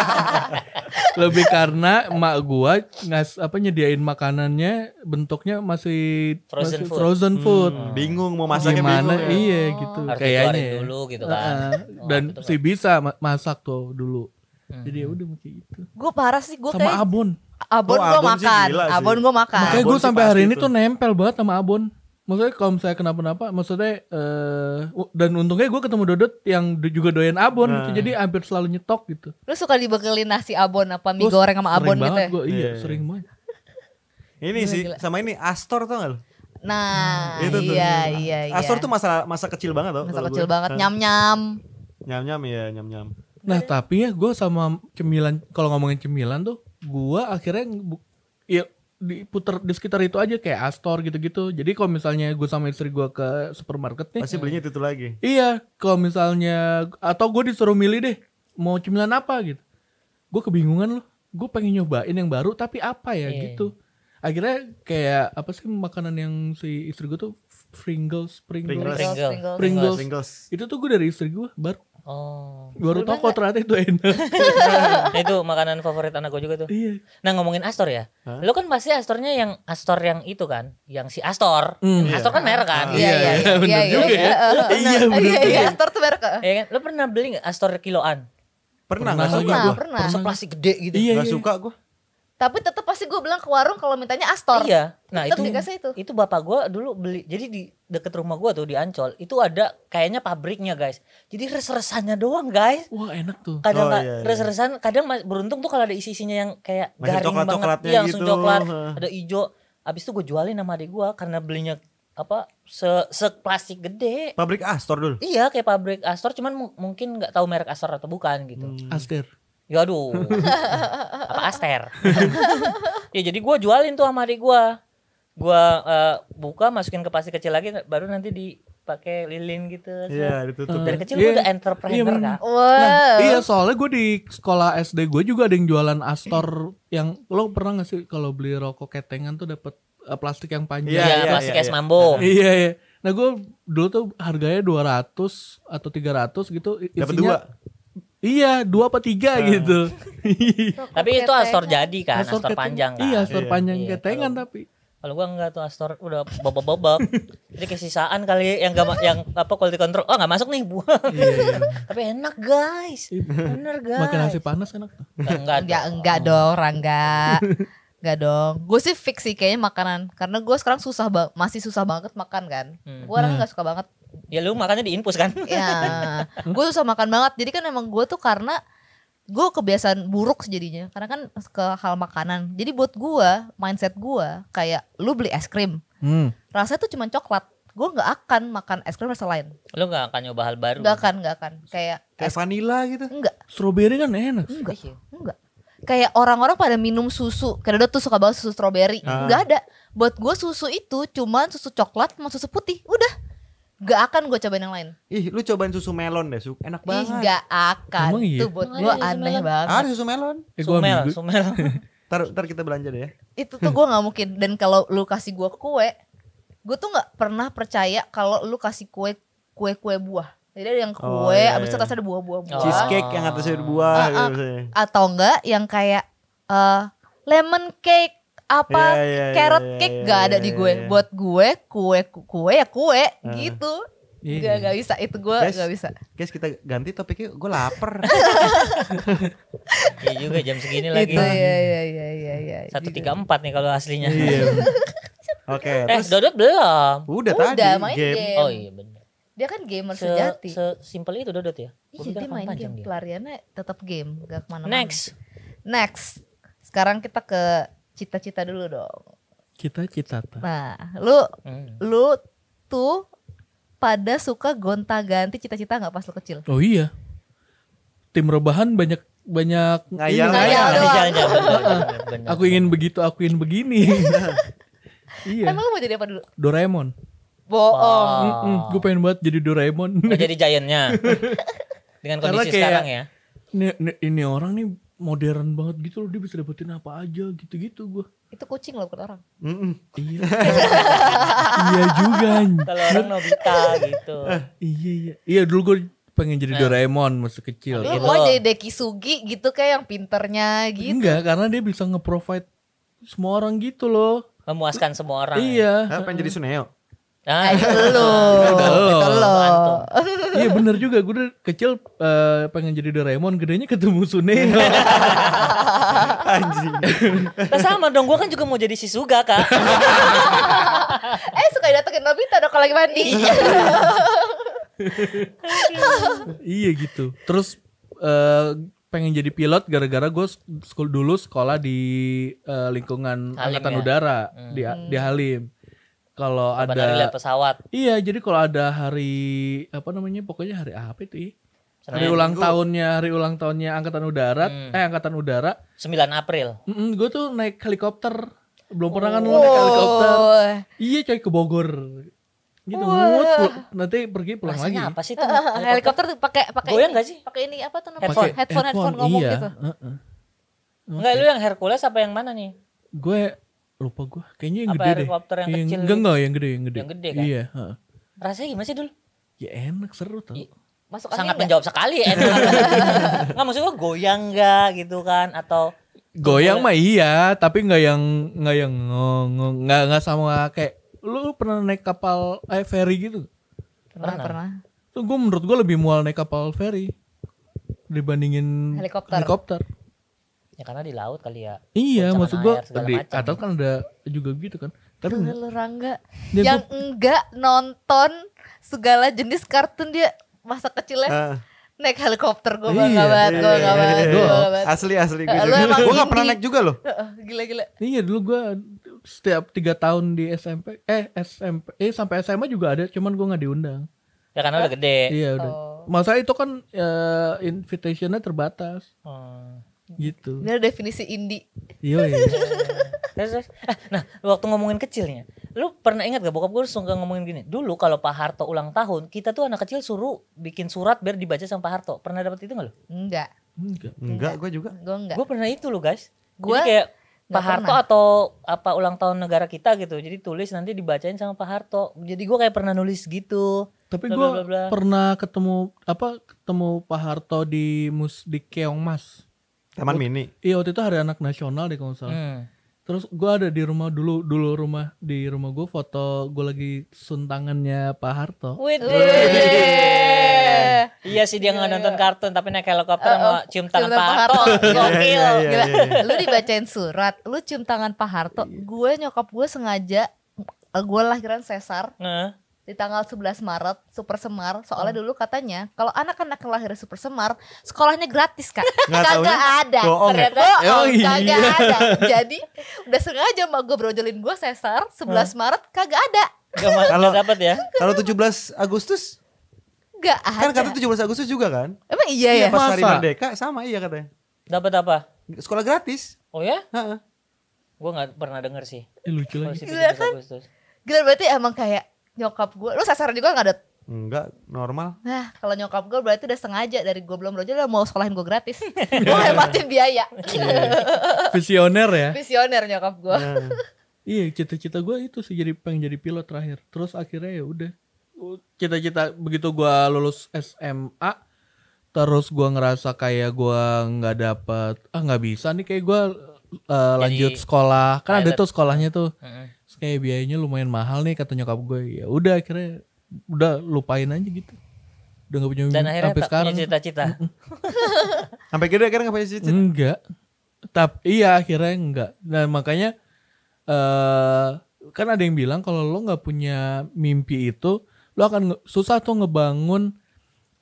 Lebih karena emak gue ngas apa nyediain makanannya bentuknya masih frozen masih food. Frozen hmm. food. Hmm. Bingung mau masaknya gimana? Bingung, ya? Iya gitu. kayaknya ya. dulu gitu kan. Uh, dan oh, si kan. bisa masak tuh dulu Hmm. Jadi ya hmm. udah kayak gitu. Gue parah sih gue kayak sama abon. Abon oh, gue makan. abon gue makan. Makanya gue sampai hari ini tuh nempel banget sama abon. Maksudnya kalau misalnya kenapa-napa, maksudnya uh, dan untungnya gue ketemu Dodot yang juga doyan abon gitu. nah. gitu, jadi hampir selalu nyetok gitu. Lu suka dibekelin nasi abon apa mie gue goreng sama abon gitu ya? Gua, iya, yeah. sering iya. banget. ini sih sama ini Astor tau gak lu? Nah, itu tuh. iya iya iya. Astor tuh masa masa kecil banget tau. Masa kecil gue. banget nyam-nyam. Nyam-nyam ya, nyam-nyam. Nah tapi ya gue sama cemilan kalau ngomongin cemilan tuh gue akhirnya ya diputer di sekitar itu aja kayak Astor gitu-gitu. Jadi kalau misalnya gue sama istri gue ke supermarket nih, pasti eh, belinya itu lagi. Iya, kalau misalnya atau gue disuruh milih deh mau cemilan apa gitu. Gue kebingungan loh. Gue pengen nyobain yang baru tapi apa ya yeah. gitu. Akhirnya kayak apa sih makanan yang si istri gue tuh Pringles, Pringles, Pringles, Pringles, Pringles. Pringles. Pringles. Itu tuh gue dari istri gue baru Oh. Baru toko ternyata itu enak. itu makanan favorit anak gue juga tuh. Iya. Nah ngomongin Astor ya, Hah? lo kan pasti Astornya yang Astor yang itu kan, yang si Astor. Mm, Astor kan merek kan. Ah, iya iya iya, iya, iya. juga ya. Iya iya iya. Ya. Astor tuh merek. Eh. Iya kan. Lo pernah beli nggak Astor kiloan? Pernah, pernah, gak suka gue. Pernah. pernah. gede gitu. Iya, gak iya. suka gue tapi tetap pasti gue bilang ke warung kalau mintanya Astor. Iya. Nah tetep itu, dikasih itu. Itu bapak gue dulu beli. Jadi di deket rumah gue tuh di Ancol itu ada kayaknya pabriknya guys. Jadi res-resannya doang guys. Wah enak tuh. Kadang oh, iya, iya. res-resan kadang beruntung tuh kalau ada isi-isinya yang kayak Masih garing coklat banget. yang iya, gitu. coklat. Ada hijau. Abis itu gue jualin sama adik gue karena belinya apa se, se plastik gede. Pabrik Astor dulu. Iya, kayak pabrik Astor cuman mungkin nggak tahu merek Astor atau bukan gitu. Hmm. astor Ya aduh. apa aster? ya jadi gua jualin tuh sama adik Gua Gue uh, buka masukin ke plastik kecil lagi baru nanti dipakai lilin gitu. Iya, ditutup. Dari kecil yeah. gue udah entrepreneur yeah, iya, kan. Wow. iya, soalnya gue di sekolah SD gue juga ada yang jualan Astor yang lo pernah gak sih kalau beli rokok ketengan tuh dapat uh, eh, plastik yang panjang. Iya, yeah, yeah, plastik yeah, es yeah. mambo. Iya, iya. Nah gue dulu tuh harganya 200 atau 300 gitu isinya Dapat dua Iya, dua apa tiga hmm. gitu. tapi itu Astor jadi kan, Astor, Astor panjang kan. Iya, Astor iya, panjang iya. ketengan kalo, tapi. Kalau gua enggak tuh Astor udah bobok-bobok. Jadi kesisaan kali yang gak yang apa quality control. Oh, enggak masuk nih. iya, iya. Tapi enak, guys. Iya. Bener, guys. Makan nasi panas enak. Kan, enggak, enggak, enggak dong, enggak. Enggak dong, gue sih fix sih kayaknya makanan Karena gue sekarang susah banget, masih susah banget makan kan hmm. Gue orang nah. gak suka banget Ya lu makannya di infus kan? Iya. gue susah makan banget. Jadi kan emang gue tuh karena gue kebiasaan buruk jadinya karena kan ke hal makanan jadi buat gue mindset gue kayak lu beli es krim hmm. rasanya tuh cuma coklat gue gak akan makan es krim rasa lain lu gak akan nyoba hal baru Gak akan gak akan kayak kayak vanilla gitu enggak strawberry kan enak enggak enggak kayak orang-orang pada minum susu karena udah tuh suka banget susu strawberry ah. nggak ada buat gue susu itu cuman susu coklat sama susu putih udah Gak akan gue cobain yang lain. Ih, lu cobain susu melon deh, su enak banget. Ih, gak akan. Emang iya? Tuh buat gue aneh melon. banget. Ada susu melon. Eh, susu melon, susu melon. tar, kita belanja deh ya. Itu tuh gue gak mungkin. Dan kalau lu kasih gue kue, gue tuh gak pernah percaya kalau lu kasih kue kue kue buah. Jadi ada yang oh, kue, oh, iya. abis itu iya. atasnya ada buah-buah. Buah. Cheesecake yang atasnya ada buah. Uh, uh, gitu atau enggak yang kayak uh, lemon cake apa yeah, yeah, iya, carrot yeah, yeah, cake yeah, yeah, gak ada yeah, di gue. Yeah, yeah. Buat gue kue kue ya kue uh. gitu. Iya, gak, iya. gak bisa itu gue guys, gak bisa Guys kita ganti topiknya gue lapar Iya juga jam segini lagi gitu, Iya iya iya iya Satu gitu. tiga empat nih kalau aslinya Iya Oke okay, Eh Dodot belum Udah, udah tadi main game. game Oh iya benar Dia kan gamer se, sejati simpel itu Dodot ya Iya dia main game dia. Pelariannya tetap game Gak kemana-mana Next Next Sekarang kita ke cita-cita dulu dong. Cita-cita. Nah, lu hmm. lu tuh pada suka gonta-ganti cita-cita nggak pas lu kecil? Oh iya. Tim rebahan banyak banyak ngayal, ngayal, ngayal ah, Aku ingin begitu, aku ingin begini. iya. Emang lu mau jadi apa dulu? Doraemon. Bohong. Oh. Mm -mm, gue pengen banget jadi Doraemon. Mau oh, jadi giantnya. Dengan kondisi kayak, sekarang ya. ini, ini orang nih modern banget gitu loh dia bisa dapetin apa aja gitu-gitu gue itu kucing loh bukan orang mm -mm. iya iya juga kalau orang Nobita gitu ah, iya iya iya dulu gue pengen jadi nah. Doraemon masa kecil Aduh, gitu. jadi Deki Sugi gitu kayak yang pinternya gitu enggak karena dia bisa nge-provide semua orang gitu loh memuaskan semua orang iya ya. pengen jadi Suneo Ah, lo. Iya benar juga, gue kecil uh, pengen jadi Doraemon, gedenya ketemu Sune. Anjing. nah, sama dong, gue kan juga mau jadi Shizuga kak. eh suka datengin Nobita dong kalau lagi mandi. iya gitu. Terus uh, pengen jadi pilot gara-gara gue sekolah dulu sekolah di uh, lingkungan Halim angkatan ya? udara hmm. di di Halim kalau ada lihat pesawat. Iya, jadi kalau ada hari apa namanya pokoknya hari apa itu? Ya? Hari ulang minggu. tahunnya, hari ulang tahunnya angkatan udara, hmm. eh angkatan udara. 9 April. Mm -mm, gue tuh naik helikopter. Belum pernah kan oh. lo naik helikopter. Iya, coy ke Bogor gitu mood nanti pergi pulang Rasanya lagi apa sih tuh uh, helikopter tuh pakai pakai goyang gak sih pakai ini apa tuh headphone headphone headphone, headphone, headphone ngomong iya. gitu uh, uh. Okay. Enggak lu yang Hercules apa yang mana nih gue lupa gue kayaknya yang apa gede deh yang, yang kecil enggak enggak yang gede yang gede yang gede kan iya ha. rasanya gimana sih dulu ya enak seru tau iya. masuk sangat enggak? menjawab sekali enak eh. nggak maksud gue goyang nggak gitu kan atau goyang mah iya tapi nggak yang nggak yang nggak nggak sama kayak lu pernah naik kapal eh ferry gitu pernah pernah, pernah. tuh gue menurut gue lebih mual naik kapal ferry dibandingin helikopter helikopter ya karena di laut kali ya iya maksud gua tadi atau ya. kan ada juga gitu kan tapi Rangga yang gua... enggak nonton segala jenis kartun dia masa kecilnya uh. Naik helikopter gue iya, iya, bangga iya, banget, gue bangga banget, banget. Asli asli gue. Gue gak pernah naik juga loh. Gila gila. Iya dulu gue setiap tiga tahun di SMP, eh SMP, eh sampai SMA juga ada, cuman gue nggak diundang. Ya karena udah gede. Iya udah. Oh. Masa itu kan uh, invitationnya terbatas. Hmm gitu ini definisi indie iya, iya. terus, terus ah, nah waktu ngomongin kecilnya lu pernah ingat gak bokap gue suka ngomongin gini dulu kalau Pak Harto ulang tahun kita tuh anak kecil suruh bikin surat biar dibaca sama Pak Harto pernah dapat itu gak lu enggak enggak enggak gue juga gue enggak gue pernah itu lu guys gue kayak Pak Harto pernah. atau apa ulang tahun negara kita gitu. Jadi tulis nanti dibacain sama Pak Harto. Jadi gue kayak pernah nulis gitu. Tapi gue pernah ketemu apa ketemu Pak Harto di mus di Keong Mas. Taman mini. Iya waktu itu hari anak nasional deh kalau salah. Hmm. Terus gue ada di rumah dulu dulu rumah di rumah gue foto gue lagi suntangannya Pak Harto. Wih. Iya. iya sih dia nggak iya, iya. nonton kartun tapi naik helikopter uh, eh, mau oh, cium tangan Pak Harto. Gokil. Lu dibacain surat, lu cium tangan Pak Harto. Gue nyokap gue sengaja eh, gue lahiran sesar. Nah di tanggal 11 Maret Super Semar soalnya hmm. dulu katanya kalau anak-anak lahir Super Semar sekolahnya gratis kak kagak ada Boong, ternyata oh, oh, kagak iya. ada jadi udah sengaja mau gue brojolin gue sesar 11 hmm. Maret kagak ada kalau dapat ya kalau 17 Agustus Gak ada. Kan kata 17 Agustus juga kan? Emang iya, iya ya? Iya, pas hari Merdeka sama iya katanya. Dapat apa? Sekolah gratis. Oh ya? Heeh. Gue gak pernah denger sih. Eh, lucu lagi. Gila iya kan? Agustus. Gila berarti emang kayak nyokap gue lu sasaran juga gak ada Enggak, normal. Nah, kalau nyokap gue berarti udah sengaja dari gue belum belajar udah mau sekolahin gue gratis. mau hematin biaya. Iya. Visioner ya? Visioner nyokap gue. Nah. Iya, cita-cita gue itu sih jadi pengen jadi pilot terakhir. Terus akhirnya ya udah. Cita-cita begitu gue lulus SMA, terus gue ngerasa kayak gue nggak dapat ah nggak bisa nih kayak gue uh, lanjut sekolah. Kan ada tuh sekolahnya tuh kayak biayanya lumayan mahal nih kata nyokap gue ya udah akhirnya udah lupain aja gitu udah gak punya dan akhirnya sampai sekarang punya cita-cita sampai kira akhirnya gak punya cita-cita enggak tapi iya akhirnya enggak nah makanya uh, kan ada yang bilang kalau lo nggak punya mimpi itu lo akan susah tuh ngebangun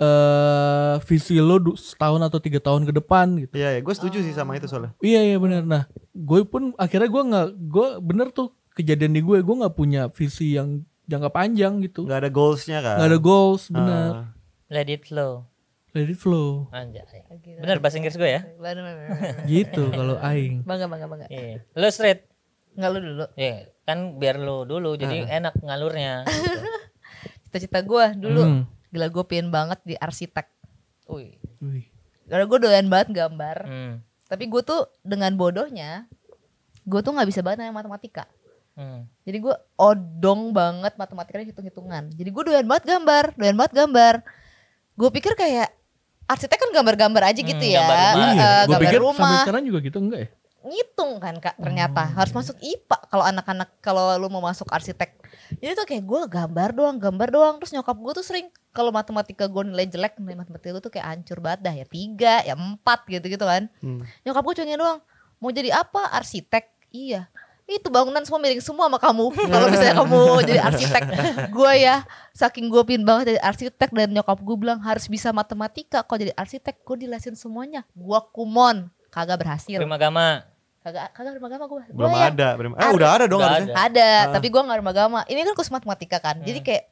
uh, visi lo setahun atau tiga tahun ke depan gitu. Iya, ya, gue setuju oh. sih sama itu soalnya. Iya, iya benar. Nah, gue pun akhirnya gue nggak, gue bener tuh kejadian di gue gue nggak punya visi yang jangka panjang gitu nggak ada goalsnya kan nggak ada goals benar uh. let it flow let it flow anjay benar bahasa Inggris gue ya gitu kalau aing bangga bangga bangga yeah. lo straight nggak lo dulu yeah. kan biar lo dulu jadi uh. enak ngalurnya cita-cita gue dulu hmm. gila gue pengen banget di arsitek Wih. Karena gue doyan banget gambar. Hmm. Tapi gue tuh dengan bodohnya, gue tuh nggak bisa banget nanya matematika. Hmm. Jadi gue odong banget matematikanya hitung-hitungan. Jadi gue doyan banget gambar, doyan banget gambar. Gue pikir kayak arsitek kan gambar-gambar aja gitu hmm, ya. Gambar rumah. Eh, iya, gue pikir rumah. sampai juga gitu enggak ya? Ngitung kan kak ternyata hmm. harus masuk IPA kalau anak-anak kalau lu mau masuk arsitek. Jadi tuh kayak gue gambar doang, gambar doang. Terus nyokap gue tuh sering kalau matematika gue nilai jelek, nilai matematika gue tuh kayak hancur banget dah ya tiga, ya empat gitu-gitu kan. Hmm. Nyokap gue cuma doang, mau jadi apa? Arsitek. Iya itu bangunan semua miring semua sama kamu kalau misalnya kamu jadi arsitek gue ya saking gue pin banget jadi arsitek dan nyokap gue bilang harus bisa matematika kok jadi arsitek gue dilesin semuanya gue kumon kagak berhasil prima gama kagak kagak prima gama gue belum gua ya ada ya, eh, udah ada dong ada, ada uh. tapi gue nggak prima gama ini kan kursus matematika kan hmm. jadi kayak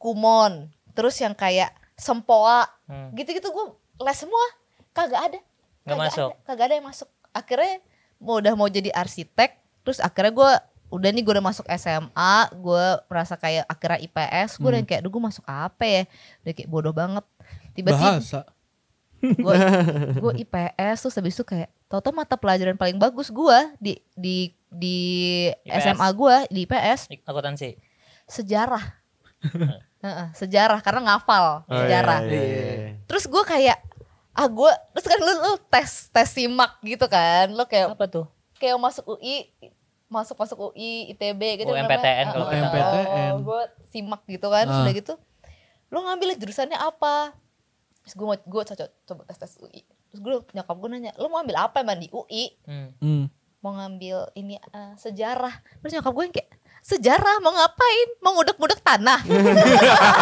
kumon terus yang kayak sempoa hmm. gitu-gitu gue les semua kagak ada kagak masuk ada, kagak ada yang masuk akhirnya mau udah mau jadi arsitek terus akhirnya gue udah nih gue udah masuk SMA gue merasa kayak akhirnya IPS gue hmm. udah kayak gue masuk apa ya udah kayak bodoh banget tiba-tiba gue IPS terus habis itu kayak toto mata pelajaran paling bagus gue di di di IPS. SMA gue di IPS akuntansi sejarah sejarah karena ngafal oh, iya, sejarah iya, iya, iya. terus gue kayak ah gue terus kan lu, lu tes tes simak gitu kan lo kayak apa tuh kayak masuk UI masuk masuk UI ITB gitu UMPTN kalau ah, kita gitu. MPTN. Oh, gue simak gitu kan ah. udah sudah gitu lo ngambil jurusannya apa terus gue mau coba, tes tes UI terus gue nyokap gue nanya lo mau ambil apa emang di UI hmm. hmm. mau ngambil ini eh, sejarah terus nyokap gue yang kayak sejarah mau ngapain mau ngudek-ngudek tanah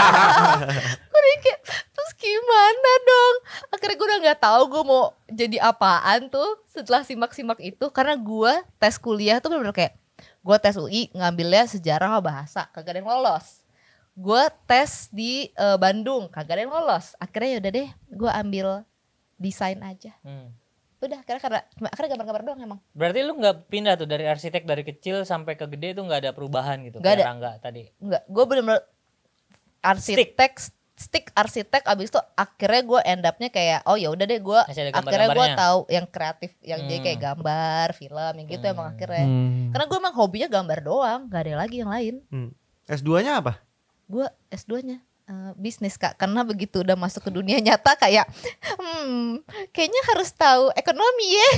gue kayak terus gimana dong akhirnya gue udah nggak tahu gue mau jadi apaan tuh setelah simak-simak itu karena gue tes kuliah tuh bener-bener kayak gue tes UI ngambilnya sejarah sama bahasa kagak ada yang lolos gue tes di uh, Bandung kagak ada yang lolos akhirnya ya udah deh gue ambil desain aja hmm udah karena karena karena gambar-gambar doang emang berarti lu nggak pindah tuh dari arsitek dari kecil sampai ke gede itu nggak ada perubahan gitu nggak ada nggak tadi nggak gue belum arsitek stick. stick arsitek abis itu akhirnya gue end upnya kayak oh ya udah deh gue akhirnya gue tahu yang kreatif yang hmm. jadi kayak gambar film yang gitu hmm. emang akhirnya hmm. karena gue emang hobinya gambar doang nggak ada lagi yang lain hmm. S 2 nya apa gue S 2 nya Eh, bisnis kak karena begitu udah masuk ke dunia nyata kayak hmm kayaknya harus tahu ekonomi ya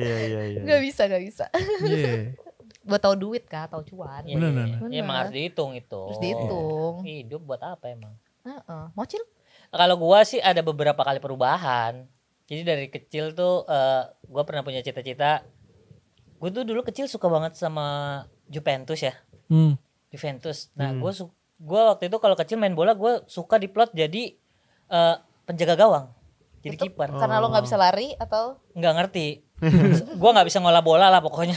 iya, iya iya iya nggak bisa nggak bisa yeah. buat tahu duit kak tahu cuan yeah, iya, iya. bener, bener. Ya, emang harus dihitung itu harus dihitung yeah. hidup buat apa emang uh -uh. mau cil kalau gua sih ada beberapa kali perubahan jadi dari kecil tuh uh, gua pernah punya cita-cita gua tuh dulu kecil suka banget sama Juventus ya hmm. Juventus nah hmm. gua suka gue waktu itu kalau kecil main bola gue suka di diplot jadi uh, penjaga gawang jadi kiper karena lo nggak bisa oh. lari atau nggak ngerti gue nggak bisa ngolah bola lah pokoknya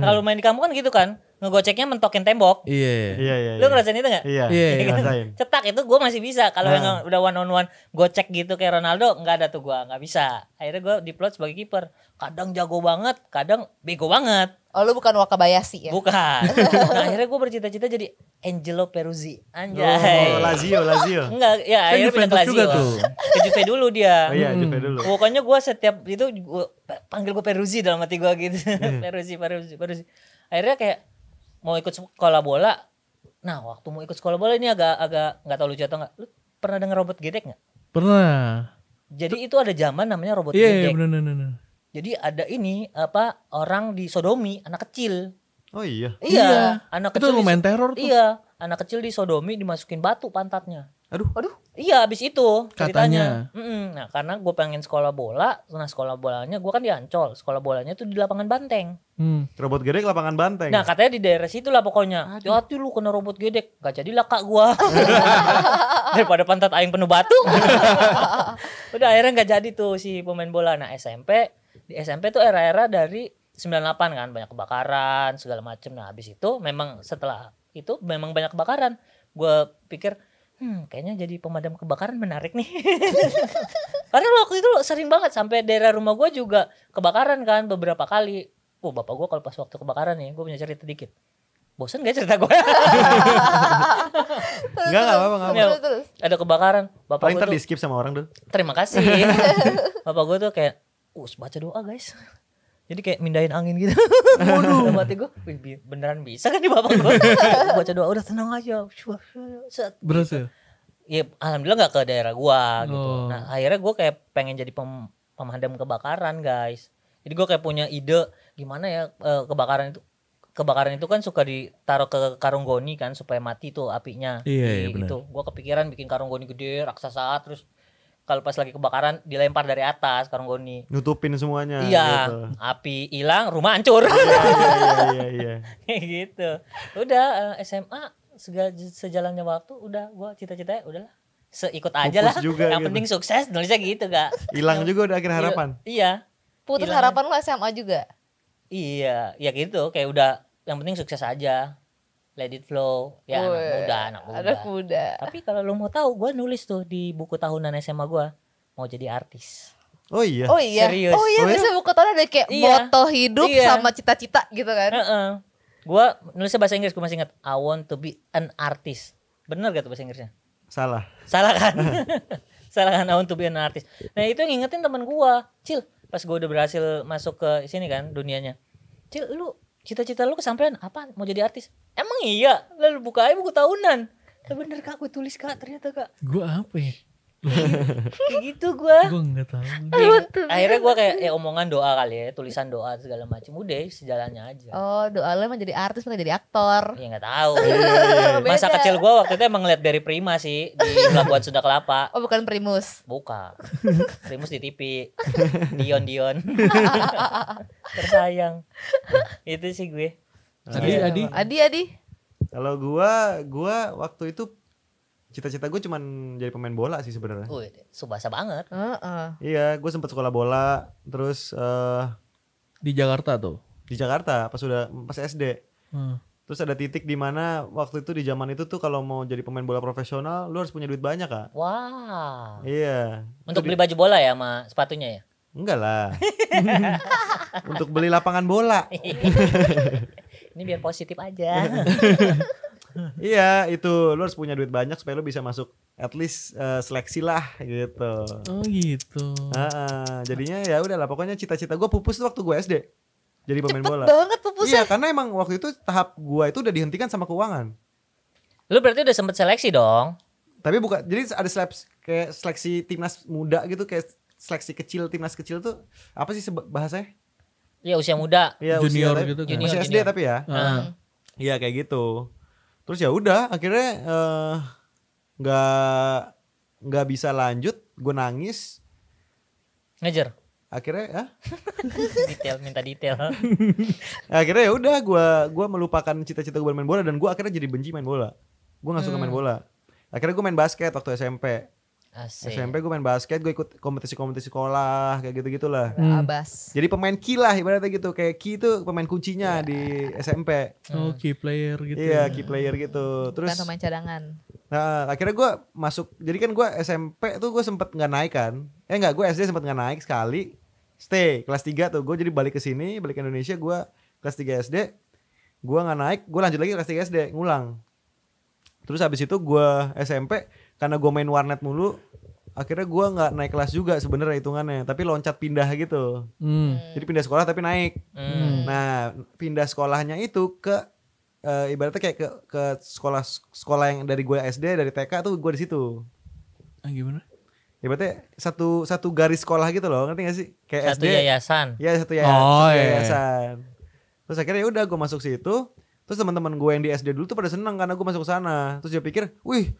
kalau main di kampung kan gitu kan ngegoceknya mentokin tembok. Iya. Iya iya. Lu iya. ngerasain itu enggak? Iya. Iya. iya. Cetak itu gue masih bisa. Kalau nah. yang udah one on one gocek gitu kayak Ronaldo nggak ada tuh gue nggak bisa. Akhirnya gue diplot sebagai kiper. Kadang jago banget, kadang bego banget. Oh lu bukan Wakabayashi ya? Bukan. nah, akhirnya gue bercita-cita jadi Angelo Peruzzi. Anjay. Oh, Lazio, Lazio. Enggak, ya kan akhirnya pindah ke Lazio. Juga tuh. Ke Juve dulu dia. Oh iya, hmm. Juve dulu. Hmm. Pokoknya gue setiap itu gua, panggil gue Peruzzi dalam hati gue gitu. Hmm. Peruzzi, Peruzzi, Peruzzi. Akhirnya kayak mau ikut sekolah bola nah waktu mau ikut sekolah bola ini agak agak nggak tahu lucu atau nggak lu pernah denger robot gedek nggak pernah jadi itu ada zaman namanya robot yeah, iya, gedek yeah, benar benar. jadi ada ini apa orang di sodomi anak kecil oh iya iya, iya. anak itu kecil lumayan teror tuh. iya anak kecil di sodomi dimasukin batu pantatnya Aduh. Aduh. Iya, abis itu ceritanya. Katanya. Mm -mm. Nah, karena gue pengen sekolah bola, nah sekolah bolanya gue kan di Ancol. Sekolah bolanya tuh di lapangan Banteng. Hmm. Robot gede lapangan Banteng. Nah, katanya di daerah situ lah pokoknya. Hati-hati lu kena robot gede, gak lah kak gue. Daripada pantat aing penuh batu. Udah akhirnya gak jadi tuh si pemain bola. Nah, SMP di SMP tuh era-era dari 98 kan banyak kebakaran segala macem nah habis itu memang setelah itu memang banyak kebakaran gue pikir hmm kayaknya jadi pemadam kebakaran menarik nih karena waktu itu sering banget sampai daerah rumah gue juga kebakaran kan beberapa kali Oh bapak gue kalau pas waktu kebakaran nih gue punya cerita dikit bosan gak cerita gue? Enggak, gak apa-apa. Ya, ada kebakaran. Bapak Paling terdiskip di skip sama orang dulu. Terima kasih. Bapak gue tuh kayak, us baca doa guys. Jadi kayak mindahin angin gitu. Waduh. Mati gue, beneran bisa kan di bapak gue. Baca doa udah tenang aja. Berhasil? Ya alhamdulillah gak ke daerah gue gitu. Oh. Nah akhirnya gue kayak pengen jadi pem pemadam kebakaran guys. Jadi gue kayak punya ide gimana ya eh, kebakaran itu kebakaran itu kan suka ditaruh ke karung goni kan supaya mati tuh apinya. Iya, iya gitu. Gue kepikiran bikin karung goni gede raksasa terus kalau pas lagi kebakaran dilempar dari atas karung goni nutupin semuanya iya gitu. api hilang rumah hancur iya iya iya, iya. iya, iya. gitu udah eh, SMA segala, sejalannya waktu udah gua cita-citanya udahlah seikut aja lah juga yang gitu. penting sukses nulisnya gitu gak hilang juga udah akhir iya, harapan iya putus Ilang. harapan lu SMA juga iya ya gitu kayak udah yang penting sukses aja Let It Flow ya Uwe, anak muda anak muda. anak muda tapi kalau lo mau tahu gue nulis tuh di buku tahunan SMA gue mau jadi artis Oh iya. Oh iya. Serius. Oh iya, oh, iya. buku tahunan ada kayak iya. moto hidup iya. sama cita-cita gitu kan. Uh -uh. Gue nulisnya bahasa Inggris, gue masih ingat. I want to be an artist. Bener gak tuh bahasa Inggrisnya? Salah. Salah kan? Salah kan, I want to be an artist. Nah itu yang ngingetin teman gue. Cil, pas gue udah berhasil masuk ke sini kan dunianya. Cil, lu cita-cita lu kesampaian apa mau jadi artis emang iya lalu buka aja buku tahunan bener kak, gue tulis kak ternyata kak. Gue apa ya? kayak gitu gue gue nggak tahu akhirnya gue kayak ya omongan doa kali ya tulisan doa segala macam udah ya, sejalannya aja oh doa lo emang jadi artis bukan jadi aktor ya nggak tahu masa kecil gue waktu itu emang ngeliat dari Prima sih di Pelabuhan Sunda Kelapa oh bukan Primus Buka. Primus di TV Dion Dion tersayang itu sih gue Adi Adi Adi Adi kalau gue gue waktu itu cita-cita gue cuman jadi pemain bola sih sebenarnya. subasa banget. Uh -uh. Iya, gue sempat sekolah bola, terus uh, di Jakarta tuh. Di Jakarta pas sudah pas SD. Uh. Hmm. Terus ada titik di mana waktu itu di zaman itu tuh kalau mau jadi pemain bola profesional, lu harus punya duit banyak kak. Wah. Wow. Iya. Untuk beli baju bola ya sama sepatunya ya? Enggak lah. Untuk beli lapangan bola. Ini biar positif aja. iya itu lo harus punya duit banyak supaya lo bisa masuk at least uh, seleksi lah gitu oh gitu uh, jadinya ya udahlah pokoknya cita-cita gue pupus tuh waktu gue SD jadi pemain Cepet bola banget pupusnya iya karena emang waktu itu tahap gue itu udah dihentikan sama keuangan Lo berarti udah sempet seleksi dong tapi bukan jadi ada seleksi kayak seleksi timnas muda gitu kayak seleksi kecil timnas kecil tuh apa sih bahasanya Iya usia muda, ya, junior usia, gitu kan. Junior, masih SD junior. tapi ya. Iya uh. -huh. kayak gitu terus ya udah akhirnya eh, nggak uh, nggak bisa lanjut gue nangis ngejar akhirnya ya detail minta detail akhirnya ya udah gue gua melupakan cita-cita gue main bola dan gue akhirnya jadi benci main bola gue nggak suka hmm. main bola akhirnya gue main basket waktu SMP Asik. SMP gue main basket, gue ikut kompetisi-kompetisi sekolah kayak gitu gitulah. Hmm. Abas. Jadi pemain key lah ibaratnya gitu, kayak key itu pemain kuncinya yeah. di SMP. Oh hmm. key player gitu. Iya yeah, key player gitu. Terus. Bukan pemain cadangan. Nah akhirnya gue masuk, jadi kan gue SMP tuh gue sempet nggak naik kan? Eh nggak, gue SD sempet nggak naik sekali. Stay kelas 3 tuh, gue jadi balik ke sini, balik ke Indonesia, gue kelas 3 SD, gue nggak naik, gue lanjut lagi kelas 3 SD, ngulang. Terus habis itu gue SMP, karena gue main warnet mulu akhirnya gue nggak naik kelas juga sebenarnya hitungannya tapi loncat pindah gitu hmm. jadi pindah sekolah tapi naik hmm. nah pindah sekolahnya itu ke uh, ibaratnya kayak ke ke sekolah sekolah yang dari gue SD dari TK tuh gue di situ ah, gimana ibaratnya satu satu garis sekolah gitu loh ngerti gak sih kayak satu SD yayasan ya satu yayasan, oh, satu iya, iya. yayasan. Iya. terus akhirnya ya udah gue masuk situ terus teman-teman gue yang di SD dulu tuh pada seneng karena gue masuk sana terus dia pikir wih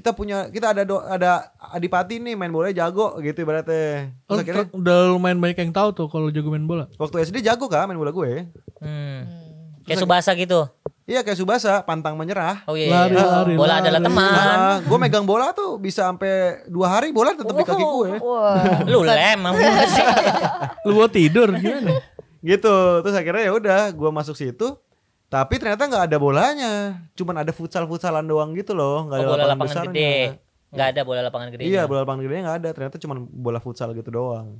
kita punya kita ada do, ada adipati nih main bola jago gitu berarti, kan oh, akhirnya, udah lumayan banyak yang tahu tuh kalau jago main bola. Waktu SD jago kan main bola gue. Hmm. hmm. kayak Subasa gitu. Iya kayak Subasa, pantang menyerah. Oh iya, iya. Lari, iya. lari, bola lari. adalah teman. Nah, gue megang bola tuh bisa sampai dua hari bola tetap oh, di kaki gue. Wow. Lu lem, lu mau tidur gimana? gitu, terus akhirnya ya udah gue masuk situ, tapi ternyata nggak ada bolanya, cuman ada futsal-futsalan doang gitu loh, Gak oh, ada oh, bola lapangan, lapangan besarnya. gede. Nggak ada bola lapangan gede. Iya, bola lapangan gede nggak ada. Ternyata cuman bola futsal gitu doang.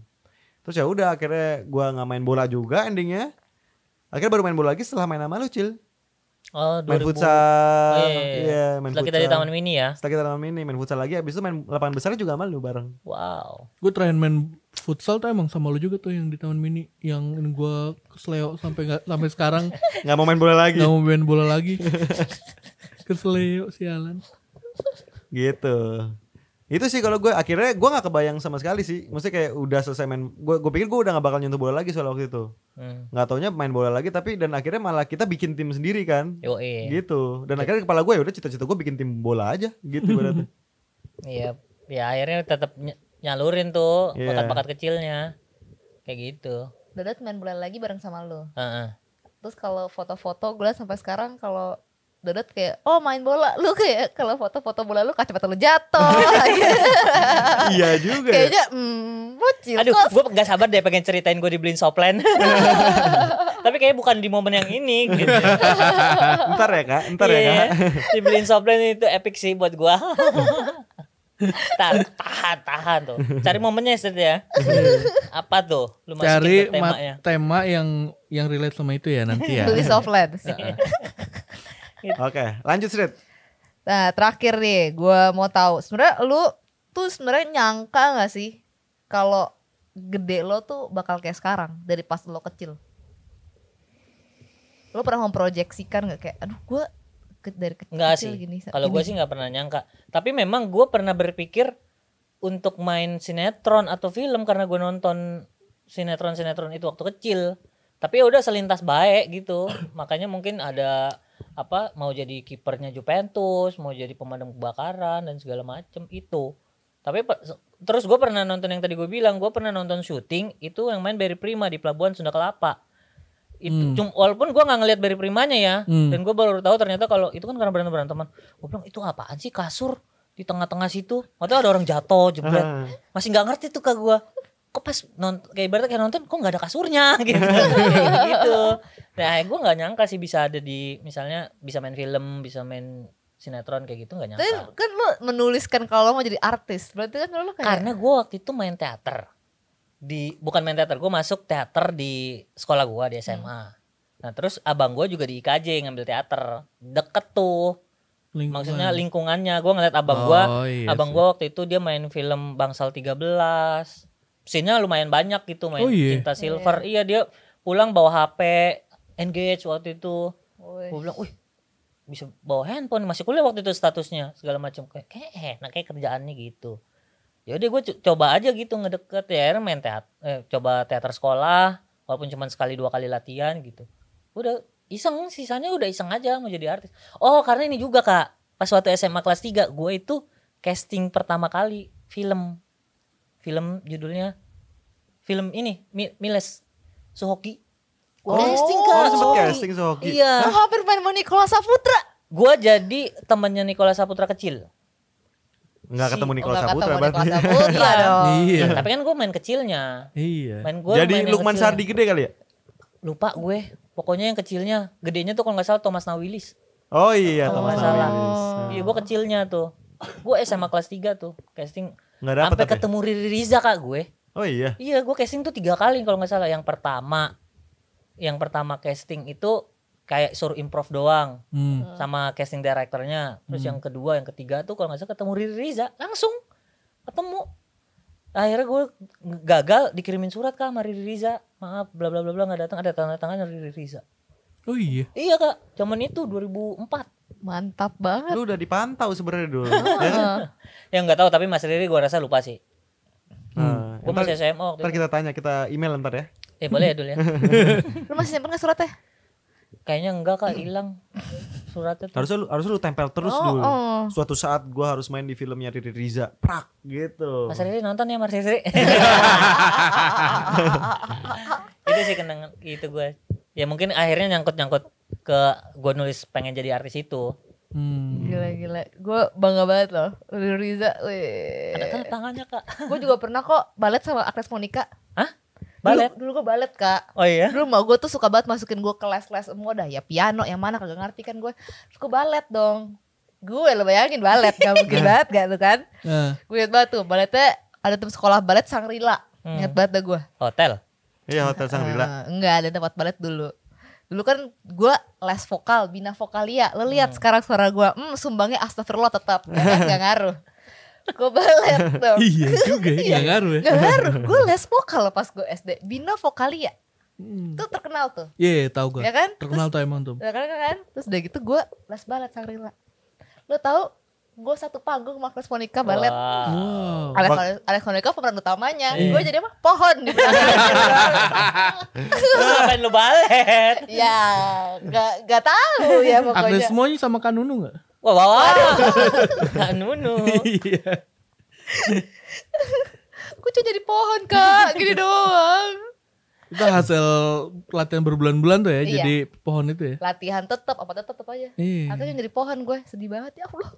Terus ya udah akhirnya gua nggak main bola juga endingnya. Akhirnya baru main bola lagi setelah main sama lu, Cil. Oh, 2000. main futsal. Oh, iya, iya. Yeah, iya, main Setelah futsal. kita di taman mini ya. Setelah kita di taman mini main futsal lagi abis itu main lapangan besar juga sama lu bareng. Wow. Gue terakhir main futsal tuh emang sama lu juga tuh yang di taman mini yang gue kesleo sampai nggak sampai sekarang nggak mau main bola lagi. Nggak mau main bola lagi. kesleo sialan. Gitu itu sih kalau gue akhirnya gue nggak kebayang sama sekali sih maksudnya kayak udah selesai main gue gue pikir gue udah nggak bakal nyentuh bola lagi soal waktu itu nggak hmm. taunya main bola lagi tapi dan akhirnya malah kita bikin tim sendiri kan Yo, iya. gitu dan Yo. akhirnya kepala gue ya udah cita-cita gue bikin tim bola aja gitu berarti iya ya akhirnya tetap ny nyalurin tuh bakat iya. bakat-bakat kecilnya kayak gitu Dadat main bola lagi bareng sama lo uh -uh. terus kalau foto-foto gue sampai sekarang kalau Dodot kayak oh main bola lu kayak kalau foto-foto bola lu kacamata lu jatuh iya juga ya. kayaknya hmm, bocil aduh gue gak sabar deh pengen ceritain gue dibeliin soplen tapi kayaknya bukan di momen yang ini gitu ntar ya kak ntar yeah, ya iya. kak dibeliin soplen itu epic sih buat gue Tahan, tahan, tahan tuh. Cari momennya set ya. Hmm. Apa tuh? Lu Cari temanya. tema yang yang relate sama itu ya nanti ya. Beli soplen. Iya. Gitu. Oke, lanjut Srit. Nah, terakhir nih, gue mau tahu sebenarnya lu tuh sebenarnya nyangka gak sih kalau gede lo tuh bakal kayak sekarang dari pas lo kecil? Lo pernah memproyeksikan gak kayak, aduh gue ke, dari kecil, gak kecil sih. gini? Kalau gue sih gak pernah nyangka. Tapi memang gue pernah berpikir untuk main sinetron atau film karena gue nonton sinetron-sinetron itu waktu kecil. Tapi ya udah selintas baik gitu. Makanya mungkin ada apa mau jadi kipernya Juventus mau jadi pemadam kebakaran dan segala macem itu tapi terus gue pernah nonton yang tadi gue bilang gue pernah nonton syuting itu yang main Barry Prima di Pelabuhan Sunda Kelapa itu hmm. walaupun gue nggak ngelihat Barry Primanya ya hmm. dan gue baru tahu ternyata kalau itu kan karena berantem teman gue bilang itu apaan sih kasur di tengah-tengah situ waktu ada orang jatuh jebret ah. masih nggak ngerti tuh kak gue kok pas nonton kayak berarti kayak nonton kok nggak ada kasurnya gitu gitu nah gue nggak nyangka sih bisa ada di misalnya bisa main film bisa main sinetron kayak gitu nggak nyangka Tapi kan lo menuliskan kalau mau jadi artis berarti kan lo kayak karena gue waktu itu main teater di bukan main teater gue masuk teater di sekolah gue di SMA hmm. nah terus abang gue juga di IKJ ngambil teater deket tuh Lingkungan. Maksudnya lingkungannya, gue ngeliat abang oh, gue, iya abang gue waktu itu dia main film Bangsal 13 scene-nya lumayan banyak gitu main oh, iya. Cinta iya. Silver. Iya. iya dia pulang bawa HP Engage waktu itu. Gue bilang, "Wih, bisa bawa handphone masih kuliah waktu itu statusnya segala macam kayak kayak enak kayak kerjaannya gitu jadi ya gue coba aja gitu ngedeket ya main teater eh, coba teater sekolah walaupun cuma sekali dua kali latihan gitu udah iseng sisanya udah iseng aja mau jadi artis oh karena ini juga kak pas waktu SMA kelas 3 gue itu casting pertama kali film film judulnya film ini Mi Miles Suhoki. Oh, casting ke oh, sempat casting Suhoki. Iya. Oh, hampir main mau Nikola Saputra. Gua jadi temannya Nikola Saputra kecil. Enggak si, ketemu oh, Nikola Saputra berarti. Nikola iya dong. Iya. Nah, tapi kan gue main kecilnya. Iya. Main gua Jadi main Lukman Sardi gede kali ya? Lupa gue. Pokoknya yang kecilnya, gedenya tuh kalau nggak salah Thomas Nawilis. Oh iya, oh, Thomas Nawilis. Iya, gue kecilnya tuh. Gue SMA kelas 3 tuh, casting Nggak dapet Sampai ketemu Riri Riza kak gue. Oh iya. Iya, gue casting tuh tiga kali kalau nggak salah. Yang pertama, yang pertama casting itu kayak suruh improv doang hmm. sama casting directornya terus hmm. yang kedua yang ketiga tuh kalau nggak salah ketemu Riri Riza langsung ketemu akhirnya gue gagal dikirimin surat kak sama Riri Riza maaf bla bla bla bla nggak datang ada tanda tangan Riri Riza oh iya iya kak zaman itu 2004 Mantap banget. Lu udah dipantau sebenarnya dulu. Ya? ya nggak tahu tapi Mas Riri gua rasa lupa sih. Hmm. hmm. Gua masih SMO. waktu Ntar kita tanya, kita email ntar ya. Eh boleh ya dulu ya. lu masih simpen nggak suratnya? Kayaknya enggak kak, hilang suratnya. Tuh. Harusnya lu, harus lu tempel terus oh, dulu. Oh. Suatu saat gua harus main di filmnya Riri Riza. Prak gitu. Mas Riri nonton ya Mas Riri. itu sih kenangan itu gua. Ya mungkin akhirnya nyangkut-nyangkut ke gue nulis pengen jadi artis itu Hmm. Gila gila, gue bangga banget loh, Riza. Wih. Ada tangannya kak. gue juga pernah kok balet sama Agnes Monica. Hah? Balet? Dulu, dulu gue balet kak. Oh iya? Dulu mau gue tuh suka banget masukin gue kelas-kelas semua dah ya piano yang mana kagak ngerti kan gue. suka gue balet dong. Gue lo bayangin balet gak mungkin banget gak tuh kan. Gue liat banget tuh baletnya ada tempat sekolah balet Sangrila. Hmm. Ingat banget dah gue. Hotel? Iya hotel Sangrila. Uh, enggak ada tempat balet dulu dulu kan gue les vokal bina vokalia lo lihat hmm. sekarang suara gue hmm sumbangnya astagfirullah tetap ya kan gak ngaruh gue balet tuh iya juga iya. gak ngaruh ya gak ngaruh gue les vokal pas gue SD bina vokalia Hmm. Tuh terkenal tuh. Iya, yeah, tau gue. Ya kan? Terkenal terus, tuh emang tuh. Ya kan, kan? kan? Terus udah gitu gue les balet Sangrila. Lo tau gue satu panggung sama Chris Monica ballet. Wow. Alex, Alex, Monica pemeran utamanya. Eh. Iya. Gue jadi apa? Pohon di Ngapain lu balet? Ya, gak, gak tahu ya pokoknya. Agnes semuanya sama Kanunu gak? Wah, wah, wah. Kanunu. Iya. gue cuma jadi pohon kak, gini doang itu hasil latihan berbulan-bulan tuh ya iya. jadi pohon itu ya latihan tetap apa tetap tetap aja iya. akhirnya jadi pohon gue sedih banget ya allah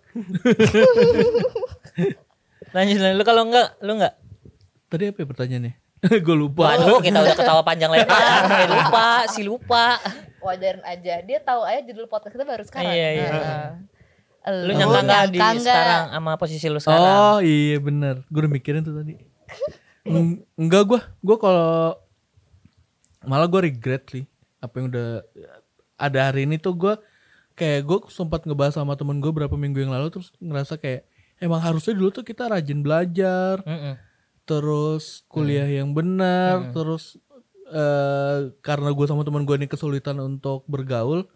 lanjut lanjut lu kalau enggak lu enggak tadi apa ya pertanyaannya gue lupa Waduh kita udah ketawa panjang lebar ya, lupa si lupa wajarin aja dia tahu aja judul podcast kita baru sekarang iya, iya. Nah, lu nyangka nggak di sekarang sama posisi lu sekarang oh iya bener gue udah mikirin tuh tadi Enggak gue gue kalau malah gue regret sih apa yang udah ada hari ini tuh gue kayak gue sempat ngebahas sama temen gue berapa minggu yang lalu terus ngerasa kayak emang harusnya dulu tuh kita rajin belajar mm -mm. terus kuliah mm. yang benar mm. terus uh, karena gue sama temen gue ini kesulitan untuk bergaul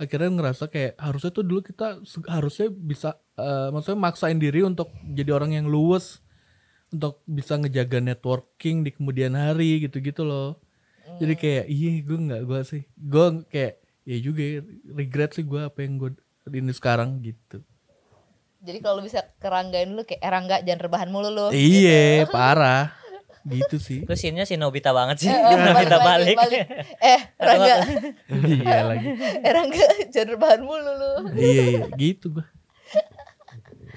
akhirnya ngerasa kayak harusnya tuh dulu kita harusnya bisa uh, maksudnya maksain diri untuk jadi orang yang luwes untuk bisa ngejaga networking di kemudian hari gitu-gitu loh jadi kayak iya gue nggak gue sih gue kayak ya juga regret sih gue apa yang gue ini sekarang gitu jadi kalau bisa keranggain lu kayak erangga eh, jangan rebahan mulu lu gitu. iya gitu. parah gitu sih Terus sinnya si Nobita banget sih eh, oh, Nobita balik, balik. balik. eh Erangga, iya lagi eh jangan rebahan mulu lu iya iya gitu gue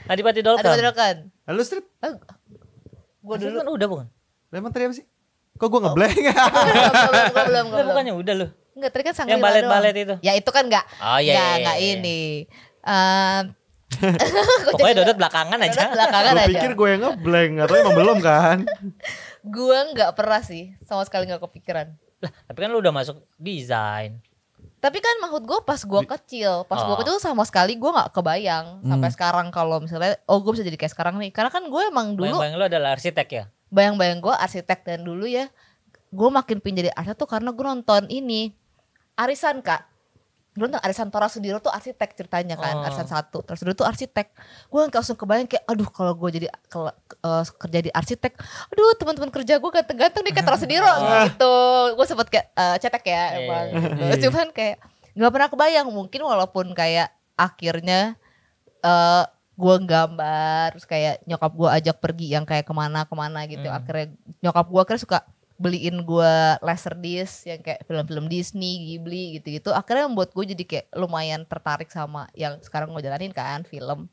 Adipati Dolkan Adipati Dolkan Halo strip oh, eh, gue dulu kan udah bukan Lemon tadi apa sih? Kok gue ngeblank? Oh, belum, belum, belum, belum, Bukannya udah lu. Enggak, tadi kan Sangrila Yang balet-balet itu. Ya itu kan enggak. Oh iya. Enggak, enggak iya, iya, iya. ini. Um, Pokoknya Dodot belakangan aja. Dodot belakangan aja. gue pikir gue yang ngeblank atau emang belum kan? gue nggak pernah sih, sama sekali nggak kepikiran. Lah, tapi kan lu udah masuk desain. Tapi kan maksud gue pas gue kecil, pas oh. gue kecil sama sekali gue nggak kebayang hmm. sampai sekarang kalau misalnya oh gue bisa jadi kayak sekarang nih. Karena kan gue emang dulu. Bayang, -bayang lu adalah arsitek ya? bayang-bayang gue arsitek dan dulu ya gue makin pin jadi arsitek tuh karena gue nonton ini arisan kak dulu tuh arisan Tora Sudiro tuh arsitek ceritanya kan oh. arisan satu Tora Sudiro tuh arsitek gue langsung kebayang kayak aduh kalau gue jadi ke, uh, eh, kerja di arsitek aduh teman-teman kerja gue ganteng-ganteng nih kayak Tora Sudiro oh. gitu gue sempet kayak uh, cetek ya iya, emang iya, gitu. Iya. cuman kayak nggak pernah kebayang mungkin walaupun kayak akhirnya uh, gue gambar terus kayak nyokap gue ajak pergi yang kayak kemana-kemana gitu hmm. akhirnya nyokap gue akhirnya suka beliin gue laser disc yang kayak film-film Disney, Ghibli gitu-gitu akhirnya membuat gue jadi kayak lumayan tertarik sama yang sekarang gue jalanin kan film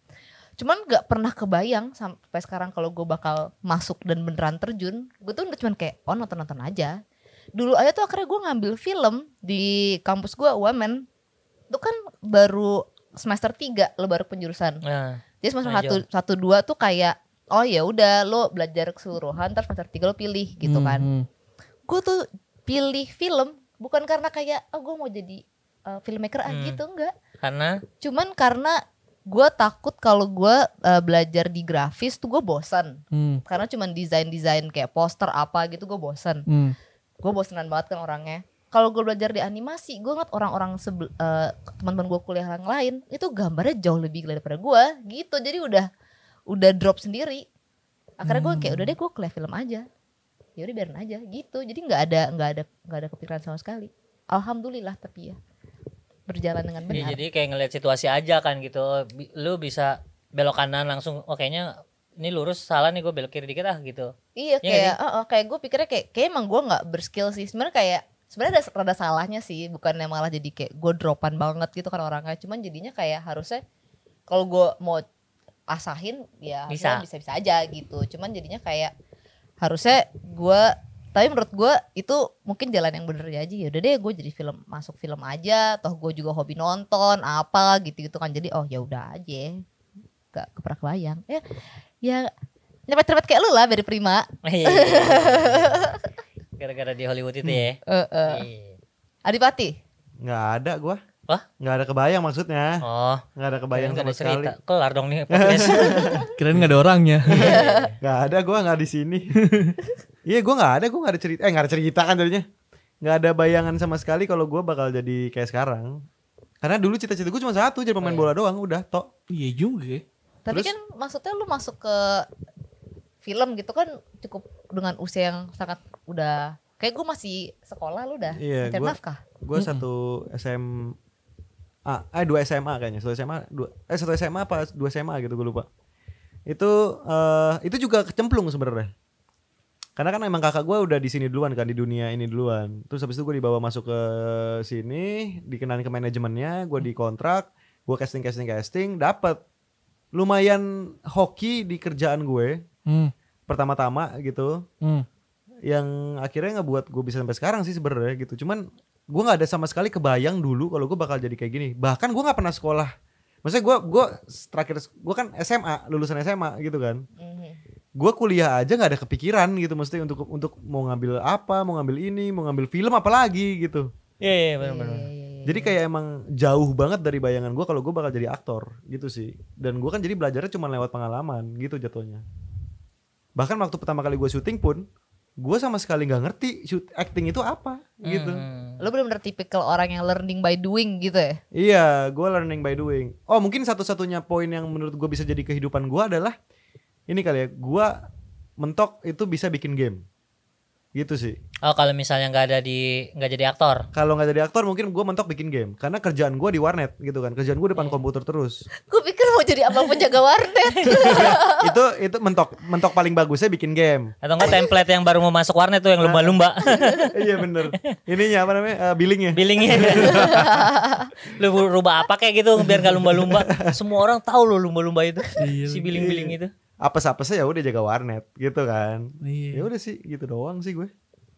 cuman gak pernah kebayang sampai sekarang kalau gue bakal masuk dan beneran terjun gue tuh cuman kayak oh nonton-nonton aja dulu aja tuh akhirnya gue ngambil film di kampus gue Women itu kan baru semester tiga lo baru penjurusan nah jadi semester satu satu dua tuh kayak oh ya udah lo belajar keseluruhan terus semester tiga lo pilih gitu hmm. kan. Hmm. Gue tuh pilih film bukan karena kayak oh gue mau jadi uh, filmmaker ah, hmm. gitu enggak. Karena cuman karena gue takut kalau gue uh, belajar di grafis tuh gue bosan hmm. karena cuman desain desain kayak poster apa gitu gue bosan hmm. gue bosenan banget kan orangnya kalau gue belajar di animasi gue ngeliat orang-orang uh, teman-teman gue kuliah yang lain itu gambarnya jauh lebih gila daripada gue gitu jadi udah udah drop sendiri akhirnya gue kayak udah deh gue kuliah film aja ya udah biarin aja gitu jadi nggak ada nggak ada nggak ada kepikiran sama sekali alhamdulillah tapi ya berjalan dengan iya, benar ya, jadi kayak ngeliat situasi aja kan gitu oh, lu bisa belok kanan langsung oh kayaknya ini lurus salah nih gue belok kiri dikit ah gitu iya ya, kayak oh, oh, kayak gue pikirnya kayak kayak emang gue nggak berskill sih sebenarnya kayak sebenarnya ada rada salahnya sih bukannya malah jadi kayak gue dropan banget gitu kan orangnya cuman jadinya kayak harusnya kalau gue mau asahin ya bisa bisa bisa aja gitu cuman jadinya kayak harusnya gue tapi menurut gue itu mungkin jalan yang bener aja ya udah deh gue jadi film masuk film aja toh gue juga hobi nonton apa gitu gitu kan jadi oh ya udah aja gak keprak bayang ya ya nyepet nyepet kayak lu lah dari prima iya, iya, iya. Gara-gara di Hollywood itu ya. Uh, uh. Adipati? Nggak ada gua. Wah? Nggak ada kebayang maksudnya. Oh. Nggak ada kebayang sama sekali. Cerita. Kelar dong nih podcast. Kirain nggak ada orangnya. Iya. nggak ada gua nggak di sini. Iya gua nggak ada gua nggak ada cerita. Eh nggak ada cerita kan jadinya. Nggak ada bayangan sama sekali kalau gua bakal jadi kayak sekarang. Karena dulu cita-cita gue cuma satu jadi pemain oh, iya. bola doang udah tok. Iya juga. Ya. Tapi Terus, kan maksudnya lu masuk ke film gitu kan cukup dengan usia yang sangat udah kayak gue masih sekolah lu udah iya, gua, nafkah gue hmm. satu SMA eh dua SMA kayaknya satu SMA dua eh satu SMA apa dua SMA gitu gue lupa itu uh, itu juga kecemplung sebenarnya karena kan emang kakak gue udah di sini duluan kan di dunia ini duluan terus habis itu gue dibawa masuk ke sini dikenalin ke manajemennya gue mm. dikontrak gue casting casting casting dapat lumayan hoki di kerjaan gue hmm. pertama-tama gitu hmm yang akhirnya nggak buat gue bisa sampai sekarang sih sebenarnya gitu cuman gue nggak ada sama sekali kebayang dulu kalau gue bakal jadi kayak gini bahkan gue nggak pernah sekolah maksudnya gue gue terakhir gue kan SMA lulusan SMA gitu kan mm-hmm. gue kuliah aja nggak ada kepikiran gitu mesti untuk untuk mau ngambil apa mau ngambil ini mau ngambil film apalagi gitu iya iya benar-benar iya, iya, iya, jadi kayak emang jauh banget dari bayangan gue kalau gue bakal jadi aktor gitu sih dan gue kan jadi belajarnya cuma lewat pengalaman gitu jatuhnya bahkan waktu pertama kali gue syuting pun gue sama sekali nggak ngerti shoot acting itu apa gitu. Hmm. Lo belum ngerti tipikal orang yang learning by doing gitu ya? Iya, gue learning by doing. Oh mungkin satu-satunya poin yang menurut gue bisa jadi kehidupan gue adalah ini kali ya, gue mentok itu bisa bikin game gitu sih. Oh kalau misalnya nggak ada di nggak jadi aktor? Kalau nggak jadi aktor mungkin gue mentok bikin game karena kerjaan gue di warnet gitu kan kerjaan gue depan yeah. komputer terus. Gue pikir mau jadi pun jaga warnet. Iya, itu itu mentok mentok paling bagusnya bikin game. Atau nggak template yang baru mau masuk warnet tuh yang lumba-lumba. iya bener. Ininya apa namanya uh, billingnya? Billingnya. lu rubah apa kayak gitu biar nggak lumba-lumba. Semua orang tahu lo lumba-lumba itu. Iya, si billing-billing iya. itu. Apa apa sih ya udah jaga warnet gitu kan. Iya. Ya udah sih gitu doang sih gue.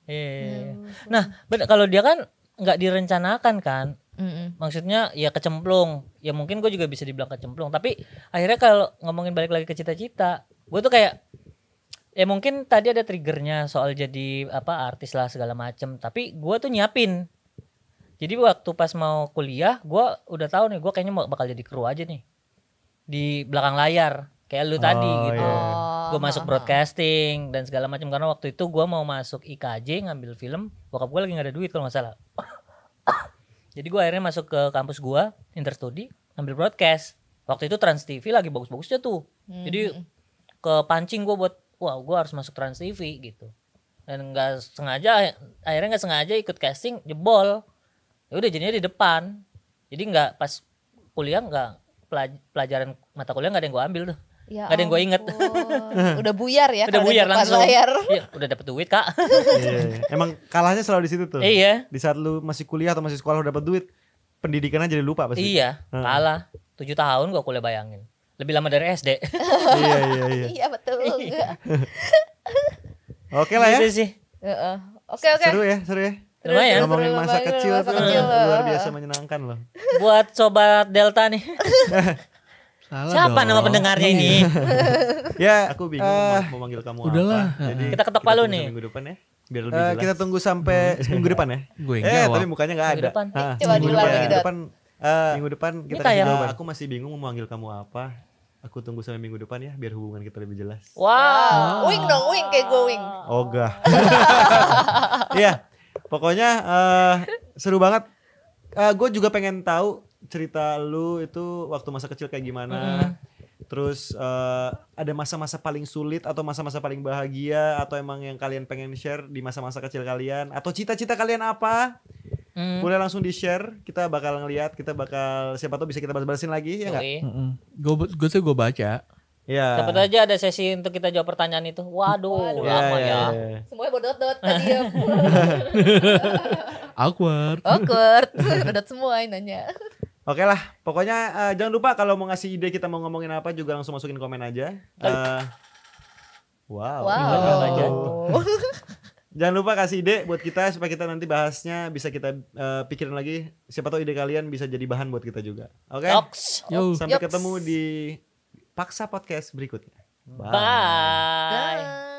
Iya. iya, iya. Ya, nah, kalau dia kan nggak direncanakan kan. Mm-mm. Maksudnya ya kecemplung. Ya mungkin gue juga bisa dibilang kecemplung, tapi akhirnya kalau ngomongin balik lagi ke cita-cita, gue tuh kayak ya mungkin tadi ada triggernya soal jadi apa artis lah segala macem tapi gue tuh nyiapin jadi waktu pas mau kuliah gue udah tahu nih gue kayaknya bakal jadi kru aja nih di belakang layar kayak lu oh, tadi gitu yeah. gue oh, masuk broadcasting dan segala macam karena waktu itu gue mau masuk IKJ ngambil film bokap gue lagi gak ada duit kalau masalah. jadi gue akhirnya masuk ke kampus gue interstudy ngambil broadcast waktu itu Trans TV lagi bagus-bagusnya tuh hmm jadi hmm. ke pancing gue buat wah gue harus masuk Trans TV gitu dan nggak sengaja akhirnya nggak sengaja ikut casting jebol ya udah jadinya di depan jadi nggak pas kuliah nggak pelajaran mata kuliah nggak ada yang gue ambil tuh Ya gak ada yang gue inget. udah buyar ya. Udah buyar langsung. Layar. Ya, udah dapet duit kak. yeah, iya. Emang kalahnya selalu di situ tuh. Iya. Di saat lu masih kuliah atau masih sekolah udah dapet duit, pendidikannya jadi lupa pasti. Iya, hmm. kalah. Tujuh tahun gue kuliah bayangin. Lebih lama dari SD. iya, iya, iya. iya betul. Iya. Oke lah ya. Itu sih. Oke, oke. Seru ya, seru ya. Lumayan. Ngomongin masa, masa kecil, masa kecil tuh luar biasa menyenangkan loh. Buat sobat Delta nih. Salah Siapa dong. nama pendengarnya ini? ya, aku bingung uh, mau manggil kamu udahlah. apa. Jadi kita ketok palu nih. Minggu depan ya. Biar lebih uh, jelas. Kita tunggu sampai minggu depan ya. Gue eh, tapi mukanya gak ada. Eh, minggu depan. Coba minggu depan, minggu depan, uh, minggu depan kita kasih jawaban. Aku masih bingung mau manggil kamu apa. Aku tunggu sampai minggu depan ya biar hubungan kita lebih jelas. Wow, wow. Ah. wing dong, wing kayak gue wing. Ogah. Iya, pokoknya uh, seru banget. Uh, gue juga pengen tahu cerita lu itu waktu masa kecil kayak gimana? Hmm. Terus uh, ada masa-masa paling sulit atau masa-masa paling bahagia atau emang yang kalian pengen share di masa-masa kecil kalian atau cita-cita kalian apa? Mm. Boleh langsung di-share, kita bakal ngeliat, kita bakal siapa tahu bisa kita bahas-bahasin lagi ya enggak? Gue gue tuh gue baca. Ya. Dapat aja ada sesi untuk kita jawab pertanyaan itu. Waduh, Waduh lama iya, iya, ya. ya. ya. Semuanya bodot-dot tadi ya. Awkward. Awkward. Bodot semua yang nanya. Oke lah, pokoknya uh, jangan lupa kalau mau ngasih ide kita mau ngomongin apa juga langsung masukin komen aja. Uh, wow. wow. jangan lupa kasih ide buat kita supaya kita nanti bahasnya bisa kita uh, pikirin lagi. Siapa tahu ide kalian bisa jadi bahan buat kita juga. Oke. Okay? Sampai Yoks. ketemu di Paksa Podcast berikutnya. Bye. Bye. Bye.